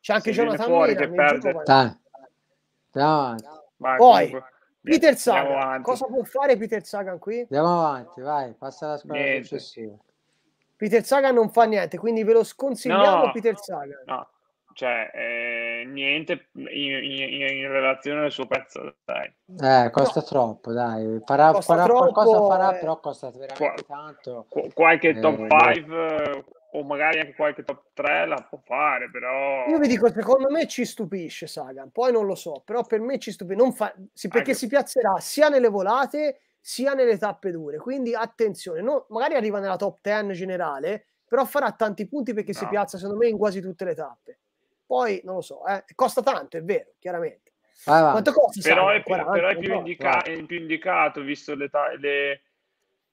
C'è anche se Jonathan fuori, Milan, che perde. Gioco, ma... Vai, Poi, comunque. Peter Sagan, cosa può fare Peter Sagan qui? Andiamo avanti, vai, passa alla squadra niente. successiva. Peter Sagan non fa niente, quindi ve lo sconsigliamo no, Peter Sagan. No cioè eh, niente in, in, in, relazione al suo prezzo. Dai. Eh, costa no. troppo, dai. Farà, farà troppo, qualcosa farà, eh. però costa veramente Qua, tanto. Qualche eh, top 5 o magari anche qualche top 3 la può fare, però... Io vi dico, secondo me ci stupisce Sagan, poi non lo so, però per me ci stupisce, fa... sì, perché anche... si piazzerà sia nelle volate sia nelle tappe dure, quindi attenzione, no, magari arriva nella top 10 generale, però farà tanti punti perché no. si piazza secondo me in quasi tutte le tappe. Poi non lo so, eh, costa tanto, è vero, chiaramente. Ah, Quanto costa? Però, è più, 40, però è, più indica- è, più indicato, visto le, ta- le,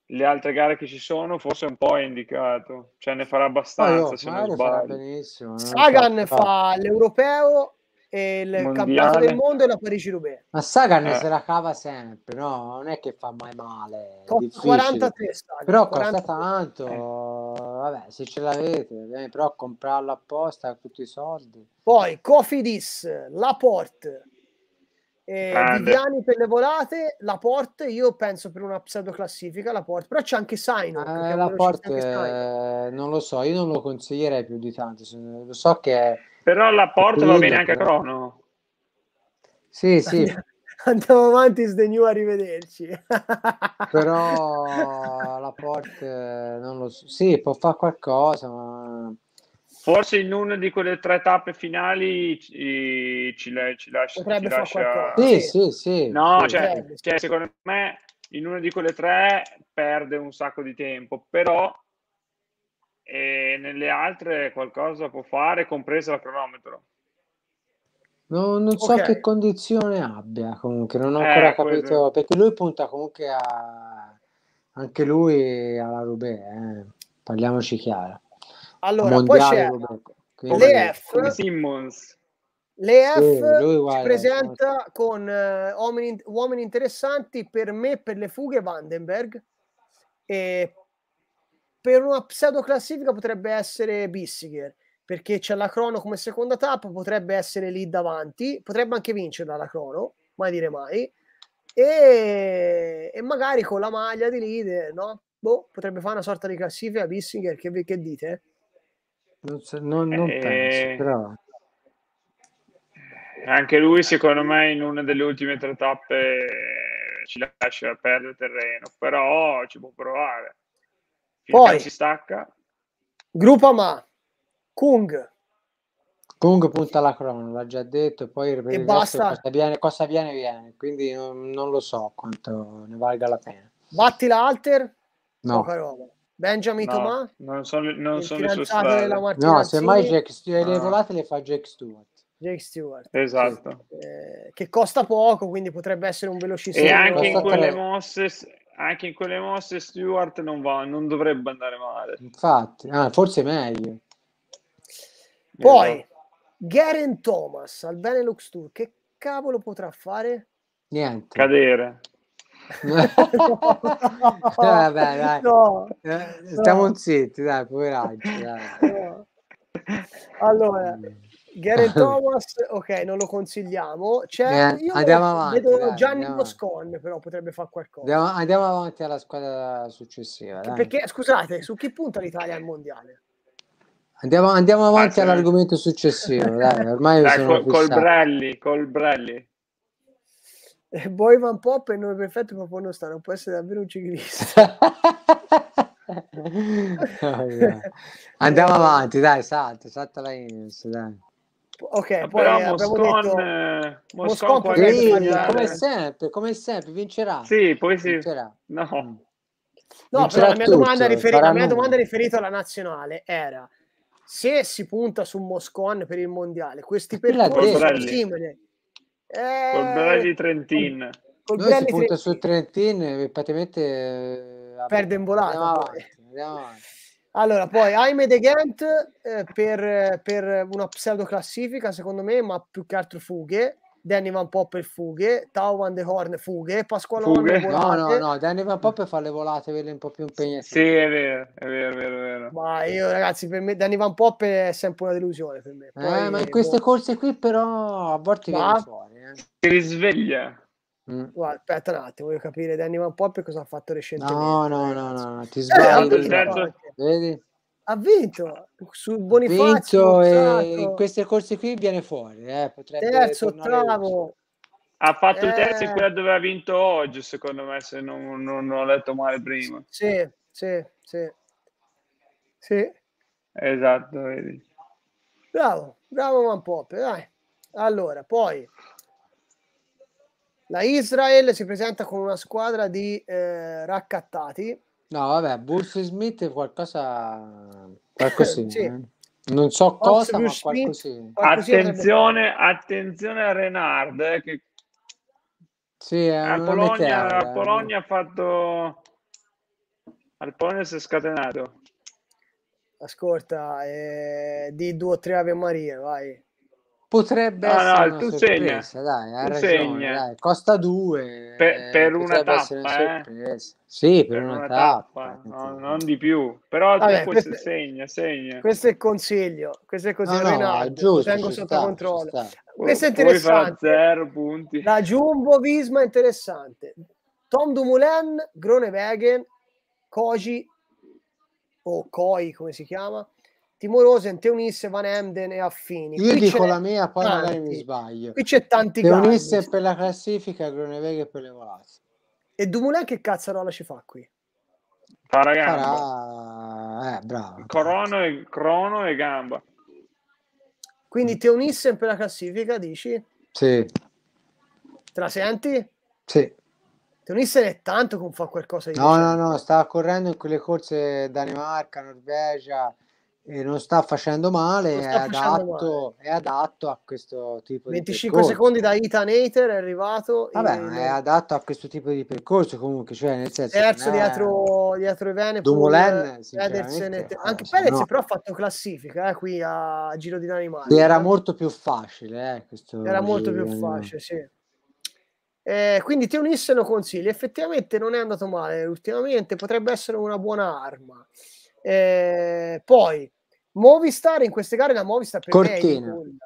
le, altre gare che ci sono, forse un po' è indicato. Cioè ne farà abbastanza, no, se non sbaglio. Sagan ah. fa l'europeo e il campionato del mondo e la Parigi Roubaix. Ma Sagan eh. se la cava sempre, no? Non è che fa mai male. Costa 43 Sagan. Però 43. costa tanto. Eh vabbè, se ce l'avete, però comprarlo apposta con tutti i soldi. Poi Cofidis, Laporte, eh, Viviani per le volate, Laporte, io penso per una pseudo classifica, Laporte, però c'è anche Saino. Eh, Laporte, anche eh, non lo so, io non lo consiglierei più di tanto, lo so che... Però Laporte va bene anche a Crono. Sì, sì. *laughs* andiamo avanti, The New, arrivederci. *laughs* Però la Porte non lo so. Sì, può fare qualcosa, ma... Forse in una di quelle tre tappe finali ci, ci, ci lascia... Potrebbe ci lascia... Sì, sì, sì. No, sì. Cioè, cioè, secondo me in una di quelle tre perde un sacco di tempo, però eh, nelle altre qualcosa può fare, compresa la cronometro. No, non so okay. che condizione abbia comunque, non ho eh, ancora eh, capito, quello. perché lui punta comunque a, anche lui alla Rubè, eh. parliamoci chiaro. Allora, Mondiale poi c'è Quindi, l'EF, Simmons. L'EF sì, guarda, si presenta guarda. con uh, uomini, uomini, interessanti per me per le fughe Vandenberg e per una pseudo classifica potrebbe essere Bissiger perché c'è la Crono come seconda tappa, potrebbe essere lì davanti, potrebbe anche vincerla la Crono, mai dire mai, e, e magari con la maglia di leader, no? Boh, potrebbe fare una sorta di classifica Bissinger, che, che dite? Non, so, non, non eh, penso, però... Eh, anche lui, secondo me, in una delle ultime tre tappe eh, ci lascia perdere terreno, però ci può provare. Finché Poi si stacca. Gruppo Ma, Kung. Kung punta la crono, l'ha già detto, poi e basta. Cosa viene, cosa viene, viene, quindi non, non, lo so quanto ne valga la pena. Batti l'alter? No. Benjamin no, Thomas? Non sono, non sono le sue strade. No, semmai Jack Stewart, le volate ah. le fa Jack Stewart. Jack Stewart. Esatto. Eh, che costa poco, quindi potrebbe essere un velocissimo. E anche in, quelle mosse, anche in quelle mosse Stewart non, va, non dovrebbe andare male. Infatti, ah, forse meglio. Poi, Garen Thomas al Benelux Tour, che cavolo potrà fare? Niente. Cadere. no, *laughs* eh, vabbè, dai. No, eh, Stiamo no. zitti, dai, poveraggi. Dai. No. Allora, Garen *laughs* Thomas, ok, non lo consigliamo. C'è, eh, andiamo avanti. Vedo dai, Gianni Moscon, però potrebbe fare qualcosa. Andiamo, andiamo, avanti alla squadra successiva. Dai. Perché, scusate, su chi punta l'Italia al mondiale? Andiamo, andiamo ah, avanti ah, all'argomento successivo. *laughs* Dai, ormai dai, sono col, col Brelli, Boy Van Pop è il nome perfetto, ma poi non sta, non può essere davvero un ciclista. *laughs* Andiamo avanti, dai, salta, salta la Ines, dai. Ok, poi Però detto, eh, Moscon, sì, come sempre, come sempre vincerà. Sì, poi sì. Vincerà. No. Mm. No, vincerà però la mia, tutto, domanda riferita, la mia domanda riferita alla nazionale era se si punta su Moscon per il mondiale, questi percorsi sono simili. Eh, col Brelli Trentin. Col Noi si punta su Trentin, praticamente eh, perde in volata. Andiamo avanti, andiamo avanti. Allora, poi Aime De Ghent eh, per, per una pseudo classifica, secondo me, ma più che altro fughe Danny Van Poppel fughe, Tauan De Horn fughe, Pasqualone fughe. No, no, no, Danny Van Poppel fa le volate, quelle un po' più impegnate. Sì, è vero, è vero, è vero, è vero. Ma io ragazzi, per me Danny Van Poppel è sempre una delusione per me. Eh, Poi, eh, ma in queste boh... corse qui però a volte ma... viene fuori. Eh. Si risveglia. Mm. Guarda, aspetta un attimo, voglio capire Danny Van Poppel cosa ha fatto recentemente. No, no, no, no, no. ti sbagli. Eh, vedi? ha vinto su Bonifacio. Ha e in queste corse qui viene fuori. Eh, terzo, ottavo. Ha fatto eh... il terzo in eh. quella dove ha vinto oggi, secondo me, se non, non, non ho letto male prima. Sì, sì, sì. sì. Esatto, vedi. Bravo, bravo One Pop, dai. Allora, poi la Israel si presenta con una squadra di eh, raccattati No, vabbè, Bruce Smith qualcosa... Qualcosì. sì. eh. Non so Forse cosa, Bruce ma qualcosì. qualcosì attenzione, avrebbe... attenzione a Renard, eh, che sì, a Polonia, la Polonia ha fatto... Al Polonia si è scatenato. Ascolta, eh, di due o tre Ave Maria, vai. Potrebbe no, essere no, tu sorpresa, segna. dai, hai tu ragione, segna. Dai. costa due. Per, eh, per una tappa, eh? Sì, per, per una, una, tappa. tappa. No, non di più, però Vabbè, questo, questo, segna, segna. Questo è il consiglio, questo è il consiglio, no, Renato, no, giusto, tengo sotto sta, controllo. Questo è interessante. Zero punti. La Jumbo Visma è interessante. Tom Dumoulin, Groenewegen, Koji o Koi come si chiama? timorose Rosen, Teunisse, Van Emden e Affini. Io qui dico la mia, poi tanti. magari mi sbaglio. Qui c'è tanti Teunisse per la classifica, Gronevega per le volate. E Dumoulin che cazzarola ci fa qui? Farà... Eh, bravo. Crono e, crono e gamba. Quindi Teunisse per la classifica, dici? Sì. Te la senti? Sì. Teunisse è tanto che fa qualcosa di... No, no, no, stava correndo in quelle corse Danimarca, Norvegia e non sta facendo male, sta è, facendo adatto, male. è, adatto, a questo tipo 25 di 25 secondi da Ethan Hater è arrivato. Vabbè, e... è adatto a questo tipo di percorso comunque, cioè nel senso... Terzo dietro, è... dietro Evene, Dumoulin, eh, Pedersen, eh, anche Perez no. però ha fatto classifica eh, qui a Giro di Danimarca. Era eh. molto più facile, eh, questo Era molto più facile, sì. Eh, quindi Teonis lo consigli, effettivamente non è andato male ultimamente, potrebbe essere una buona arma. Eh, poi Movistar in queste gare la Movistar per Cortina. me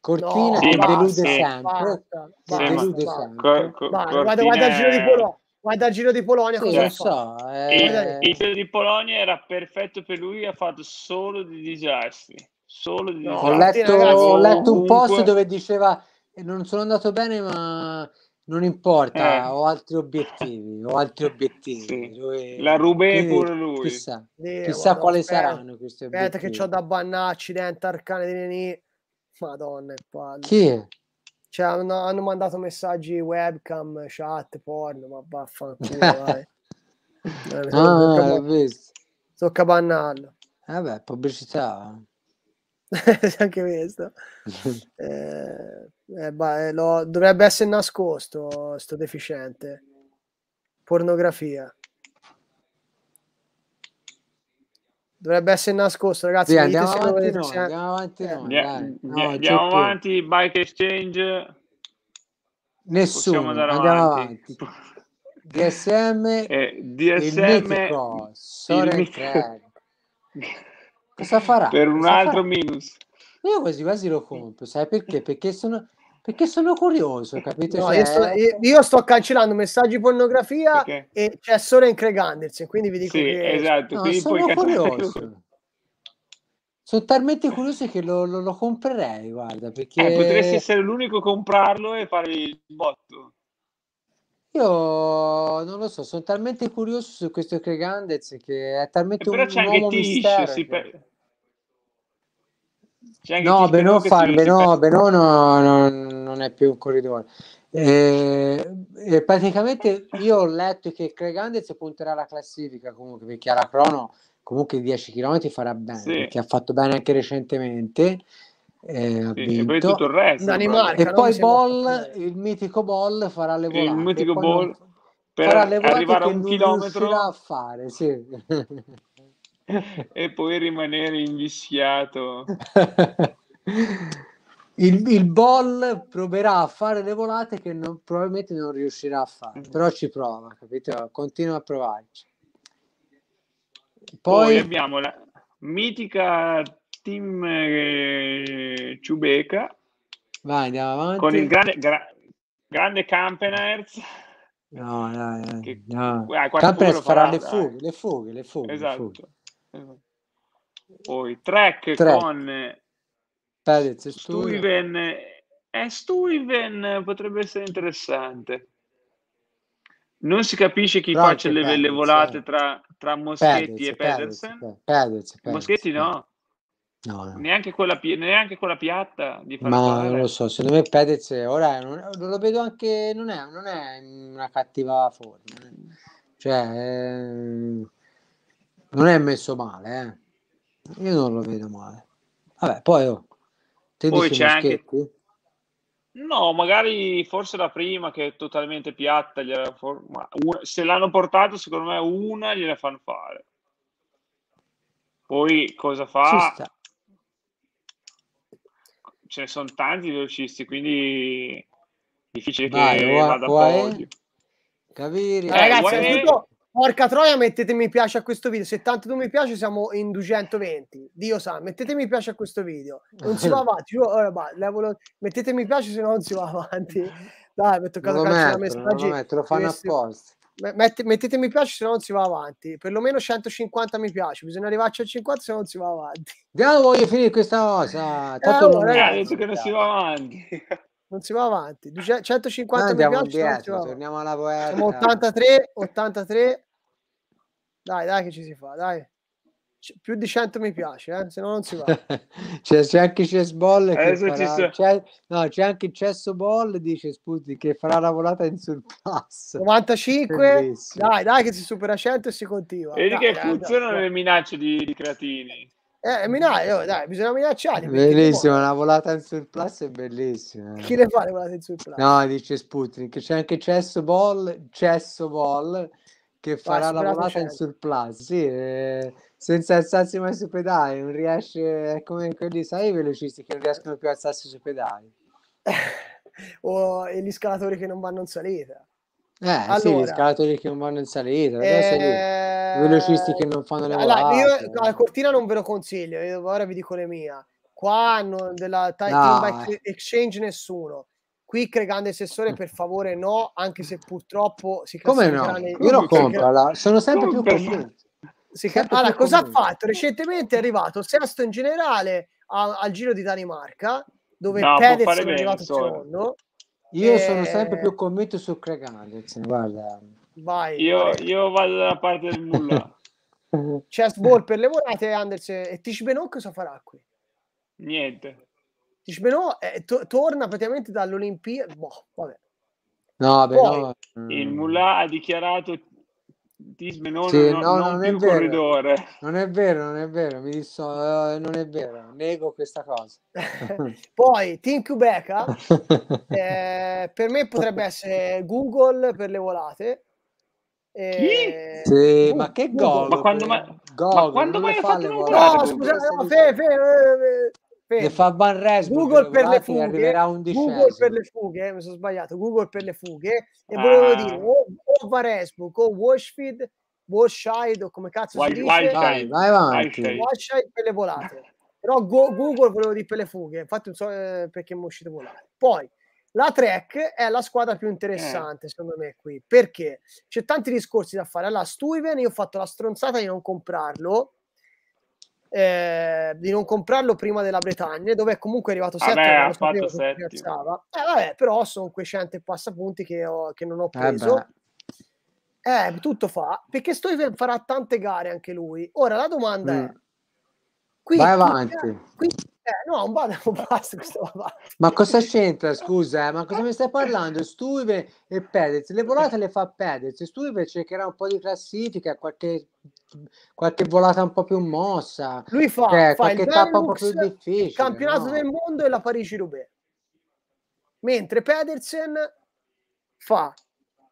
Cortina no, sì, delude sì. sempre, delude sempre. guarda, guarda il giro di Polonia guarda il Giro di Polonia cosa cioè, so, eh... il, il, Giro di Polonia era perfetto per lui ha fatto solo di disastri solo di no, disastri ho letto, ho letto un post dove diceva eh, non sono andato bene ma non importa, eh. ho altri obiettivi, ho altri obiettivi. Sì. Cioè, la Rubè pure lui. Chissà, Dio, chissà quali aspetta, saranno questi obiettivi. Aspetta che ho da bannare, accidente, arcane di Nini. Madonna, palle. Chi è? Cioè, hanno, hanno, mandato messaggi webcam, chat, porno, ma vaffanculo, vai. *laughs* eh, ah, l'ho visto. Tocca bannarlo. Vabbè, eh pubblicità. *laughs* anche questo. *laughs* eh, eh, bah, eh, lo, dovrebbe essere nascosto sto deficiente. Pornografia. Dovrebbe essere nascosto, ragazzi. Sì, andiamo, avanti noi, siamo... andiamo avanti eh, No, andiamo avanti, bike exchange. Nessuno, andiamo avanti. DSM, *laughs* eh, DSM il mitico, il... Cosa farà? Per un Cosa altro farà? minus. Io quasi quasi lo compro, sai perché? Perché sono, perché sono curioso, capito? No, cioè... io, sto, eh, io, sto, cancellando messaggi pornografia okay. e c'è solo in Craig Anderson, quindi vi dico sì, che... Esatto, no, sono curioso. Sono talmente curioso che lo, lo, lo comprerei, guarda, perché... Eh, potresti essere l'unico a comprarlo e fare il botto. Io non lo so, sono talmente curioso su questo Craig Anderson che è talmente eh, però un c'è anche Tish, Si per no, Benò, far, Benò, Benò no, no, non è più un corridore. E, eh, e praticamente io ho letto che Craig Anderson punterà alla classifica comunque perché alla crono comunque 10 km farà bene sì. perché ha fatto bene anche recentemente eh, sì, e poi tutto il resto Danimarca, e poi Ball, il mitico Ball farà le volate il mitico Ball non... per farà le volate arrivare a un chilometro a fare sì. *laughs* *laughs* e poi rimanere invischiato. *laughs* il, il ball proverà a fare le volate che non, probabilmente non riuscirà a fare, mm. però ci prova, capito? Continua a provarci. Poi, Poi abbiamo la mitica team eh, Ciubeca. Vai, andiamo avanti. Con il grande, gra, grande Campenaerz. No, no, no. Che, no. Ah, farà le fughe, le fughe, le fughe. Esatto. Le fughe. Poi track, track. con Perez eh, e Stuyven. Eh, Stuyven potrebbe essere interessante. Non si capisce chi Però faccia le, belle volate eh. tra, tra, Moschetti Perez, e Pedersen. Moschetti no. No, no. Neanche, quella, neanche, quella, piatta di ma fare. non lo so secondo me Perez ora non, non, lo vedo anche non è, non è una cattiva forma cioè eh, non è messo male, eh. io non lo vedo male. Vabbè, poi, oh, poi c'è maschetti? anche... No, magari forse la prima che è totalmente piatta, for... se l'hanno portato secondo me una gliela fanno fare. Poi cosa fa? Ce ne sono tanti velocisti, quindi difficile Dai, che Vai, vada Caviri, eh, ragazzi, è Porca troia, mettete mi piace a questo video. 72 mi piace, siamo in 220. Dio sa, mettete mi piace a questo video. Non si va *laughs* avanti. mettete mi piace, se no non si va avanti. Dai, mi è toccato cancellare messaggi. Te lo fanno apposta. Mette, mettete mi piace, se no non si va avanti. Perlomeno 150 mi piace. Bisogna arrivarci a 50, se no non si va avanti. Io voglio finire questa cosa. Eh, Tanto eh, allora, ragazzi, non si va avanti non si va avanti. 150 no, andiamo piace, dietro, torniamo alla poeta. Siamo 83, 83. Dai, dai che ci si fa, dai. C- più di 100 mi piace, eh? se no non si va. *laughs* c'è, c'è anche Cesboll eh, farà... c'è... No, c'è anche Cesso Ball, dice Sputi, che farà la volata in surplus. 95, Bellissimo. dai, dai che si supera 100 e si continua. Vedi dai, che dai, funzionano dai. le minacce di, di Cratini. Eh, eh minare, oh, dai, bisogna minacciare. Bellissima, una volata in surplus è bellissima. Chi le fa le volate in surplus? No, dice Sputnik. C'è anche Cesso Ball, Cesso Ball che farà ah, la volata in surplus. Sì, eh, senza alzarsi mai sui pedali, non riesce, è come quelli, sai, i velocisti che non riescono più a alzarsi sui pedali. *laughs* o gli scalatori che non vanno in salita. Eh, allora, sì, le scatole che non vanno in salita, eh... velocisti che non fanno le eh, allora, volate. Io la eh. cortina non ve lo consiglio, io ora vi dico le mie. Qua hanno della Titan no. Exchange nessuno. Qui Cregande Assessore, per favore no, anche se purtroppo si Come no? Io lo compro, la... sono sempre più convinto. Si ca... Allora, cosa ha fatto? Recentemente è arrivato sesto in generale a... al Giro di Danimarca, dove no, Pérez è arrivato secondo. Io e... Eh, sono sempre più convinto su Craig Anderson, guarda. Vai, io, vai. io vado dalla parte del nulla. *laughs* Chessball per le volate Anderson e Tishbenon cosa farà qui? Niente. Tishbenon eh, to- torna praticamente dall'Olimpia. Boh, vabbè. No, vabbè, Poi, no. Mm. Il Mullah ha dichiarato Disney non, sì, no, non, non è vero. corridore. Non è vero, non è vero, mi disso, uh, non è vero, nego questa cosa. *laughs* Poi Team Quebec eh, *laughs* eh, per me potrebbe essere Google per le volate. Eh, sì, uh, ma che Google? gol? Ma quando mai, ma quando mai ha fatto un No, scusate, no, fe, fe, fe, eh, Fermo. fa Van Resburg, Google per le fughe, arriverà Google per le fughe, eh, mi sono sbagliato, Google per le fughe, e ah. volevo dire o, o Van Resburg o Washfield, Washide o come cazzo Why, si dice, Washide. vai, vai avanti, Washide per le volate. Però go, Google volevo dire per le fughe, infatti non so eh, perché mi è uscito volare. Poi la Trek è la squadra più interessante, eh. secondo me, qui perché c'è tanti discorsi da fare. Allora, Stuyven, io ho fatto la stronzata di non comprarlo eh, di non comprarlo prima della Bretagna, dove è comunque arrivato vabbè, Ha fatto settimo. Eh, vabbè, però sono quei 100 e passa punti che, ho, che non ho eh, preso. Eh eh, tutto fa, perché Stoiven farà tante gare anche lui. Ora la domanda mm. è... Qui, Vai avanti. Qui, eh, no, un bar, un basta questo bar. Ma cosa c'entra, scusa? Eh, ma cosa mi stai parlando? Stuve e Pedez. Le volate le fa Pedez. Stuve cercherà un po' di classifica, qualche, qualche volata un po' più mossa. Lui fa, cioè, fa più difficile. il campionato no? del mondo e la Parigi-Roubaix. Mentre Pedersen fa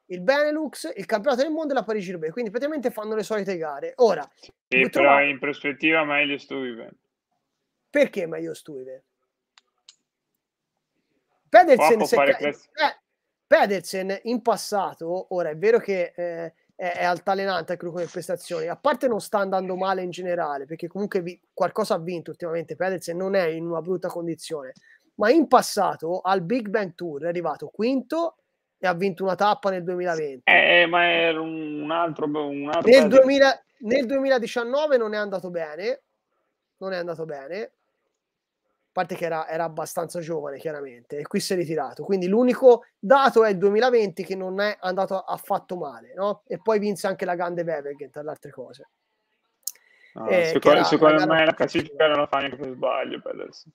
il Benelux, il campionato del mondo e la Parigi-Roubaix. Quindi praticamente fanno le solite gare. Ora, e però trovare... in prospettiva meglio Stuve. Perché Mario Sturve? Pedersen, eh, Pedersen in passato, ora è vero che eh, è, è altalenante anche come prestazioni, a parte non sta andando male in generale, perché comunque vi, qualcosa ha vinto ultimamente, Pedersen non è in una brutta condizione, ma in passato al Big Bang Tour è arrivato quinto e ha vinto una tappa nel 2020. Eh, eh, ma era un altro... Un altro nel, 2000, nel 2019 non è andato bene, non è andato bene, a parte che era, era, abbastanza giovane chiaramente e qui si è ritirato quindi l'unico dato è il 2020 che non è andato affatto male no? e poi vinse anche la Grande Webergen tra le altre cose no, ah, eh, secondo, secondo me la, la classifica non la fa neanche per sbaglio Pedersen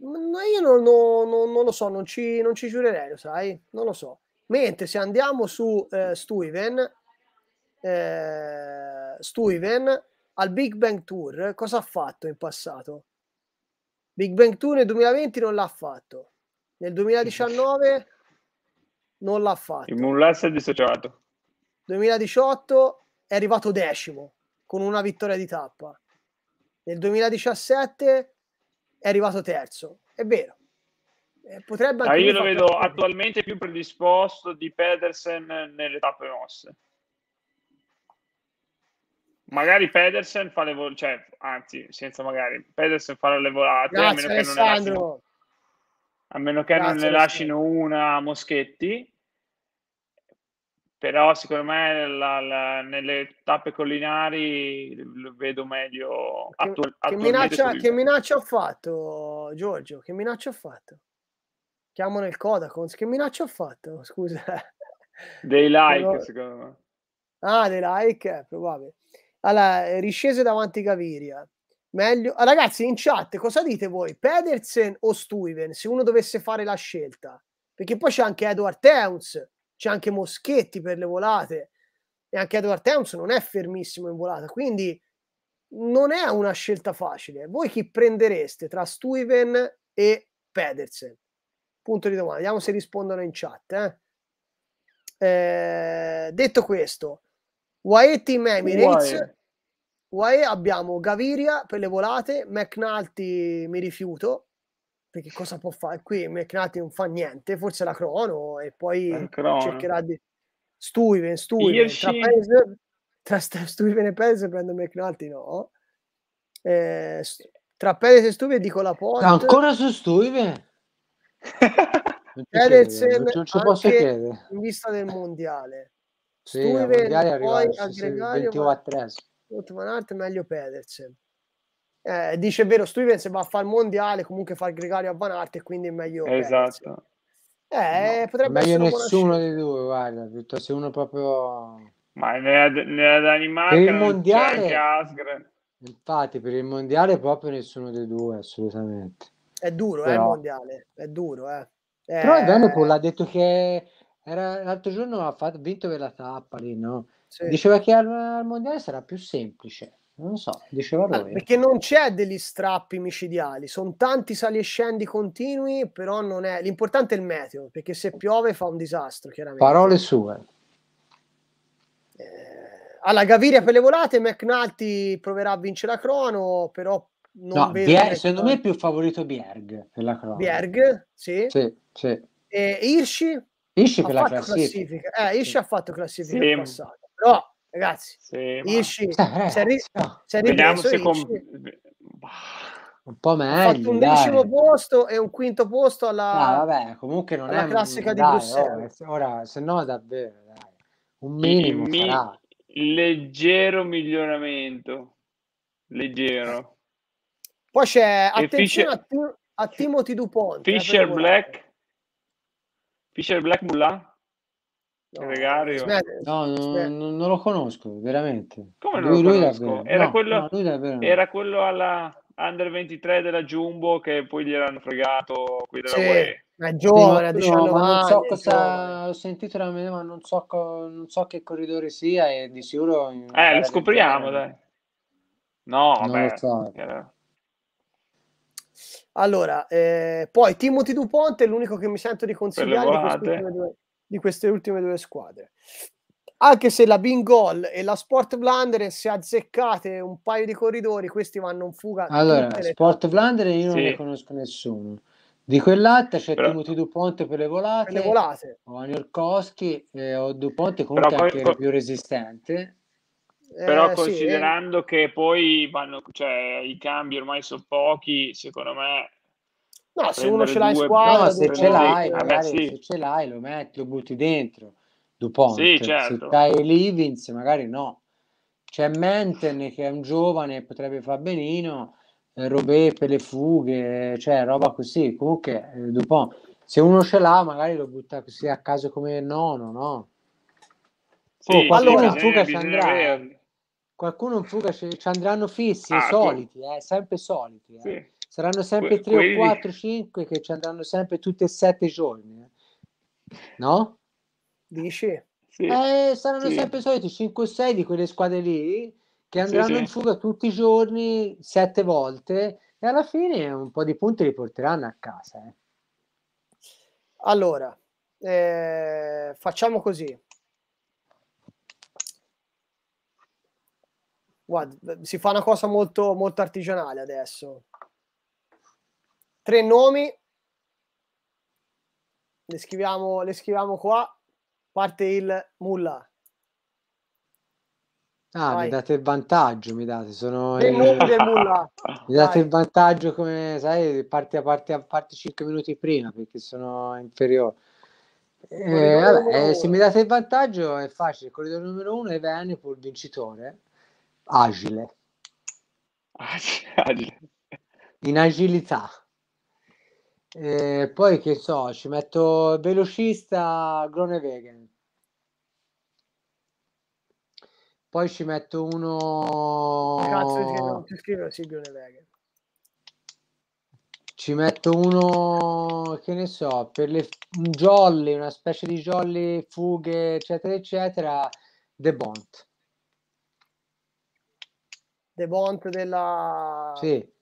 no, io non, non, non, lo so non ci, non ci giurerei lo sai non lo so mentre se andiamo su eh, Stuyven eh, Stuyven al Big Bang Tour cosa ha fatto in passato? Big Bang 2 nel 2020 non l'ha fatto, nel 2019 non l'ha fatto. Il Moonlight si è dissociato. 2018 è arrivato decimo con una vittoria di tappa. Nel 2017 è arrivato terzo, è vero. Eh, potrebbe anche ah, io lo vedo attualmente più predisposto di Pedersen nelle tappe mosse magari Pedersen fa le volate, cioè, anzi, senza magari, Pedersen fa le volate, Grazie, a meno Alessandro. che non ne lasciano, a meno che Grazie, non ne lasciano una a Moschetti, però secondo me la, la, nelle tappe collinari lo vedo meglio. Attu- che, minaccia, che, minaccia, ha fatto Giorgio? Che minaccia ha fatto? Chiamano il Kodakons, che minaccia ha fatto? Scusa. Dei like, secondo me. Ah, dei like, eh, probabile. Allora, eh, riscese davanti Gaviria. Eh. Meglio... Ah, ragazzi, in chat cosa dite voi? Pedersen o Stuyven? Se uno dovesse fare la scelta. Perché poi c'è anche Edward Towns, c'è anche Moschetti per le volate. E anche Edward Towns non è fermissimo in volata. Quindi non è una scelta facile. Voi chi prendereste tra Stuyven e Pedersen? Punto di domanda. Vediamo se rispondono in chat. Eh? Eh, detto questo, Wyatt Team Emirates. Wyatt. Wyatt abbiamo Gaviria per le volate, McNulty mi rifiuto, perché cosa può fare qui? McNulty non fa niente, forse la crono e poi crono. cercherà di... Stuyven, Stuyven, tra, tra Stuyven e Perez prendo McNulty, no? Eh, tra Perez e Stuyven dico la porta. Ancora su Stuyven? *laughs* Perez non ci posso chiedere. in vista del mondiale. Sì, il Stuiver, poi a Gregario, 24 l'ultima parte meglio Pedersen. Eh, dice vero, Stuiven se va a fare il mondiale comunque fa il gregario a Van Arte e quindi è meglio esatto. Eh, no. potrebbe meglio nessuno dei due, guarda, piuttosto uno proprio... Ma nella, nella Danimarca per il mondiale... Infatti, per il mondiale proprio nessuno dei due, assolutamente. È duro, Però... eh, il mondiale, è duro, eh. Però il Venepo eh, l'ha detto che era, l'altro giorno ha fatto, vinto per la tappa lì, no? Sì. Diceva che al, al, mondiale sarà più semplice. Non so, diceva ah, lui. perché non c'è degli strappi micidiali, sono tanti sali e scendi continui, però non è... L'importante è il meteo, perché se piove fa un disastro, chiaramente. Parole sue. Eh, alla Gaviria per le volate, McNulty proverà a vincere la crono, però non no, vedo... Bier- secondo me è più favorito Bierg per la crono. Bierg, sì. Sì, sì. E Hirschi? Isci per la classifica. classifica. Eh, Isci ha fatto classifica sì. in passato, però ragazzi, sì, ma... Isci, eh, eh se ri... no. se vediamo se con... un po' meglio. Ha fatto un decimo posto e un quinto posto alla, ah, vabbè, comunque non è classifica un... di dai, Bruxelles. Oh, ora, se no davvero, dai. un minimo mi... sarà. leggero miglioramento. Leggero. Poi c'è attenzione Fisher... a, Tim... a Timothy Dupont. Fisher eh, Black Fisher Black Mullah? No, Gregario. no, no non lo conosco veramente. Come non lui, lo conosco? Lui era, no, quello, no, era, quello, alla under 23 della Jumbo che poi gli erano fregato qui della sì. UE. Ma giovane, sì, no, ma non so cosa ho sentito la mia, ma non so, co... non so che corridore sia e di sicuro Eh, lo scopriamo, dai. No, vabbè. So. Era... Allora, eh, poi Timothy Dupont è l'unico che mi sento di consigliare di queste, due, di queste, ultime due, squadre. Anche se la Bingol e la Sport Vlaanderen, se azzeccate un paio di corridori, questi vanno in fuga. Allora, le... Sport Vlaanderen io sì. non ne conosco nessuno. Di quell'altra c'è Però... Timothy Dupont per le volate, per le volate. ho Aniolkowski e eh, ho Dupont comunque Però anche il più resistente però eh, considerando sì, che poi vanno, cioè, i cambi ormai sono pochi, secondo me... No, se uno ce l'ha in squadra, se ce l'hai, magari, eh, sì. se ce l'hai lo metti, lo butti dentro. Dupont, sì, cioè, certo. se dai Livins magari no. C'è Menten che è un giovane, potrebbe far benino, eh, Robé per le fughe, cioè roba così. Comunque eh, Dupont, se uno ce l'ha magari lo butta così a caso come il nono, no? Sì, oh, quando sì, una fuga si andrà. Vero qualcuno in fuga ci, andranno fissi, ah, soliti, eh, sempre soliti. Eh. Sì. Saranno sempre que- 3 quelli... o 4, 5 che ci andranno sempre tutti e sette giorni. Eh. No? Dici? Sì. Eh, saranno sì. sempre soliti 5 o 6 di quelle squadre lì che andranno in fuga tutti i giorni, sette volte, e alla fine un po' di punti li porteranno a casa. Eh. Allora, eh, facciamo così. Guarda, si fa una cosa molto, molto artigianale adesso. Tre nomi, le scriviamo, le scriviamo qua, parte il mulla. Ah, Vai. mi date il vantaggio, mi date, sono... Il... *laughs* mi date il vantaggio come, sai, parte, a parte 5 minuti prima perché sono inferiore. Eh, vabbè, se mi date il vantaggio è facile, corridore numero uno è Venepol, vincitore agile. agile. In agilità. E eh, poi che so, ci metto velocista Gronewagen. Poi ci metto uno... Cazzo, ti scrivo sì, Gronewagen. Ci metto uno, che ne so, per le, un jolly, una specie di jolly, fughe, eccetera, eccetera, The Bont. De Bont della... Sì. Eh...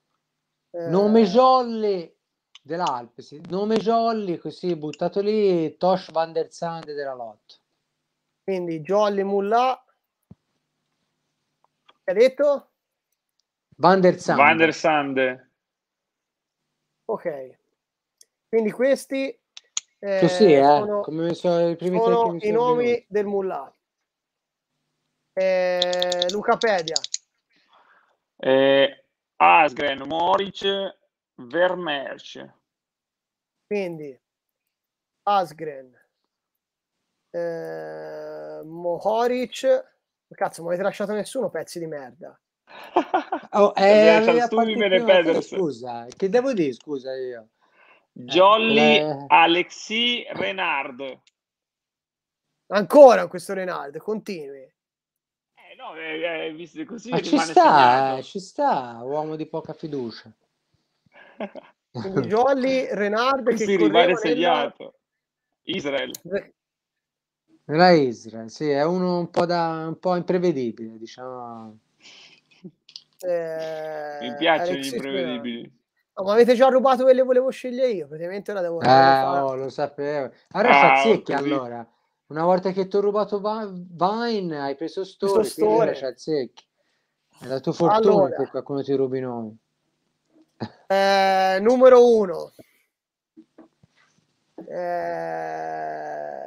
Nome Jolly dell'Alpe, sì. Nome Jolly, così buttato lì, Tosh van der Sande della Lotto. Quindi Jolly Mullah. Che ha detto? Van der Sande. Van der Sande. Ok. Quindi questi eh, Così, eh, sono, sono, i, sono i nomi del Mullah. Eh, Lucapedia, eh, Asgren, Moric, Vermersch. Quindi Asgren, eh, Mohoric, cazzo, non avete lasciato nessuno, pezzi di merda. *laughs* oh, eh, partito, scusa, che devo dire, scusa io. Jolly, eh, Alexi, Renard. Ancora questo Renard, continui no, eh, è, visto così Ma ci sta, eh, ci sta, uomo di poca fiducia. Jolly, Renard che rimane segnato. Israel. La Israel, sì, è uno un po', da, un po imprevedibile, diciamo. Eh, Mi piace gli imprevedibili. No, ma avete già rubato quelle che volevo scegliere io, praticamente ora devo... Ah, oh, lo sapevo. Ah, allora ah, fazzecchi allora. Una volta che ti ho rubato Vine, hai preso Store, Questo story. c'è il secchi. È la tua fortuna allora, che qualcuno ti rubi noi. Eh, numero uno. Eh,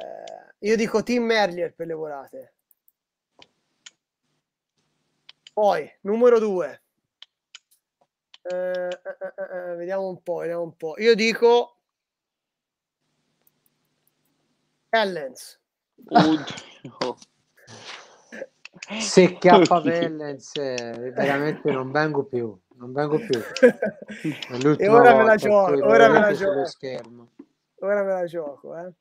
io dico Team Merlier per le volate. Poi, numero due. Eh, eh, eh, eh, vediamo un po', vediamo un po'. Io dico Ellens. Oddio. Se chiappa Vellens veramente non vengo più, non vengo più. *laughs* E ora me la gioco, ora me la gioco. Schermo. Ora me la gioco, eh.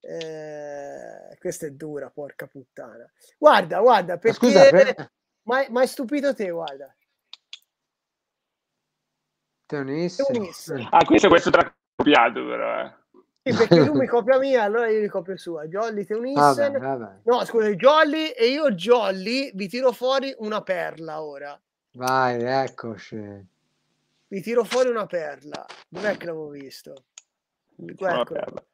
Eh, questa è dura, porca puttana. Guarda, guarda, perché... Ma per... hai stupito te, guarda. Teonissimo. Ah, questo, questo tracopiato però, eh perché lui mi *laughs* copia mia, allora io gli copio sua. Jolly te unissen. No, scusa, Jolly e io Jolly vi tiro fuori una perla ora. Vai, eccoci. Vi tiro fuori una perla. Dov'è che l'avevo visto? Ecco, ecco. Perla.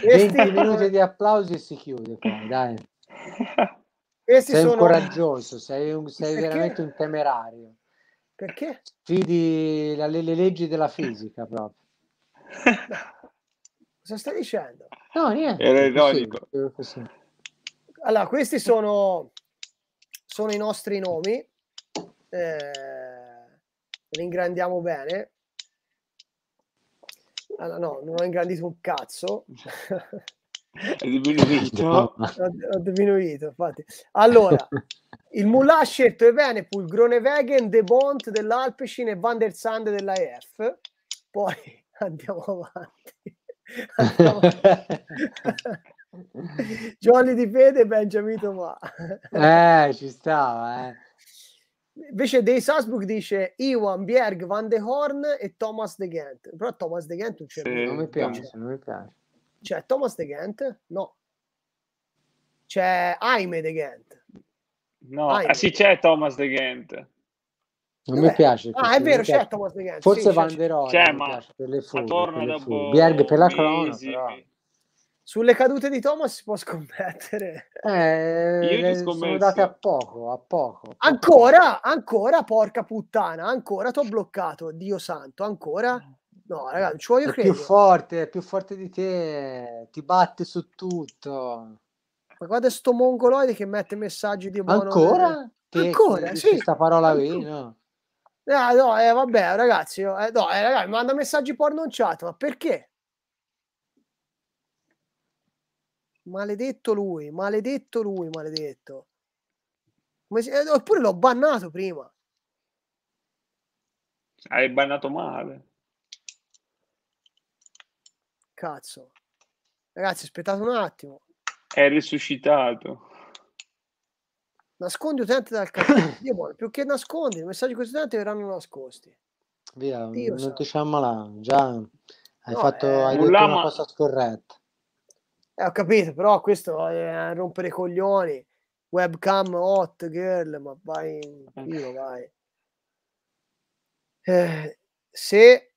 Questi... 20 minuti di applausi e si chiude poi, dai. *laughs* Questi sei sono... coraggioso, sei, un, sei veramente un temerario. Perché? Fidi la, le, le leggi della fisica proprio. *laughs* Cosa stai dicendo? No, niente. Era ironico. Allora, questi sono, sono i nostri nomi. Eh, li ingrandiamo bene. Allora, no, non ho ingrandito un cazzo. *laughs* diminuito. *laughs* Ho, ho diminuito, infatti. Allora, *laughs* il Mulà ha scelto Evenepoel, Gronewagen, De Bont dell'Alpecin e Van der Sande della Poi *laughs* andiamo avanti. Andiamo avanti. Giovanni Di Fede e Benjamin Tomà. Eh, ci stava, eh. Invece dei Salzburg dice Iwan, Bjerg, Van de Horn e Thomas De Gent. Però Thomas De Gent non c'è. Sì, non mi piace, non mi piace. C'è cioè, Thomas De Ghent? No. C'è Aime De Ghent? No, Aime. ah, sì c'è Thomas De Ghent. Non Beh. mi piace. Questo. Ah, è vero, c'è Thomas De Ghent. Forse sì, Van C'è, ma per le furie, torna dopo Bierg per la cronaca, però. Sulle cadute di Thomas si può scommettere. Eh, Io sono date a poco, a poco. Ancora, ancora, porca puttana, ancora ti ho bloccato, Dio santo, ancora. No, ragazzi, ci voglio è credere. Più forte, è più forte di te, ti batte su tutto. Ma guarda sto mongoloide che mette messaggi di buono. Ancora? Che, Ancora, sì. Questa parola lì, no? Ah, no, eh, vabbè, ragazzi, eh, no, eh, ragazzi, manda messaggi porno in chat, ma perché? Maledetto lui, maledetto lui, maledetto. Si... Eh, oppure l'ho bannato prima. Hai bannato male cazzo. Ragazzi, aspettate un attimo. È risuscitato. Nascondi utente dal cazzo. più che nascondi, i messaggi così tanti verranno nascosti. Via, Dio non sa. ti sciammalare, già hai no, fatto eh, hai detto una cosa scorretta. Eh, ho capito, però questo è rompere i coglioni. Webcam hot girl, ma vai in eh. giro, vai. Eh, se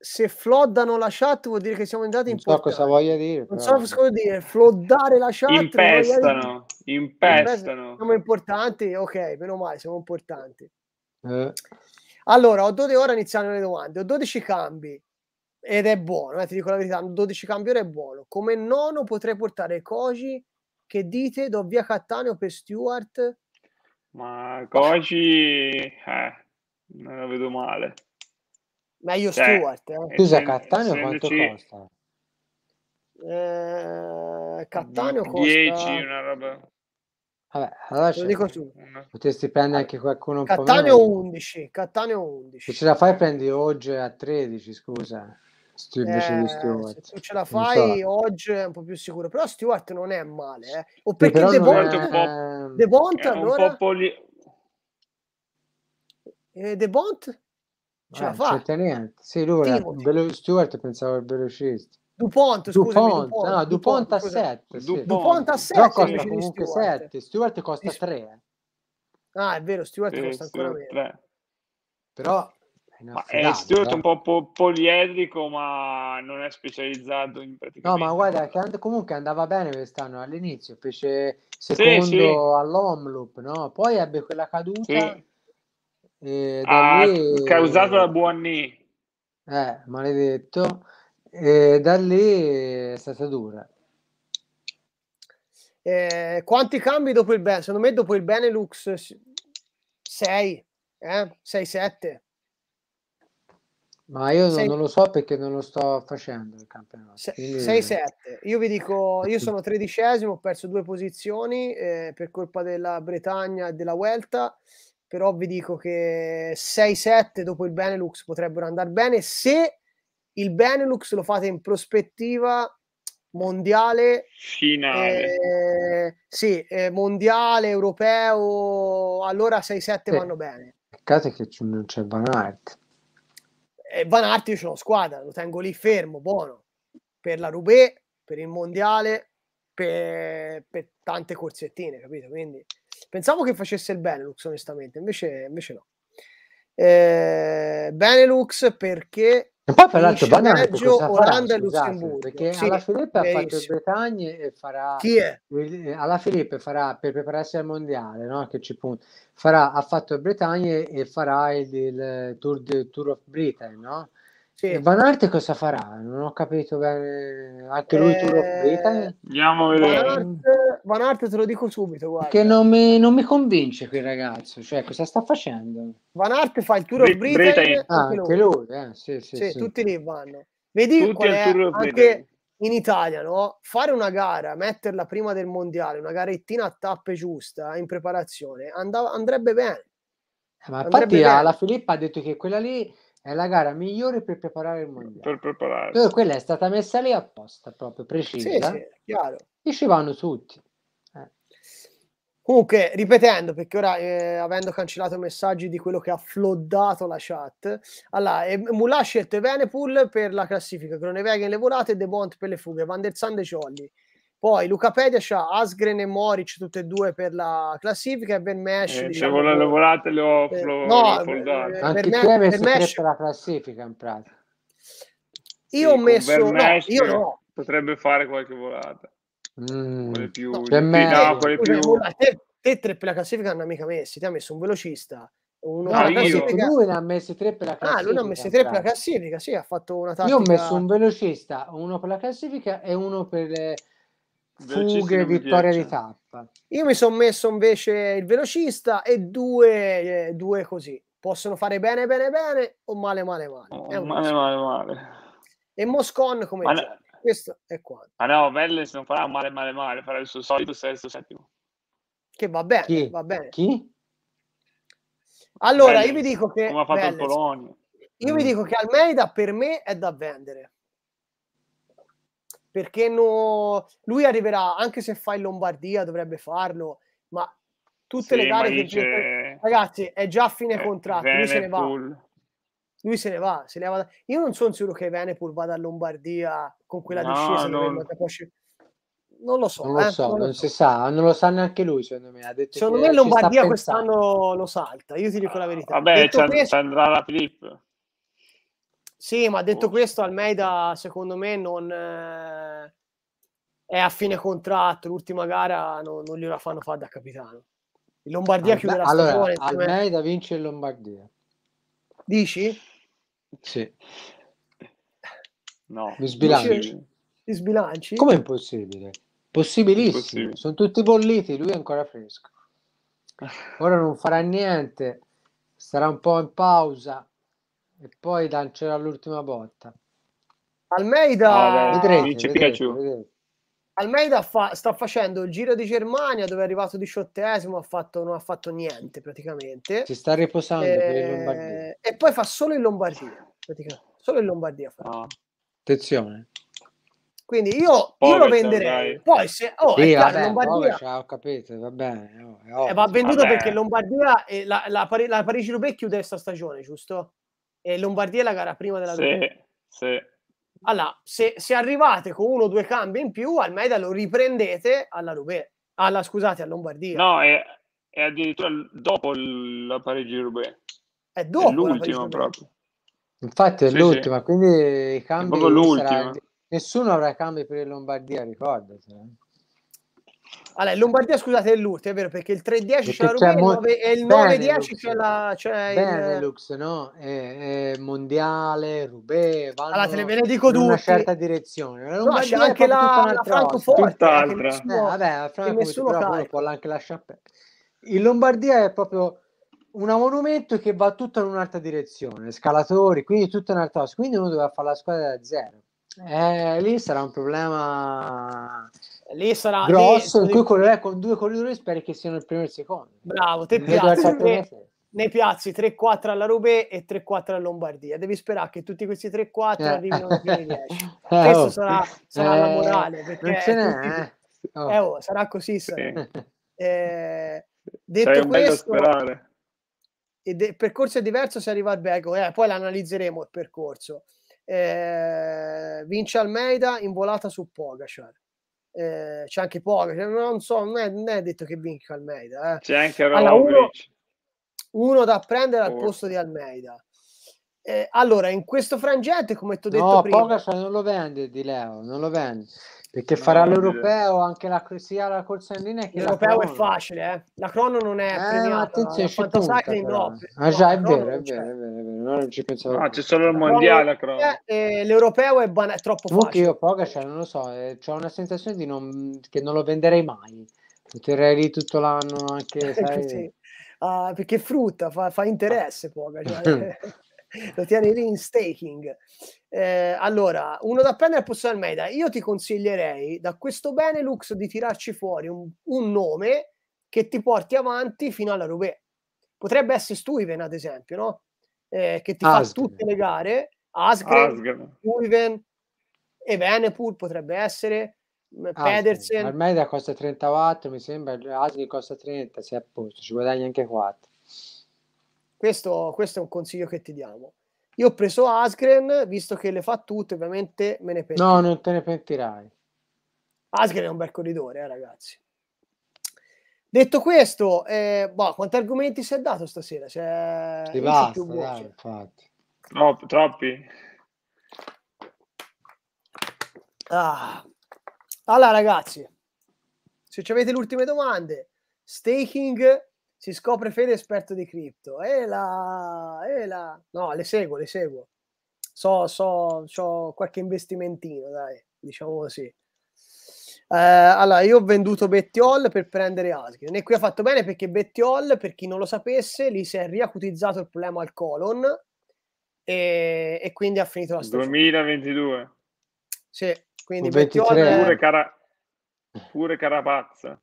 se floddano la chat vuol dire che siamo entrati in non so portale. cosa voglia dire non però. so cosa dire floddare la chat impestano dire... impestano siamo importanti ok meno male siamo importanti eh. allora ho 12 ore iniziano le domande ho 12 cambi ed è buono eh, ti dico la verità 12 cambi ora è buono come nono potrei portare Koji che dite do via Cattaneo per Stewart ma Koji eh, non lo vedo male meglio cioè, Stewart. Eh. Scusa, Cattaneo quanto costa? Eh, Cattaneo costa 10, una roba. Vabbè, allora lo dico tu. Potresti prendere anche qualcuno un Cattaneo po' meno. 11, Cattaneo 11. Se ce la fai prendi oggi a 13, scusa. Stu- eh, se tu ce la fai so. oggi è un po' più sicuro, però Stewart non è male, eh. o perché De Bont, è... Eh, De Bont allora... po poli... De Bont? ce la fa. Certamente. Sì, lui velo- Stewart pensava al velocista. Dupont, scusami, Dupont, Dupont, no, Dupont, Dupont a 7. Sì. Dupont a 7. Però costa comunque 7. Stewart costa 3. Eh. Ah, è vero, Stewart eh, costa ancora meno. 3. Però ma è eh, Stewart eh. un po' po- poliedrico, ma non è specializzato in pratica. No, ma guarda, che and- comunque andava bene quest'anno all'inizio, fece secondo sì, sì. all'Omloop, no? Poi ebbe quella caduta. Sì. E da ha ah, lì, causato la Buonni. Eh, maledetto. E da lì è stata dura. Eh, quanti cambi dopo il Benelux? Secondo me dopo il Benelux 6, 6-7. Eh? Ma io sei... non lo so perché non lo sto facendo il campionato. 6-7. Io vi dico, io sono tredicesimo, ho perso due posizioni eh, per colpa della Bretagna e della Vuelta però vi dico che 6-7 dopo il Benelux potrebbero andare bene se il Benelux lo fate in prospettiva mondiale finale eh, sì, eh, mondiale, europeo allora 6-7 eh, vanno bene peccato che non c'è Van Aert eh, Van Aert io ce l'ho squadra lo tengo lì fermo, buono per la Roubaix, per il mondiale per, per tante corsettine, capito? Quindi Pensavo che facesse il Benelux, onestamente, invece, invece no. Eh, Benelux perché e poi per l'altro Baggio, Olanda e Lussemburgo perché sì, alla Filippa ha fatto il Bretagna e farà chi è? alla Filippa farà per prepararsi al mondiale no? che ci punta farà, ha fatto il Bretagna e farà il, il tour, di, tour, of Britain no? Sì. Van Arte cosa farà? Non ho capito bene. Anche lui eh... tu Andiamo a vedere. Van Arte, Van Arte, te lo dico subito, guarda. Che non mi, non mi, convince quel ragazzo, cioè cosa sta facendo? Van Arte fa il Tour of Britain. Britain. Ah, anche lui, eh. sì, sì, sì, sì, tutti lì vanno. Vedi tutti qual è Tour anche in Italia, no? Fare una gara, metterla prima del mondiale, una garettina a tappe giusta, in preparazione, and- andrebbe bene. Ma andrebbe infatti bene. la Filippa ha detto che quella lì è la gara migliore per preparare il mondiale. Per prepararsi. quella è stata messa lì apposta, proprio precisa. Sì, sì, e ci vanno tutti. Eh. Comunque, ripetendo, perché ora eh, avendo cancellato messaggi di quello che ha floddato la chat, allora, eh, Mulà ha scelto Evenepoel per la classifica, Gronewagen le volate e De Bont per le fughe, Van der Sande Jolly. Poi Luca Pedia c'ha Asgren e Moric, tutte e due per la classifica, e Ben Mesh. Eh, diciamo, se volate, le ho per, eh, no, per, eh, eh, Anche per, me, per, Mesh, per la classifica in pratica. Io sì, ho messo. No, io no. Potrebbe fare qualche volata. Mm, quelle più. No, Te, tre per la classifica non ha mica messi, ti ha messo un velocista. Uno no, classifica... lui ne ha messi tre per la classifica. Ah, lui ne ha messi tre per la classifica, sì, ha fatto una tattica... Io ho messo un velocista, uno per la classifica e uno per, le, fughe, vittoria di tappa. Io mi sono messo invece il velocista e due, eh, due così. Possono fare bene, bene, bene o male, male, male. Oh, male, male, male. E Moscon come Ma no, questo è quanto. Ma no, Velles non farà male, male, male, farà il suo solito sesto, settimo. Che va bene, Chi? va bene. Chi? Allora, Velles, io vi dico che... Come ha fatto Velles, il Polonia. Io mm. vi dico che Almeida per me è da vendere perché no... lui arriverà, anche se fa in Lombardia dovrebbe farlo, ma tutte sì, le gare che dice... ragazzi è già a fine eh, contratto, lui se ne va. Lui se ne va, se ne va Io non sono sicuro che Venepul vada a Lombardia con quella no, discesa. Non... non... lo so, non, lo eh, so, eh, non, non lo so. si sa, non lo sa neanche lui. Secondo me, ha detto secondo me Lombardia quest'anno lo salta. Io ti dico la ah, verità. Vabbè, ci andrà la flip. Sì, ma detto oh. questo, Almeida secondo me non eh, è a fine contratto. L'ultima gara non, non gliela fanno fare da capitano. Il Lombardia Alme- ah, chiude la allora, stagione. Almeida vince il Lombardia. Dici? Sì. No. Mi sbilanci. Ti sbilanci? Com'è impossibile? Possibilissimo. Impossibile. Sono tutti bolliti, lui è ancora fresco. Ora non farà niente, sarà un po' in pausa e poi lancerà l'ultima botta. Almeida, ah, vedrete, vedrete, vedrete. Almeida fa, sta facendo il giro di Germania dove è arrivato diciottesimo, ha fatto, non ha fatto niente praticamente. Si sta riposando e, eh, e poi fa solo in Lombardia, solo in Lombardia. Fa. Ah. Attenzione. Quindi io, io lo venderei. Dai. Poi se oh, sì, chiaro, vabbè, Lombardia... Ciao, ah, capito, va bene. Oh, eh, va venduto vabbè. perché Lombardia e la, la, Pari, la Parigi-Roubaix chiude questa stagione, giusto? eh, Lombardia la gara prima della domenica. Sì, sì. Allora, se, se, arrivate con uno o due cambi in più, Almeida lo riprendete alla Rubè, alla, scusate, a Lombardia. No, è, è addirittura dopo la parigi Rubè. È dopo è l'ultimo proprio. Infatti è sì, l'ultima, sì. quindi i cambi... È proprio l'ultima. Sarà... Nessuno avrà cambi per Lombardia, ricordatelo. Eh. Allora, Lombardia, scusate, è l'Urte, è vero, perché il 310 10 c'è la Rubini mo- e il 910 c'è la... C'è Benelux, il... no? È, è mondiale, Rubè, vanno allora, te le ve ne dico in una certa direzione. La Lombardia no, c'è anche la, la Francoforte. Tutt'altra. Eh, vabbè, la Francoforte, però anche la Chappelle. In Lombardia è proprio un monumento che va tutto in un'altra direzione, scalatori, quindi tutta un'altra cosa. Quindi uno doveva fare la squadra da zero. Eh, lì sarà un problema lì sarà grosso, lì, in cui correre con due corridori speri che siano il primo e il secondo. Bravo, te piazzi, ne, ne piazzi 3-4 alla Rubé e 3-4 alla Lombardia. Devi sperare che tutti questi 3-4 eh. arrivino a *laughs* 10. Eh, questo oh. sarà, sarà eh, la morale, perché tutti, eh. oh. eh, oh, sarà così. Sarà. Sì. *laughs* Eh, detto Sei questo, sperare. il percorso è diverso se arriva al Bego, eh, poi l'analizzeremo il percorso. vince Almeida in volata su Pogacar eh, c'è anche Poro, cioè, non so, non è, non è, detto che vinca Almeida. Eh. C'è anche allora, uno, uno, da prendere al oh. posto di Almeida. Eh, allora, in questo frangente, come ti ho detto no, prima... Pogacar non lo vende di Leo, non lo vende. Perché farà no, l'europeo anche la, sia la corsa in linea che l'europeo la è facile, eh. la crono non è eh, premiata, attenzione, c'è tutta, no. Ah già, è, vero, è vero, è vero, non ci pensavo. Ah, c'è solo il mondiale crono. l'europeo è, ban- è troppo Comunque facile. io poca, cioè, non lo so, eh, ho una sensazione di non, che non lo venderei mai. Lo terrei lì tutto l'anno anche, *laughs* sai? sì. Uh, perché frutta, fa, fa interesse poca. Cioè. *laughs* *laughs* lo tieni lì in staking. Eh, allora, uno da prendere posso Almeida. Io ti consiglierei da questo Benelux di tirarci fuori un, un nome che ti porti avanti fino alla Roubaix. Potrebbe essere Stuyven, ad esempio, no? Eh, che ti Asgren. fa tutte le gare. Asgren, Asgren. Stuyven e potrebbe essere. Mm, Pedersen. Al Almeida costa 34, mi sembra. Asgren costa 30, si è a posto, ci guadagni anche 4. Questo, questo è un consiglio che ti diamo. Io ho preso Asgren, visto che le fa tutte, ovviamente me ne pentirò. No, non te ne pentirai. Asgren è un bel corridore, eh, ragazzi. Detto questo, eh, boh, quanti argomenti si è dato stasera? Cioè, si basta, dai, infatti. No, troppi. Ah. Allora, ragazzi, se avete le ultime domande, staking si scopre Fede esperto di cripto. E la, e la... No, le seguo, le seguo. So, so, ho qualche investimentino, dai, diciamo così. Eh, allora, io ho venduto Bettiol per prendere Asgren e qui ha fatto bene perché Bettiol, per chi non lo sapesse, lì si è riacutizzato il problema al colon e, e quindi ha finito la stagione. 2022. Sì, quindi Bettiol... Pure, cara... pure Carapazza.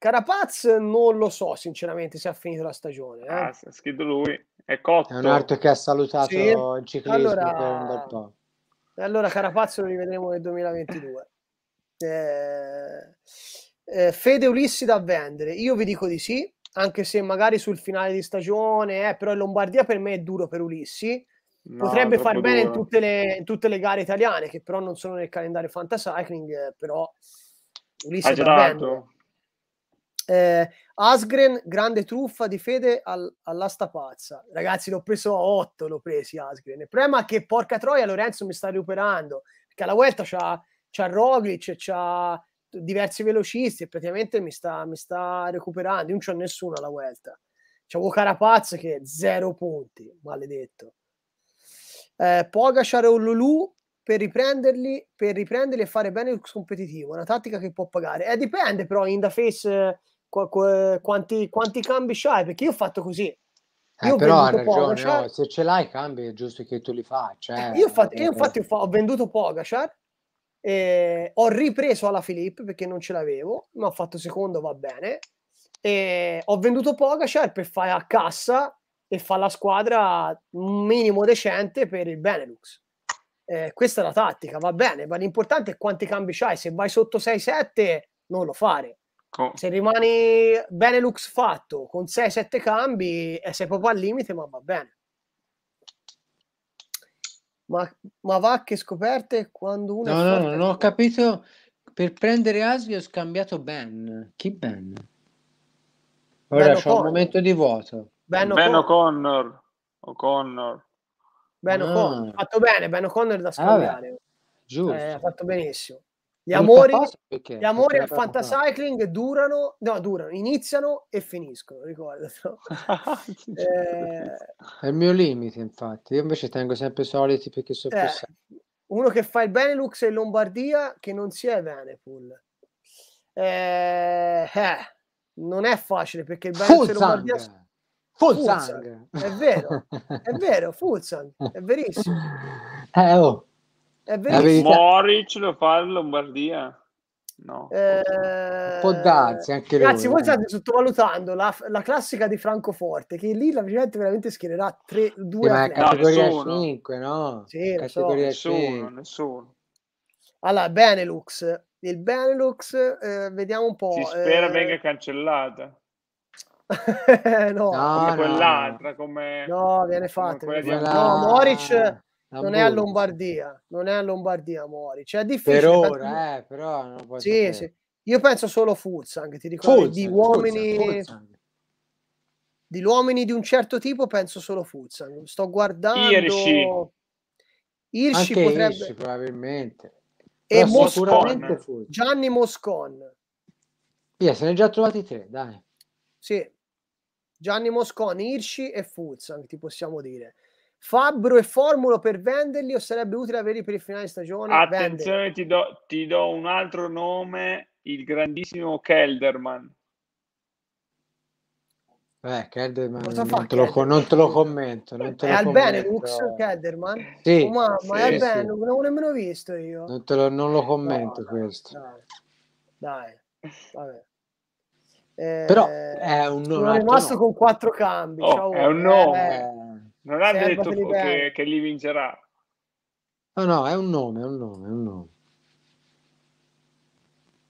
Carapaz non lo so sinceramente se ha finito la stagione. Eh. Ah, ha scritto lui. È cotto. È un altro che ha salutato sì. il ciclismo allora, per un bel po'. Allora Carapaz lo rivedremo nel 2022. *laughs* Eh, eh, Fede Ulissi da vendere. Io vi dico di sì, anche se magari sul finale di stagione, eh, però in Lombardia per me è duro per Ulissi. No, Potrebbe far bene in tutte, le, in tutte, le, gare italiane, che però non sono nel calendario fantasycling, eh, però Ulissi ha da vendere. Eh, Asgren, grande truffa di fede al, all'asta pazza. Ragazzi, l'ho preso a 8, l'ho preso Asgren. Il problema è che porca troia Lorenzo mi sta recuperando, perché alla Vuelta c'ha, c'ha Roglic, c'ha diversi velocisti e praticamente mi sta, mi sta recuperando. Io non c'ho nessuno alla Vuelta. C'avevo Carapaz che è zero punti, maledetto. Eh, Pogacar o Lulu per riprenderli, per riprenderli e fare bene il competitivo, una tattica che può pagare. Eh, dipende però, in da face quanti, quanti cambi c'hai? Perché io ho fatto così. Eh, però ha ragione, Pogacar, no, cioè se ce l'hai cambi è giusto che tu li faccia. Cioè, eh. Io, infatti, io infatti ho venduto Pogacar, cioè, eh, ho ripreso alla Filippo perché non ce l'avevo, ma ho fatto secondo, va bene. E ho venduto Pogacar per fare a cassa e fare la squadra minimo decente per il Benelux. Eh, questa è la tattica, va bene, ma l'importante è quanti cambi c'hai. Se vai sotto 6-7 non lo fare. Ecco. Se rimani Benelux fatto con 6-7 cambi e sei proprio al limite, ma va bene. Ma, ma va che scoperte quando uno... No, no, no, non ho capito. Per prendere Asli ho scambiato Ben. Chi Ben? Ora c'è un momento di vuoto. Ben O'Connor. O'Connor. Ben O'Connor. Ah. Fatto bene, Ben O'Connor da ah, scambiare. Ah, Giusto. Eh, ha fatto benissimo. Gli amori, gli amori al fantasycling durano, no, durano, iniziano e finiscono, ricordatelo. eh, *laughs* è il mio limite, infatti. Io invece tengo sempre soliti perché sono eh, Uno che fa il Benelux e Lombardia che non si è Venepool. Eh, eh, non è facile perché il Benelux Fulzang. e Lombardia... Fulzang. Fulzang. È vero, è *laughs* vero, Fulzang, è verissimo. Eh, oh è vero. Moric lo fa in Lombardia. No. Eh... Può darsi anche lui. Ragazzi, voi state sottovalutando la, la, classica di Francoforte, che lì la Fiorentina veramente schiererà 3, 2 sì, ma è categoria no, 5, no? Sì, categoria so, nessuno, nessuno. Allora, Benelux. Il Benelux, eh, vediamo un po'. Si spera eh... venga cancellata. *laughs* no, no, come no. quell'altra, come... No, viene fatta. Come viene... No, Moric non è a Lombardia, non è a Lombardia Mori. Cioè, è difficile. Per ora, tanto... eh, però non puoi sì, sapere. sì. Io penso solo a Futsang, ti ricordo, Futsang, di uomini... Futsang, Di uomini di un certo tipo penso solo Futsang. Sto guardando... Irshi. Irshi Anche potrebbe... Irshi, probabilmente. E però Moscon. Gianni Moscon. Via, se ne è già trovati tre, dai. Sì. Gianni Moscon, Irshi e Futsang, ti possiamo dire fabbro e formulo per venderli o sarebbe utile averli per il finale stagione? Attenzione, ti do, ti do, un altro nome, il grandissimo Kelderman. Eh, Kelderman, non, non, te Lo, non, te lo, commento. Non te è lo al commento. Benelux Kelderman? Sì, ma, sì, è al sì. Benelux, non l'ho nemmeno visto io. Non, lo, non lo, commento no, questo. Dai, dai. vabbè. Eh, Però è un nome è rimasto con quattro cambi. Oh, cioè, è un nome. Eh, non ha detto che, che, li vincerà. No, no, è un nome, è un nome, è un nome.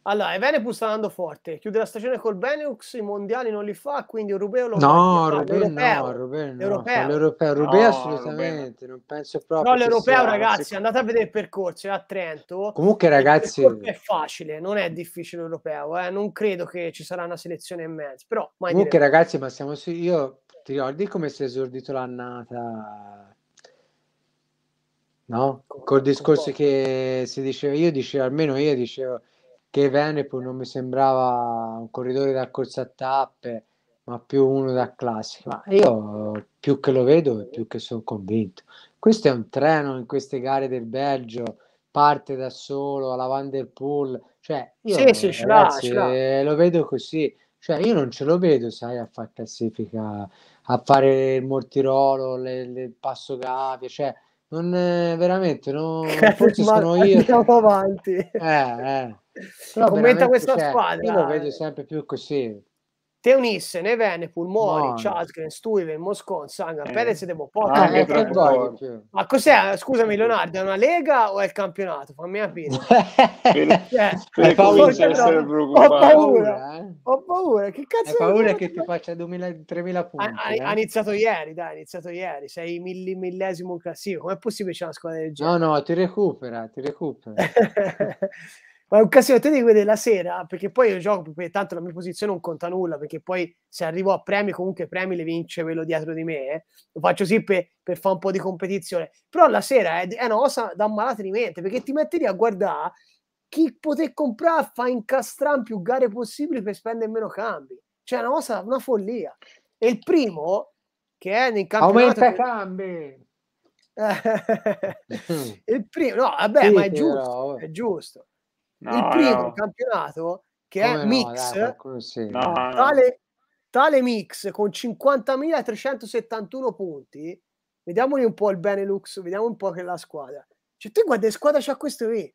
Allora, Evenepul sta andando forte, chiude la stagione col Benelux, i mondiali non li fa, quindi Rubeo lo no, fa. Rubeo, no, Rubeo no, l'europeo. l'europeo. Rubeo no, assolutamente, Rubeo. non penso proprio. No, l'europeo ragazzi, andate a vedere il percorso, è a Trento. Comunque ragazzi... È facile, non è difficile l'europeo, eh? non credo che ci sarà una selezione in mezzo, però... Comunque direi. ragazzi, ma siamo su... Io ti ricordi come si è esordito l'annata? No? Col discorso che si diceva, io dicevo, almeno io dicevo che Venepo non mi sembrava un corridore da corsa a tappe, ma più uno da classica. Ma io più che lo vedo, più che sono convinto. Questo è un treno in queste gare del Belgio, parte da solo alla Vanderpool. der cioè io sì, sì, ragazzi, ce l'ha, ce eh, l'ha. lo vedo così. Cioè, io non ce lo vedo, sai, a fare classifica, a fare il mortirolo, le, le, il passo cavia, cioè, non veramente, non, *laughs* forse ma, sono io. Andiamo avanti. Eh, eh. Però Commenta questa cioè, squadra. Io lo vedo sempre più così, Teunis, Neven, Pulmoni, no. Chasgren, Stuyven, Moscon, Sangan, eh. Perez e De Bopotta. Ah, ma cos'è? Scusami Leonardo, è una lega o è il campionato? Fammi capire. *laughs* Cioè, cioè, hai paura, eh? eh? ho paura, eh? ho paura. Che cazzo? Hai paura che ti faccia 2000, 3000 punti. Ha, ha, ha, eh? iniziato ieri, dai, ha iniziato ieri. Sei milli, millesimo classico. classifica. Com'è possibile c'è una squadra del genere? No, no, ti recupera, ti recupera. *laughs* ma è un casino te di vedere la sera, perché poi io gioco, perché tanto la mia posizione non conta nulla, perché poi se arrivo a premi, comunque premi le vince quello dietro di me, eh. lo faccio sì per, per fare un po' di competizione, però la sera è, eh, è una cosa da malati di mente, perché ti metti lì a guardare chi poter comprare, fa incastrare più gare possibili per spendere meno cambi, cioè è una cosa, una follia. E il primo, che è nel campionato... Aumenta i cambi! *laughs* Mm. il primo, no, vabbè, sì, ma è giusto, però... è giusto. No, il primo no. campionato che Come è no, mix dai, sì. tale, tale, mix con 50.371 punti vediamoli un po' il Benelux vediamo un po' che la squadra cioè tu guarda che squadra c'ha questo qui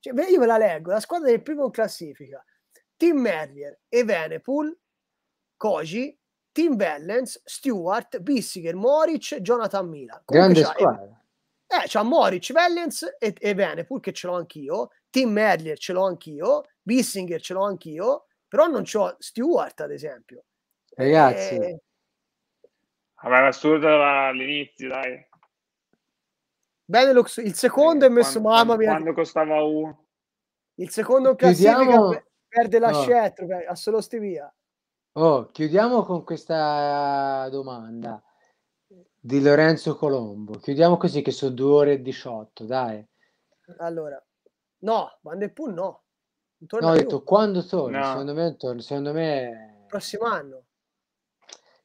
cioè, io ve la leggo la squadra del primo in classifica Team Merrier, Evenepoel Koji Team Vellens, Stewart, Bissiger, Moric, Jonathan Mila. Grande c'ha, squadra. Eh, c'ha Moric, Vellens e, e Venepul, che ce l'ho anch'io, Tim Merlier ce l'ho anch'io, Bissinger ce l'ho anch'io, però non ho Stewart ad esempio. Ragazzi. E... Eh, Vabbè, ah, assurdo all'inizio, dai. Benelux, il secondo eh, è messo quando, mamma mia. Quando costava uno. Il secondo in classifica perde la oh. scelta, a solo via. Oh, chiudiamo con questa domanda di Lorenzo Colombo. Chiudiamo così che sono due ore e 18, dai. Allora, No, Van De Poel no. no, ho detto più. quando torna? No. Secondo me, torna, secondo me... Prossimo anno.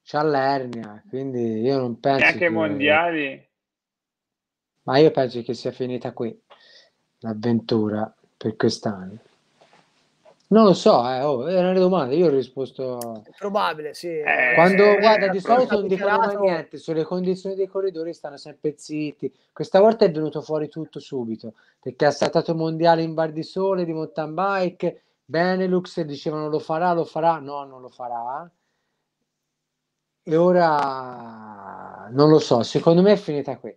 C'ha l'ernia, quindi io non penso... Neanche che... mondiali? Ma io penso che sia finita qui l'avventura per quest'anno. Non lo so, eh, oh, era una domanda, io ho risposto... È probabile, sì. Eh, eh Quando, guarda, di solito non dicono mai niente, sulle condizioni dei corridori stanno sempre zitti. Questa volta è venuto fuori tutto subito, perché ha saltato mondiale in bar di sole, di mountain bike, Benelux, dicevano lo farà, lo farà, no, non lo farà e ora non lo so, secondo me è finita qui.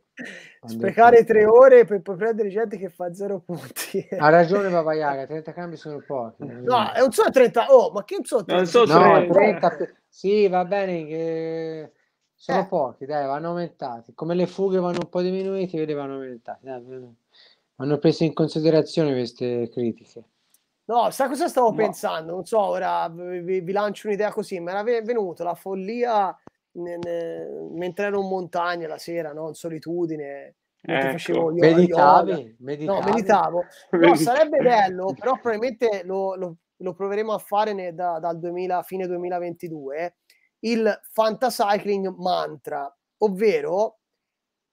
Sprecare tre ore per poi prendere gente che fa zero punti. Ha ragione Bavaiaga, 30 cambi sono pochi. No, è un solo 30, oh, ma che non so 30? Non so 30. No, 30 sì, va bene che eh, sono eh. pochi, dai, vanno aumentati. Come le fughe vanno un po' diminuite, vedi, vanno aumentati. vanno prese in considerazione queste critiche. No, sa cosa stavo no. pensando? Non so, ora vi, vi lancio un'idea così, ma era venuto la follia ne, ne, mentre ero in montagna la sera, no? in solitudine. Ecco. Facevo meditavi, meditavi. *laughs* No, meditavo. No, sarebbe *laughs* bello, però probabilmente lo, lo, lo proveremo a fare ne, da, dal 2000, fine 2022, il fantacycling mantra, ovvero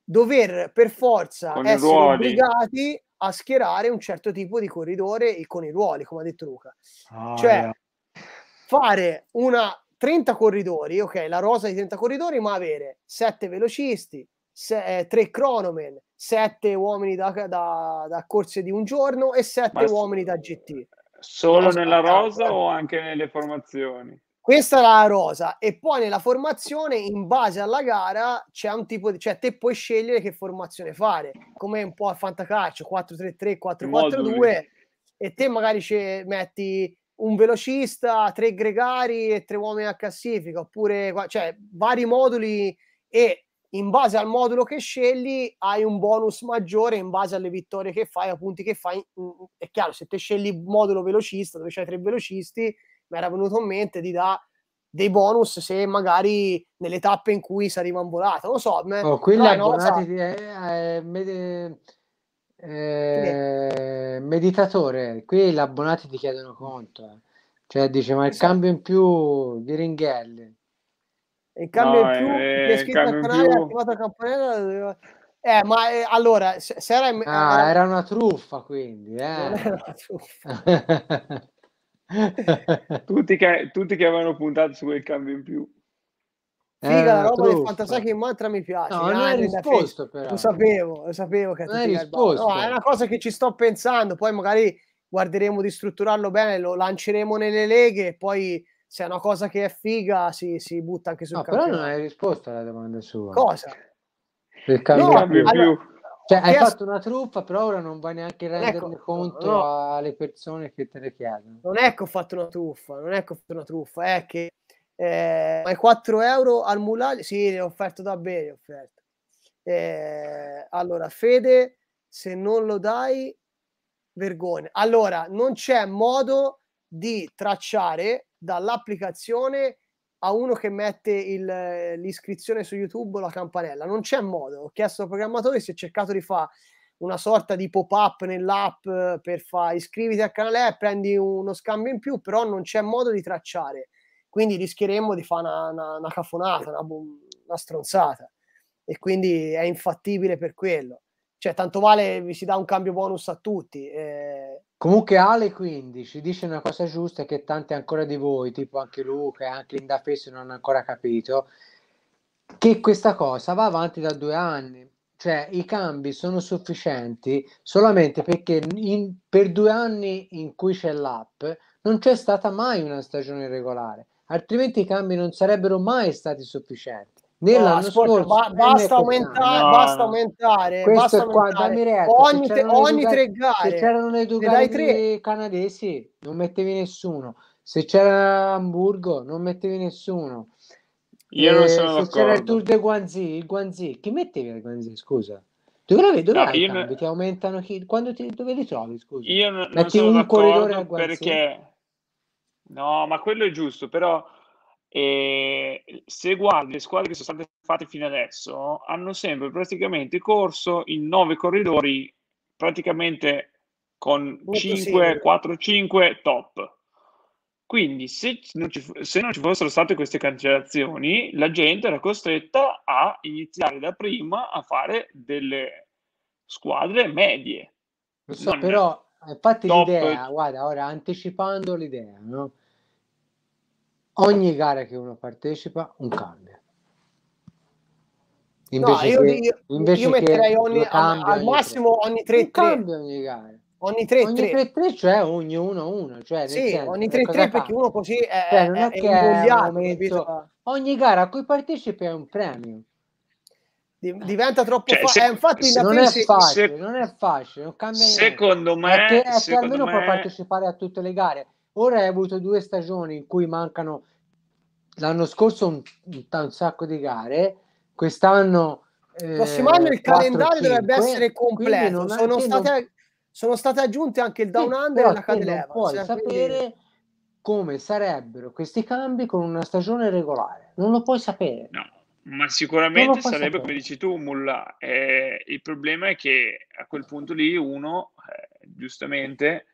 dover per forza con essere obbligati a schierare un certo tipo di corridore con i ruoli, come ha detto Luca. Ah, cioè, yeah. fare una 30 corridori, ok, la rosa di 30 corridori, ma avere 7 velocisti, 3 eh, cronomen, 7 uomini da, da, da, corse di un giorno e 7 uomini da GT. Solo nella rosa o anche nelle formazioni? Questa è la rosa e poi nella formazione in base alla gara c'è un tipo di cioè te puoi scegliere che formazione fare, come un po' a fantacalcio 4-3-3, 4-4-2 e te magari metti un velocista, tre gregari e tre uomini a classifica, oppure cioè, vari moduli e in base al modulo che scegli hai un bonus maggiore in base alle vittorie che fai, a punti che fai. Mm, mm, è chiaro, se te scegli modulo velocista dove c'hai tre velocisti, mi era venuto in mente di dare dei bonus se magari nelle tappe in cui si arriva in volata. Non so, me, oh, quelli no, abbonati no, so. eh, eh, me, eh, meditatore, qui gli abbonati ti chiedono conto. Eh. Cioè dice, ma il esatto. cambio in più di Ringhelli. Il cambio no, in più, eh, è scritto al canale, attivato la campanella... Eh, ma eh, allora, se, se era, ah, era... era una truffa, quindi. Eh. Una truffa. *laughs* tutti, che, tutti che avevano puntato su quel cambio in più. Figa, eh, la roba truffa. del Fantasaki in mantra mi piace. No, non hai risposto però. Lo sapevo, lo sapevo che non hai risposto. No, è una cosa che ci sto pensando, poi magari guarderemo di strutturarlo bene, lo lanceremo nelle leghe e poi se è una cosa che è figa si, si butta anche sul no, campionato. Però non hai risposto alla domanda sua. Cosa? Del campionato. No, allora, cioè, hai fatto una truffa, però ora non vai neanche a ecco, renderne ecco, conto no. alle persone che te le chiedono. Non è che ho fatto una truffa, non è che ho fatto una truffa, è che eh, i 4 euro al Mulali, sì, le ho offerto da bere, offerto. Eh, allora, Fede, se non lo dai, vergogna. Allora, non c'è modo di tracciare dall'applicazione a uno che mette il, l'iscrizione su YouTube o la campanella. Non c'è modo. Ho chiesto al programmatore si è cercato di fare una sorta di pop-up nell'app eh, per fare iscriviti al canale e prendi uno scambio in più, però non c'è modo di tracciare quindi rischieremmo di fare una, una, una cafonata, una, una, stronzata e quindi è infattibile per quello. Cioè, tanto vale vi si dà un cambio bonus a tutti. Eh. Comunque Ale quindi ci dice una cosa giusta che tanti ancora di voi, tipo anche Luca e anche Linda Fesso non hanno ancora capito, che questa cosa va avanti da due anni cioè i cambi sono sufficienti solamente perché in, per due anni in cui c'è l'app non c'è stata mai una stagione regolare altrimenti i cambi non sarebbero mai stati sufficienti. Nell'anno no, scorso, ba- basta, aumentare, no, basta no. aumentare, Questo basta aumentare. Qua, dammi retta, ogni, te, ogni due, tre gare. Se c'erano le due gare canadesi, non mettevi nessuno. Se c'era Hamburgo, non mettevi nessuno. Io non eh, sono se d'accordo. c'era il Tour de Guanzi, il Guanzi, chi mettevi il Guanzi, scusa? Dove, dove no, io non... ti aumentano chi... quando ti... dove li trovi, scusa? Io non, non sono d'accordo perché No, ma quello è giusto, però eh, se guardi le squadre che sono state fatte fino adesso, hanno sempre praticamente corso in nove corridori, praticamente con 5, 4, 5 top. Quindi se non, ci, se non, ci, fossero state queste cancellazioni, la gente era costretta a iniziare da prima a fare delle squadre medie. Lo so, però infatti eh, top. l'idea, guarda, ora anticipando l'idea, no? ogni gara che uno partecipa un cambio. Invece no, io, che, io, invece io metterei ogni, al, al ogni massimo tre. ogni 3 cambio ogni gara. Ogni 3-3, cioè ognuno uno 1 cioè sì, senso, ogni 3-3 perché uno così è, cioè, non è, è, è momento, Ogni gara a cui partecipi è un premio. Diventa troppo cioè, facile. Infatti, se, non, se, è facile se, non è facile, non cambia niente. me, perché, secondo almeno me... può partecipare a tutte le gare Ora hai avuto due stagioni in cui mancano l'anno scorso un, un, un sacco di gare, quest'anno... Eh, prossimo anno il 4, calendario 5, dovrebbe essere completo, sono, non... state, sono state aggiunte anche il down sì, under e la candeleva. Puoi cioè, sapere quindi... come sarebbero questi cambi con una stagione regolare, non lo puoi sapere. No ma sicuramente sarebbe sapere. come dici tu Mulla eh, il problema è che a quel punto lì uno eh, giustamente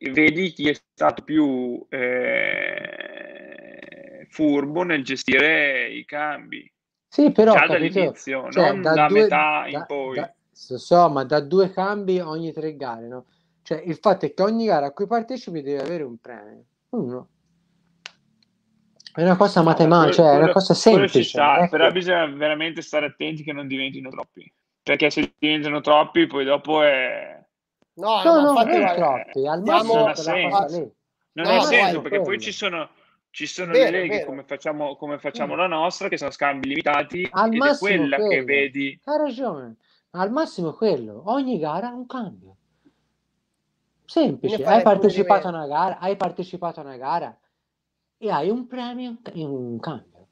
vedi chi è stato più eh, furbo nel gestire i cambi. Sì, però Già dall'inizio, cioè, non da, da due, metà da, in poi. Da, so, so, ma da due cambi ogni tre gare, no? Cioè, il fatto è che ogni gara a cui partecipi deve avere un premio. Uno. È una cosa matematica, cioè, è una cosa semplice. Sta, ecco. Però bisogna veramente stare attenti che non diventino troppi. Perché se diventano troppi, poi dopo è No, no, no, infatti, non troppi, al massimo non ha senso perché poi ci sono ci sono vero, le leghe come facciamo, come facciamo mm. la nostra, che sono scambi limitati, al ed è quella quello. che vedi. Hai ragione, al massimo quello, ogni gara un cambio. Semplice, hai partecipato a una gara, hai partecipato a una gara e hai un premio in un cambio.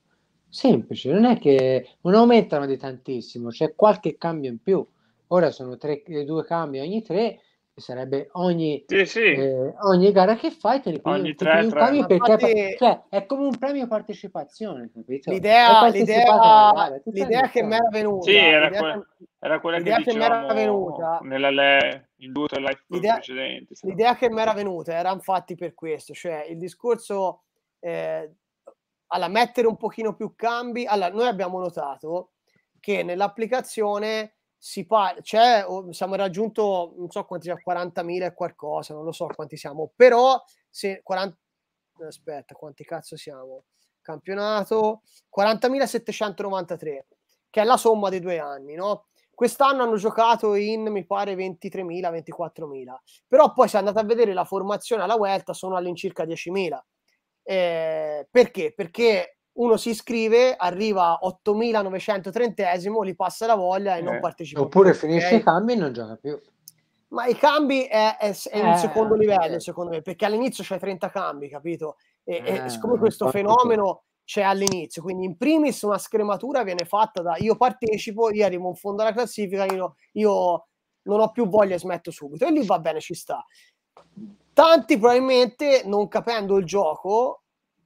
Semplice, non è che non aumentano di tantissimo, c'è qualche cambio in più. Ora sono tre, due cambi ogni tre, sarebbe ogni, sì, sì. Eh, ogni, gara che fai te ne prendi tre, tre. Perché, cioè, è come un premio partecipazione capito? l'idea, l'idea, gara, diciamo l'idea che mi era venuta sì, era, que- era, quella che, che mi era venuta nella le- in due l'idea, precedenti l'idea che mi era venuta erano fatti per questo cioè il discorso eh, alla mettere un pochino più cambi allora noi abbiamo notato che nell'applicazione si parla, cioè, siamo raggiunto, non so quanti, 40.000 e qualcosa, non lo so quanti siamo, però se 40, aspetta, quanti cazzo siamo? Campionato 40.793, che è la somma dei due anni, no? Quest'anno hanno giocato in, mi pare, 23.000, 24.000, però poi se andate a vedere la formazione alla Vuelta sono all'incirca 10.000. Eh, perché? Perché uno si iscrive, arriva 8.930, gli passa la voglia e eh, non partecipa. Oppure più, finisce okay? i cambi e non gioca più. Ma i cambi è, è, è eh, un secondo livello, eh. secondo me, perché all'inizio c'è 30 cambi, capito? E, e eh, siccome questo fenomeno c'è all'inizio, quindi in primis una scrematura viene fatta da io partecipo, io arrivo in fondo alla classifica, io, io non ho più voglia e smetto subito. E lì va bene, ci sta. Tanti probabilmente non capendo il gioco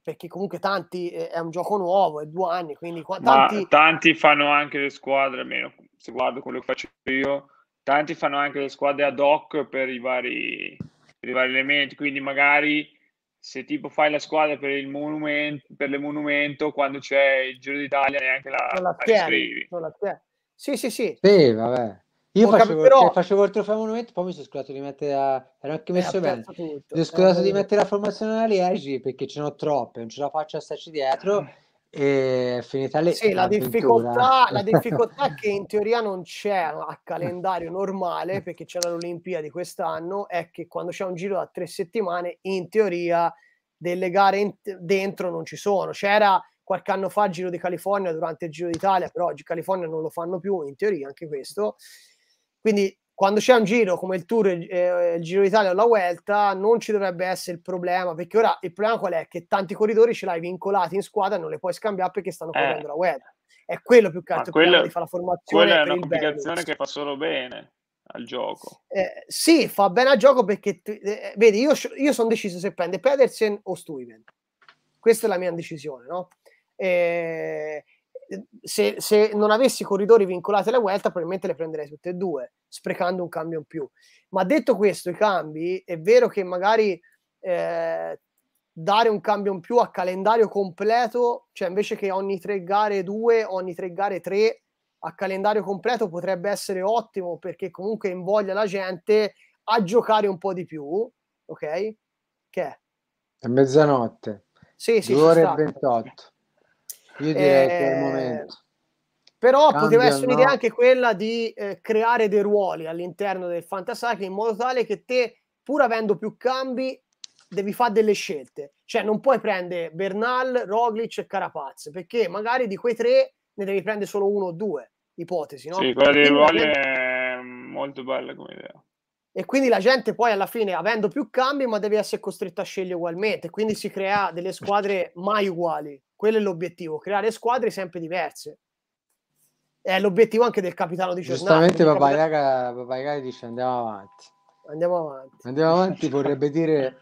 perché comunque tanti eh, è un gioco nuovo, è due anni, quindi qua, tanti... tanti... fanno anche le squadre, almeno se guardo quello che faccio io, tanti fanno anche le squadre ad hoc per i vari, per i vari elementi, quindi magari se tipo fai la squadra per il monumento, per le monumento quando c'è il Giro d'Italia neanche la, la, tieni, la, non Sì, sì, sì. Sì, vabbè. Io facevo, però... facevo, il trofeo monumento, poi mi sono scusato di mettere la... Ero anche eh, messo eh, bene. Mi sono scusato eh, di mettere la formazione alla Liegi perché ce n'ho troppe, non ce la faccio a starci dietro. Eh. E finita lì. Sì, la difficoltà, la *laughs* difficoltà che in teoria non c'è a calendario normale perché c'è le Olimpiadi quest'anno è che quando c'è un giro da tre settimane, in teoria delle gare in... dentro non ci sono. C'era qualche anno fa il Giro di California durante il Giro d'Italia, però oggi California non lo fanno più, in teoria anche questo. Quindi quando c'è un giro come il Tour, eh, il Giro d'Italia o la Vuelta, non ci dovrebbe essere il problema, perché ora il problema qual è? Che tanti corridori ce l'hai vincolati in squadra e non le puoi scambiare perché stanno eh. correndo la Vuelta. È quello più che altro quello, che fa la formazione. Quella è una complicazione che fa solo bene al gioco. Eh, sì, fa bene al gioco perché, eh, vedi, io, io sono deciso se prende Pedersen o Stuyven. Questa è la mia decisione, no? Eh, Ehm, se, se, non avessi corridori vincolati alla Vuelta probabilmente le prenderei tutte e due, sprecando un cambio in più. Ma detto questo, i cambi, è vero che magari eh, dare un cambio in più a calendario completo, cioè invece che ogni tre gare due, ogni tre gare tre, a calendario completo potrebbe essere ottimo perché comunque invoglia la gente a giocare un po' di più, ok? Che è? È mezzanotte. Sì, sì, 2 ore e 28. Io direi che è il eh, momento. Però Cambia, poteva essere un'idea anche quella di eh, creare dei ruoli all'interno del Fantasacri in modo tale che te, pur avendo più cambi, devi fare delle scelte. Cioè non puoi prendere Bernal, Roglic e Carapaz, perché magari di quei tre ne devi prendere solo uno o due, ipotesi, no? Sì, quella dei ruoli è molto bella come idea e quindi la gente poi alla fine avendo più cambi ma deve essere costretta a scegliere ugualmente quindi si crea delle squadre mai uguali quello è l'obiettivo creare squadre sempre diverse è l'obiettivo anche del capitano di giornata giustamente Papaiaga capitano... dice andiamo avanti andiamo avanti andiamo avanti vorrebbe dire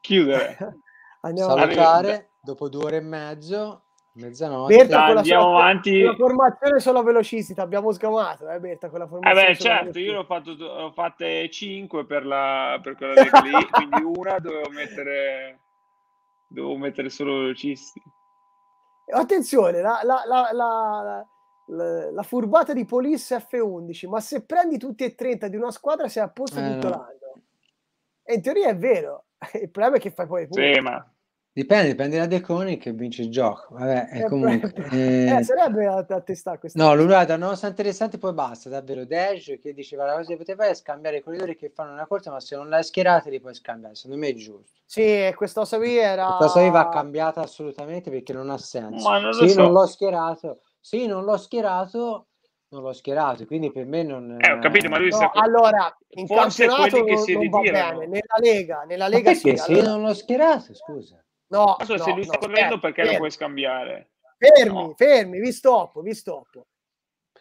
chiudere *laughs* andiamo salutare avanti. dopo due ore e mezzo Mezzanotte. Berta Dai, andiamo sua, avanti. La formazione solo velocista, abbiamo sgamato, eh Berta, quella formazione. Eh beh, certo, io l'ho fatto, ho fatte 5 per, la, per quella lì, *laughs* quindi una dovevo mettere, dovevo mettere solo velocisti. Attenzione, la, la, la, furbata di Polis F11, ma se prendi tutti e 30 di una squadra sei a posto eh, tutto no. l'anno. E in teoria è vero, *laughs* il problema è che fai poi... Sì, ma Dipende, dipende da De Coni che vince il gioco. Vabbè, eh, comunque, eh, eh, sarebbe a, a testare questa. No, non nonostante interessante, poi basta, davvero. Dej che diceva la cosa che poteva è scambiare i corridori che fanno una corsa, ma se non la schierate li puoi scambiare. Secondo me è giusto. Sì, questa cosa qui era. Questa cosa va cambiata assolutamente perché non ha senso. Ma non sì, so. non l'ho schierato. Sì, non l'ho schierato non l'ho schierato, quindi per me non... Eh, ho capito, ma lui no, sta... Allora, in Forse campionato che si non va bene, nella Lega, nella Lega... Ma perché allora... non l'ho schierato, scusa? No, no se lui sta no, correndo fermi, perché fermi. lo puoi scambiare? Fermi, no. fermi, vi stoppo, vi stoppo.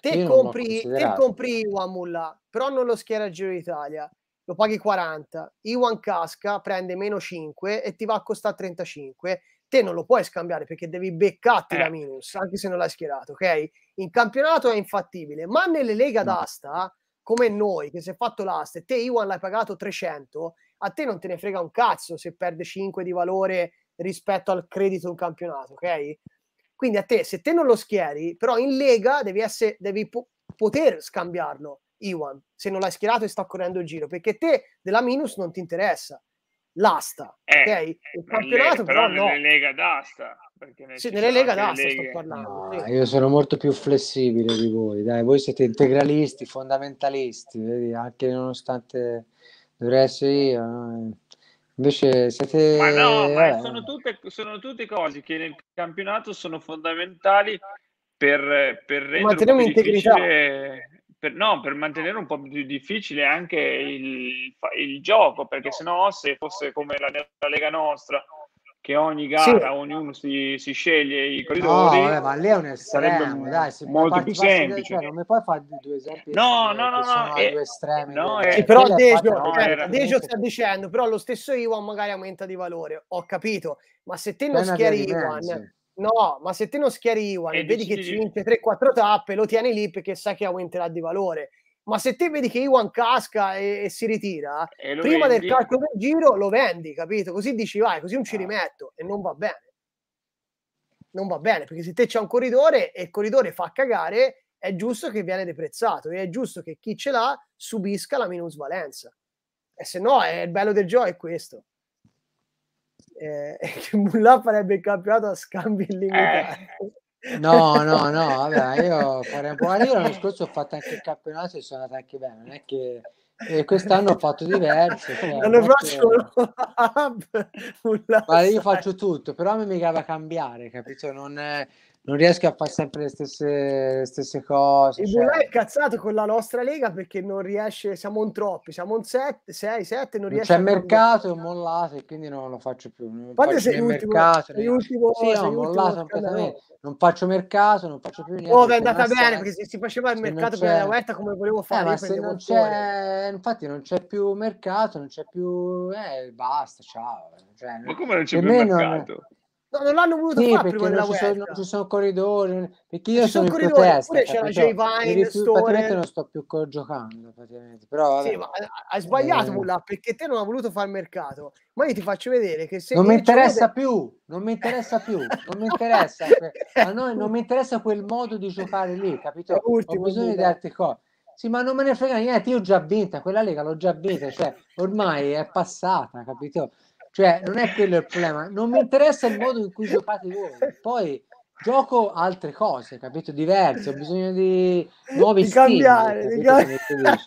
Te compri, te compri Iwan però non lo schiera il Giro d'Italia, lo paghi 40. Iwan casca, prende meno 5 e ti va a costare 35. Te non lo puoi scambiare perché devi beccarti eh. la minus, anche se non l'hai schierato, ok? In campionato è infattibile, ma nelle lega d'asta come noi che si è fatto l'asta e te Iwan l'hai pagato 300, a te non te ne frega un cazzo se perde 5 di valore rispetto al credito di un campionato, ok? Quindi a te, se te non lo schieri, però in Lega devi, essere, devi po- poter scambiarlo, Iwan, se non l'hai schierato e sta correndo il giro, perché te della minus non ti interessa l'asta, eh, ok? Eh, il campionato però, però no. nelle Lega d'asta. sì, nelle Lega d'asta sto parlando. No, sì. Io sono molto più flessibile di voi, dai, voi siete integralisti, fondamentalisti, vedi? anche nonostante dovrei essere io. No? Eh. Invece siete... Ma no, ma eh, sono, tutte, sono tutte cose che nel campionato sono fondamentali per, per rendere un difficile... Per, no, per mantenere un po' più difficile anche il, il gioco, perché sennò se fosse come la, la Lega nostra, che ogni gara sì. ognuno si, si, sceglie i corridori. No, vabbè, ma lei è un estremo, dai, se molto più semplice. Cioè, non mi puoi fare due esempi no, no, no, no, eh, due estremi. No, eh, eh, però Dejo, no, eh, era... Dejo sta dicendo, però lo stesso Iwan magari aumenta di valore, ho capito, ma se te non schieri Iwan... No, ma se te non schieri Iwan e vedi che ci vince 3-4 tappe, lo tieni lì perché sai che aumenterà di valore ma se te vedi che Iwan casca e, e si ritira, e prima vendi. del calcolo del giro lo vendi, capito? Così dici vai, così non ci ah. rimetto e non va bene. Non va bene, perché se te c'è un corridore e il corridore fa cagare, è giusto che viene deprezzato e è giusto che chi ce l'ha subisca la minusvalenza. E se no, è il bello del gioco è questo. Eh, *laughs* che Mullà farebbe il campionato a scambi illimitati. Eh. No, no, no, vabbè, io farei un po'. io l'anno scorso ho fatto anche il campionato e sono andato anche bene, non è che e quest'anno ho fatto diverso. Cioè, non lo faccio *laughs* che... io faccio tutto, però mi mica da cambiare, capito? Non, non riesco a fare sempre le stesse, stesse cose. Il cioè. è cazzato con la nostra lega perché non riesce, siamo un troppi, siamo un 7, 6, 7, non riesce. Non c'è a mercato, è mollato e quindi non lo faccio più. Non Quando faccio sei l'ultimo, mercato, sei l'ultimo, sì, sei no, mollato completamente. Non faccio mercato, non faccio più niente. Oh, è andata bene senso. perché se si faceva il se mercato per la Uetta come volevo eh, fare. Eh, ma se non c'è, infatti non c'è più mercato, non c'è più... Eh, basta, ciao. Cioè, ma come non c'è più mercato? Non non l'hanno voluto sì, fare prima della ci guerra. Sono, non ci sono corridori, perché io ci sono, sono in protesta. c'era J. Vine, Praticamente non sto più giocando, praticamente. Però, vabbè. Sì, ma eh, hai sbagliato, eh. Mulla, perché te non ha voluto fare il mercato. Ma io ti faccio vedere che se... Non mi interessa vede... più, non mi interessa più, non mi interessa. *laughs* a noi non mi interessa quel modo di giocare lì, capito? Ultimo, Ho bisogno di altre cose. Sì, ma non me ne frega niente, io ho già vinta, quella lega l'ho già vinta, cioè ormai è passata, capito? Cioè, non è quello il problema. Non mi interessa il modo in cui giocate voi. Poi gioco altre cose, capito? Diverse, ho bisogno di nuovi di stimoli, cambiare, di cambiare.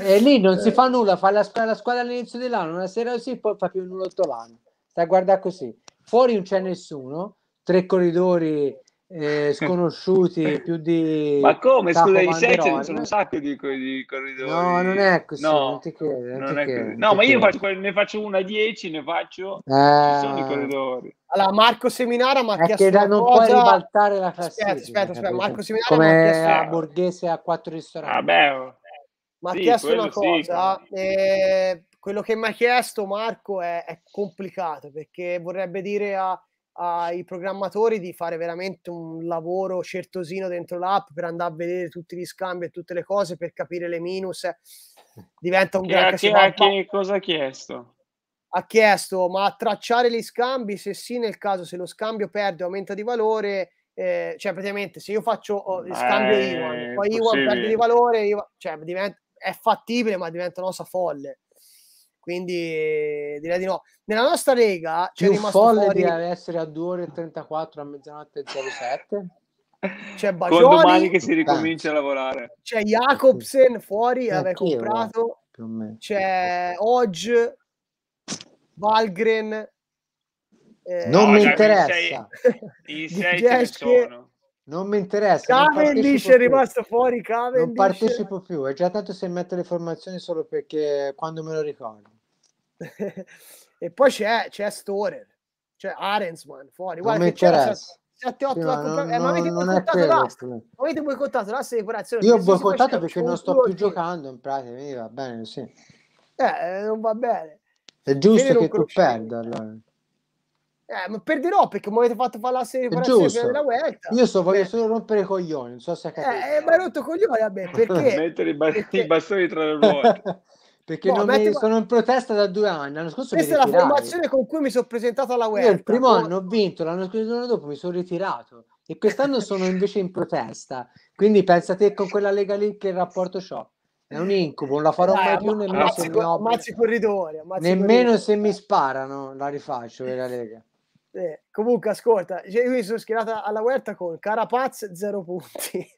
E lì non si fa nulla, fa la, la squadra all'inizio dell'anno, una sera così, poi fa più nulla tutto l'anno. Sta a guardare così. Fuori non c'è nessuno, tre corridori eh, sconosciuti *laughs* più di ma come scusa i Sexton sono un eh? sacco di, di corridori no non è così no, non ti chiedo, non non ti chiedo, così. no ma io faccio, ne faccio una a 10 ne faccio eh... sono i eh. corridori allora Marco Seminara ma che da non cosa... puoi ribaltare la classifica aspetta aspetta, aspetta. Marco Seminara come ma a Borghese a quattro ristoranti vabbè ah, oh. ma sì, ha chiesto una cosa sì. eh, quello che mi ha chiesto Marco è, è complicato perché vorrebbe dire a ai programmatori di fare veramente un lavoro certosino dentro l'app per andare a vedere tutti gli scambi e tutte le cose per capire le minus eh, diventa un che, gran casino. Che, cosa ha chiesto? Ha chiesto ma tracciare gli scambi se sì nel caso se lo scambio perde o aumenta di valore eh, cioè praticamente se io faccio oh, scambio eh, Iwan poi Iwan perde di valore Iwan, cioè diventa, è fattibile ma diventa una cosa folle quindi eh, direi di no. Nella nostra lega c'è Più rimasto folle fuori... di essere a 2 ore e 34 a mezzanotte 07. C'è Bagioni. Con domani che si ricomincia a lavorare. C'è Jacobsen fuori, eh, comprato. c'è Hodge, Valgren. Eh, non no, mi cioè, interessa. I sei, i sei non mi interessa. Cavendish è rimasto fuori. Cavendish. Non partecipo più. E già tanto se metto le formazioni solo perché quando me lo ricordo e poi c'è, c'è Storer, c'è Arensman fuori. Guarda non che c'era 7-8 sì, ma, non, eh, ma avete boicottato l'asta. Avete boicottato l'asta di Io ho boicottato perché non sto più giocando in pratica, quindi va bene così. Eh, eh, non va bene. È giusto che tu perda allora. Eh, ma perderò perché mi avete fatto fare la serie della Vuelta. Io sto voglio eh. solo rompere i coglioni, non so se eh, capite. Eh, ma hai rotto coglioni a me, *laughs* perché? Mettere i, i bastoni tra le ruote. *laughs* perché no, metti... sono in protesta da due anni. L'anno scorso Questa è la formazione con cui mi sono presentato alla web. Io il primo anno ho vinto, l'anno scorso l'anno dopo mi sono ritirato e quest'anno sono invece in protesta. Quindi pensa te con quella Lega lì che rapporto ho. È un incubo, non la farò Dai, mai più nemmeno ammazzi, se mi ammazzi corridori, ammazzi Nemmeno corridori. se mi sparano la rifaccio della Lega. Eh, comunque, ascolta, cioè, io mi sono schierata alla Huerta con Carapaz 0 punti.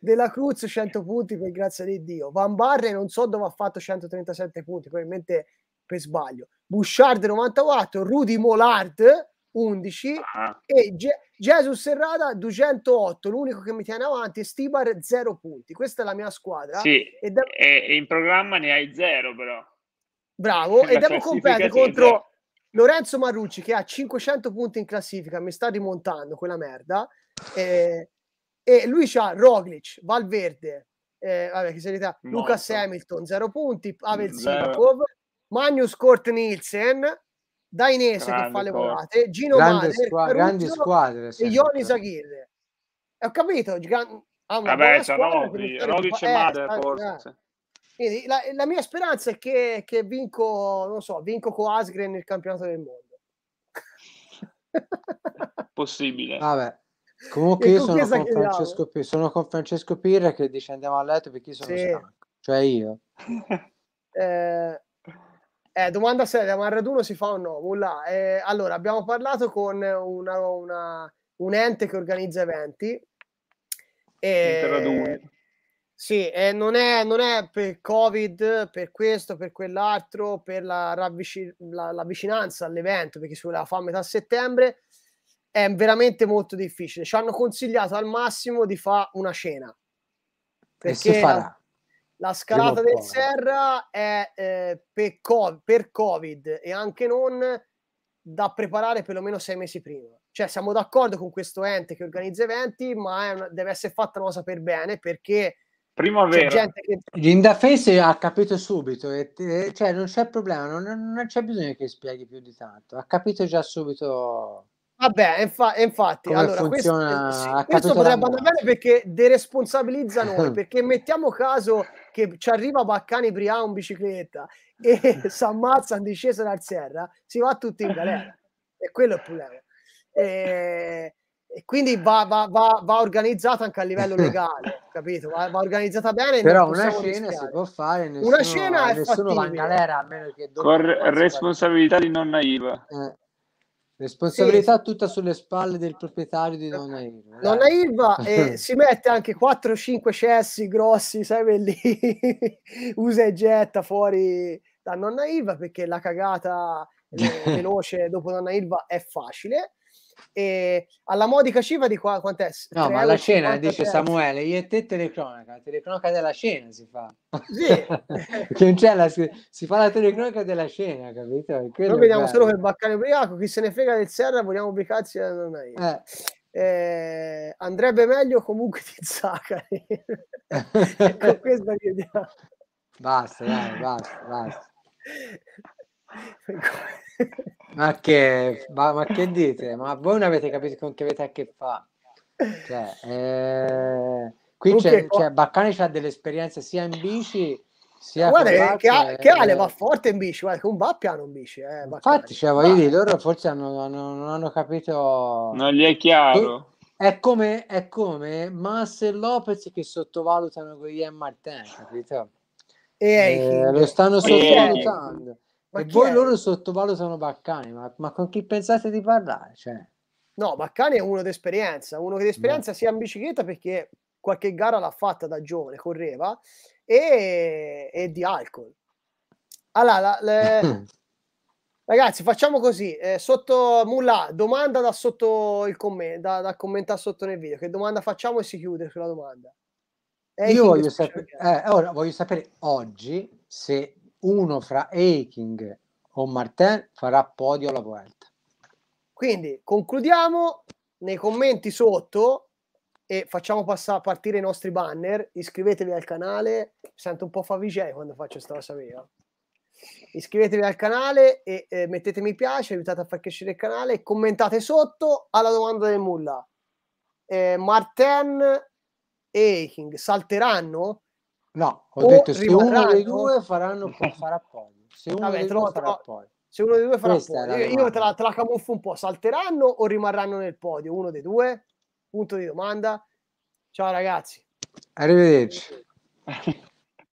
Della Cruz 100 punti per grazia di Dio. Van Barre non so dove ha fatto 137 punti, probabilmente per sbaglio. Bouchard 94, Rudy Molard 11 ah. e Ge- Jesus Serrada 208, l'unico che mi tiene avanti, e Stibar 0 punti. Questa è la mia squadra. Sì, e, da- e in programma ne hai 0 però. Bravo, la e devo competere contro... Lorenzo Marrucci che ha 500 punti in classifica, mi sta rimontando quella merda. Eh, e lui ha Roglic, Valverde, eh, vabbè, che serietà, no, Lucas Hamilton, 0 punti, Pavel Sivakov, Magnus Kort Nielsen, Dainese grande che fa le volate, Gino grande Mane, grandi squadre, e Ionis Aguirre. E eh, ho capito, gigan- ha Vabbè, c'è Roglic, e Mader, eh, eh, forse. la, la, mia speranza è che, che vinco, non so, vinco con Asgren il campionato del mondo. Possibile. Vabbè. Comunque io sono con, Francesco, P- sono con Francesco Pirra che dice andiamo a letto perché sono sì. stanco, cioè io. *laughs* Eh, eh, domanda seria, ma il raduno si fa o no? Mulla. Eh, allora, abbiamo parlato con una, una, un ente che organizza eventi. E, sì, non è, non, è, per Covid, per questo, per quell'altro, per la, ravvic- la, la vicinanza all'evento, perché si voleva fare a metà settembre è veramente molto difficile. Ci hanno consigliato al massimo di fare una cena. Perché la, la, scalata del Serra è eh, per, co- per Covid e anche non da preparare perlomeno sei mesi prima. Cioè siamo d'accordo con questo ente che organizza eventi, ma una, deve essere fatta una cosa per bene perché Prima C'è che... L'interface ha capito subito, e, e, cioè non c'è problema, non, non, c'è bisogno che spieghi più di tanto, ha capito già subito. Vabbè, infa- infatti, Come allora, funziona eh, questo, questo potrebbe andare bene perché deresponsabilizza noi, *laughs* perché mettiamo caso che ci arriva Baccani Briao in bicicletta e si *laughs* ammazza in discesa dal Serra, si va tutti in galera. E quello è il problema. E, e quindi va, va, va, va organizzata anche a livello *laughs* legale, capito? Va, organizzata bene. Però una scena rischiare. si può fare, nessuno, una scena è nessuno fattibile. va in galera a meno che... Con responsabilità di nonna Iva. Eh. Responsabilità sì. tutta sulle spalle del proprietario di Donna eh, Irva. Dai. Irva eh, *laughs* si mette anche 4-5 cessi grossi, sai quelli *laughs* usa e getta fuori da Donna Irva perché la cagata eh, *laughs* veloce dopo Donna Irva è facile e alla modica cifra di qua, quant'è? No, ma la cena, dice terzi. Samuele, io e te telecronaca, telecronaca della cena si fa. Sì. *laughs* la, si, fa la telecronaca della cena, capito? Noi vediamo solo che baccano ubriaco, chi se ne frega del Serra, vogliamo ubriacarsi da eh, non è. Eh. Eh, andrebbe meglio comunque di Zacari. *laughs* Con questa chiudiamo. Basta, dai, basta, basta. *laughs* Ma che, ma, ma che dite? Ma voi non avete capito con che avete a che fare? Cioè, eh, qui c'è, cioè, Baccani ha delle esperienze sia in bici sia guarda, che, ha, che Ale va forte in bici, guarda, con va piano in bici. Eh, infatti, cioè, voglio dire, loro forse hanno, hanno, non hanno capito. Non gli è chiaro. È come, è come Mas e Lopez che sottovalutano Guillem Martin, capito? E eh, lo stanno sottovalutando. E e voi è? loro sottovalutano Baccani, ma, ma, con chi pensate di parlare? Cioè... No, Baccani è uno d'esperienza, uno che d'esperienza sia in bicicletta perché qualche gara l'ha fatta da giovane, correva, e, e di alcol. Allora, la, le... *laughs* ragazzi, facciamo così, eh, sotto Mulla, domanda da, sotto il commento, da, da commentare sotto nel video, che domanda facciamo e si chiude sulla domanda. Eh, Io voglio, sap- eh, voglio sapere oggi se uno fra Eking o Martin farà podio alla Vuelta. Quindi concludiamo nei commenti sotto e facciamo passare, a partire i nostri banner. Iscrivetevi al canale. sento un po' favicei quando faccio questa cosa mia. Iscrivetevi al canale e eh, mettete mi piace, aiutate a far crescere il canale. Commentate sotto alla domanda del nulla. Eh, Martin e Eking salteranno No, ho o detto se uno dei due faranno, *laughs* farà poi. Se uno Vabbè, dei due farà poi. Se uno dei due farà Questa podio, io, io te, la, te la camuffo un po'. Salteranno o rimarranno nel podio? Uno dei due? Punto di domanda. Ciao ragazzi. Arrivederci. *laughs*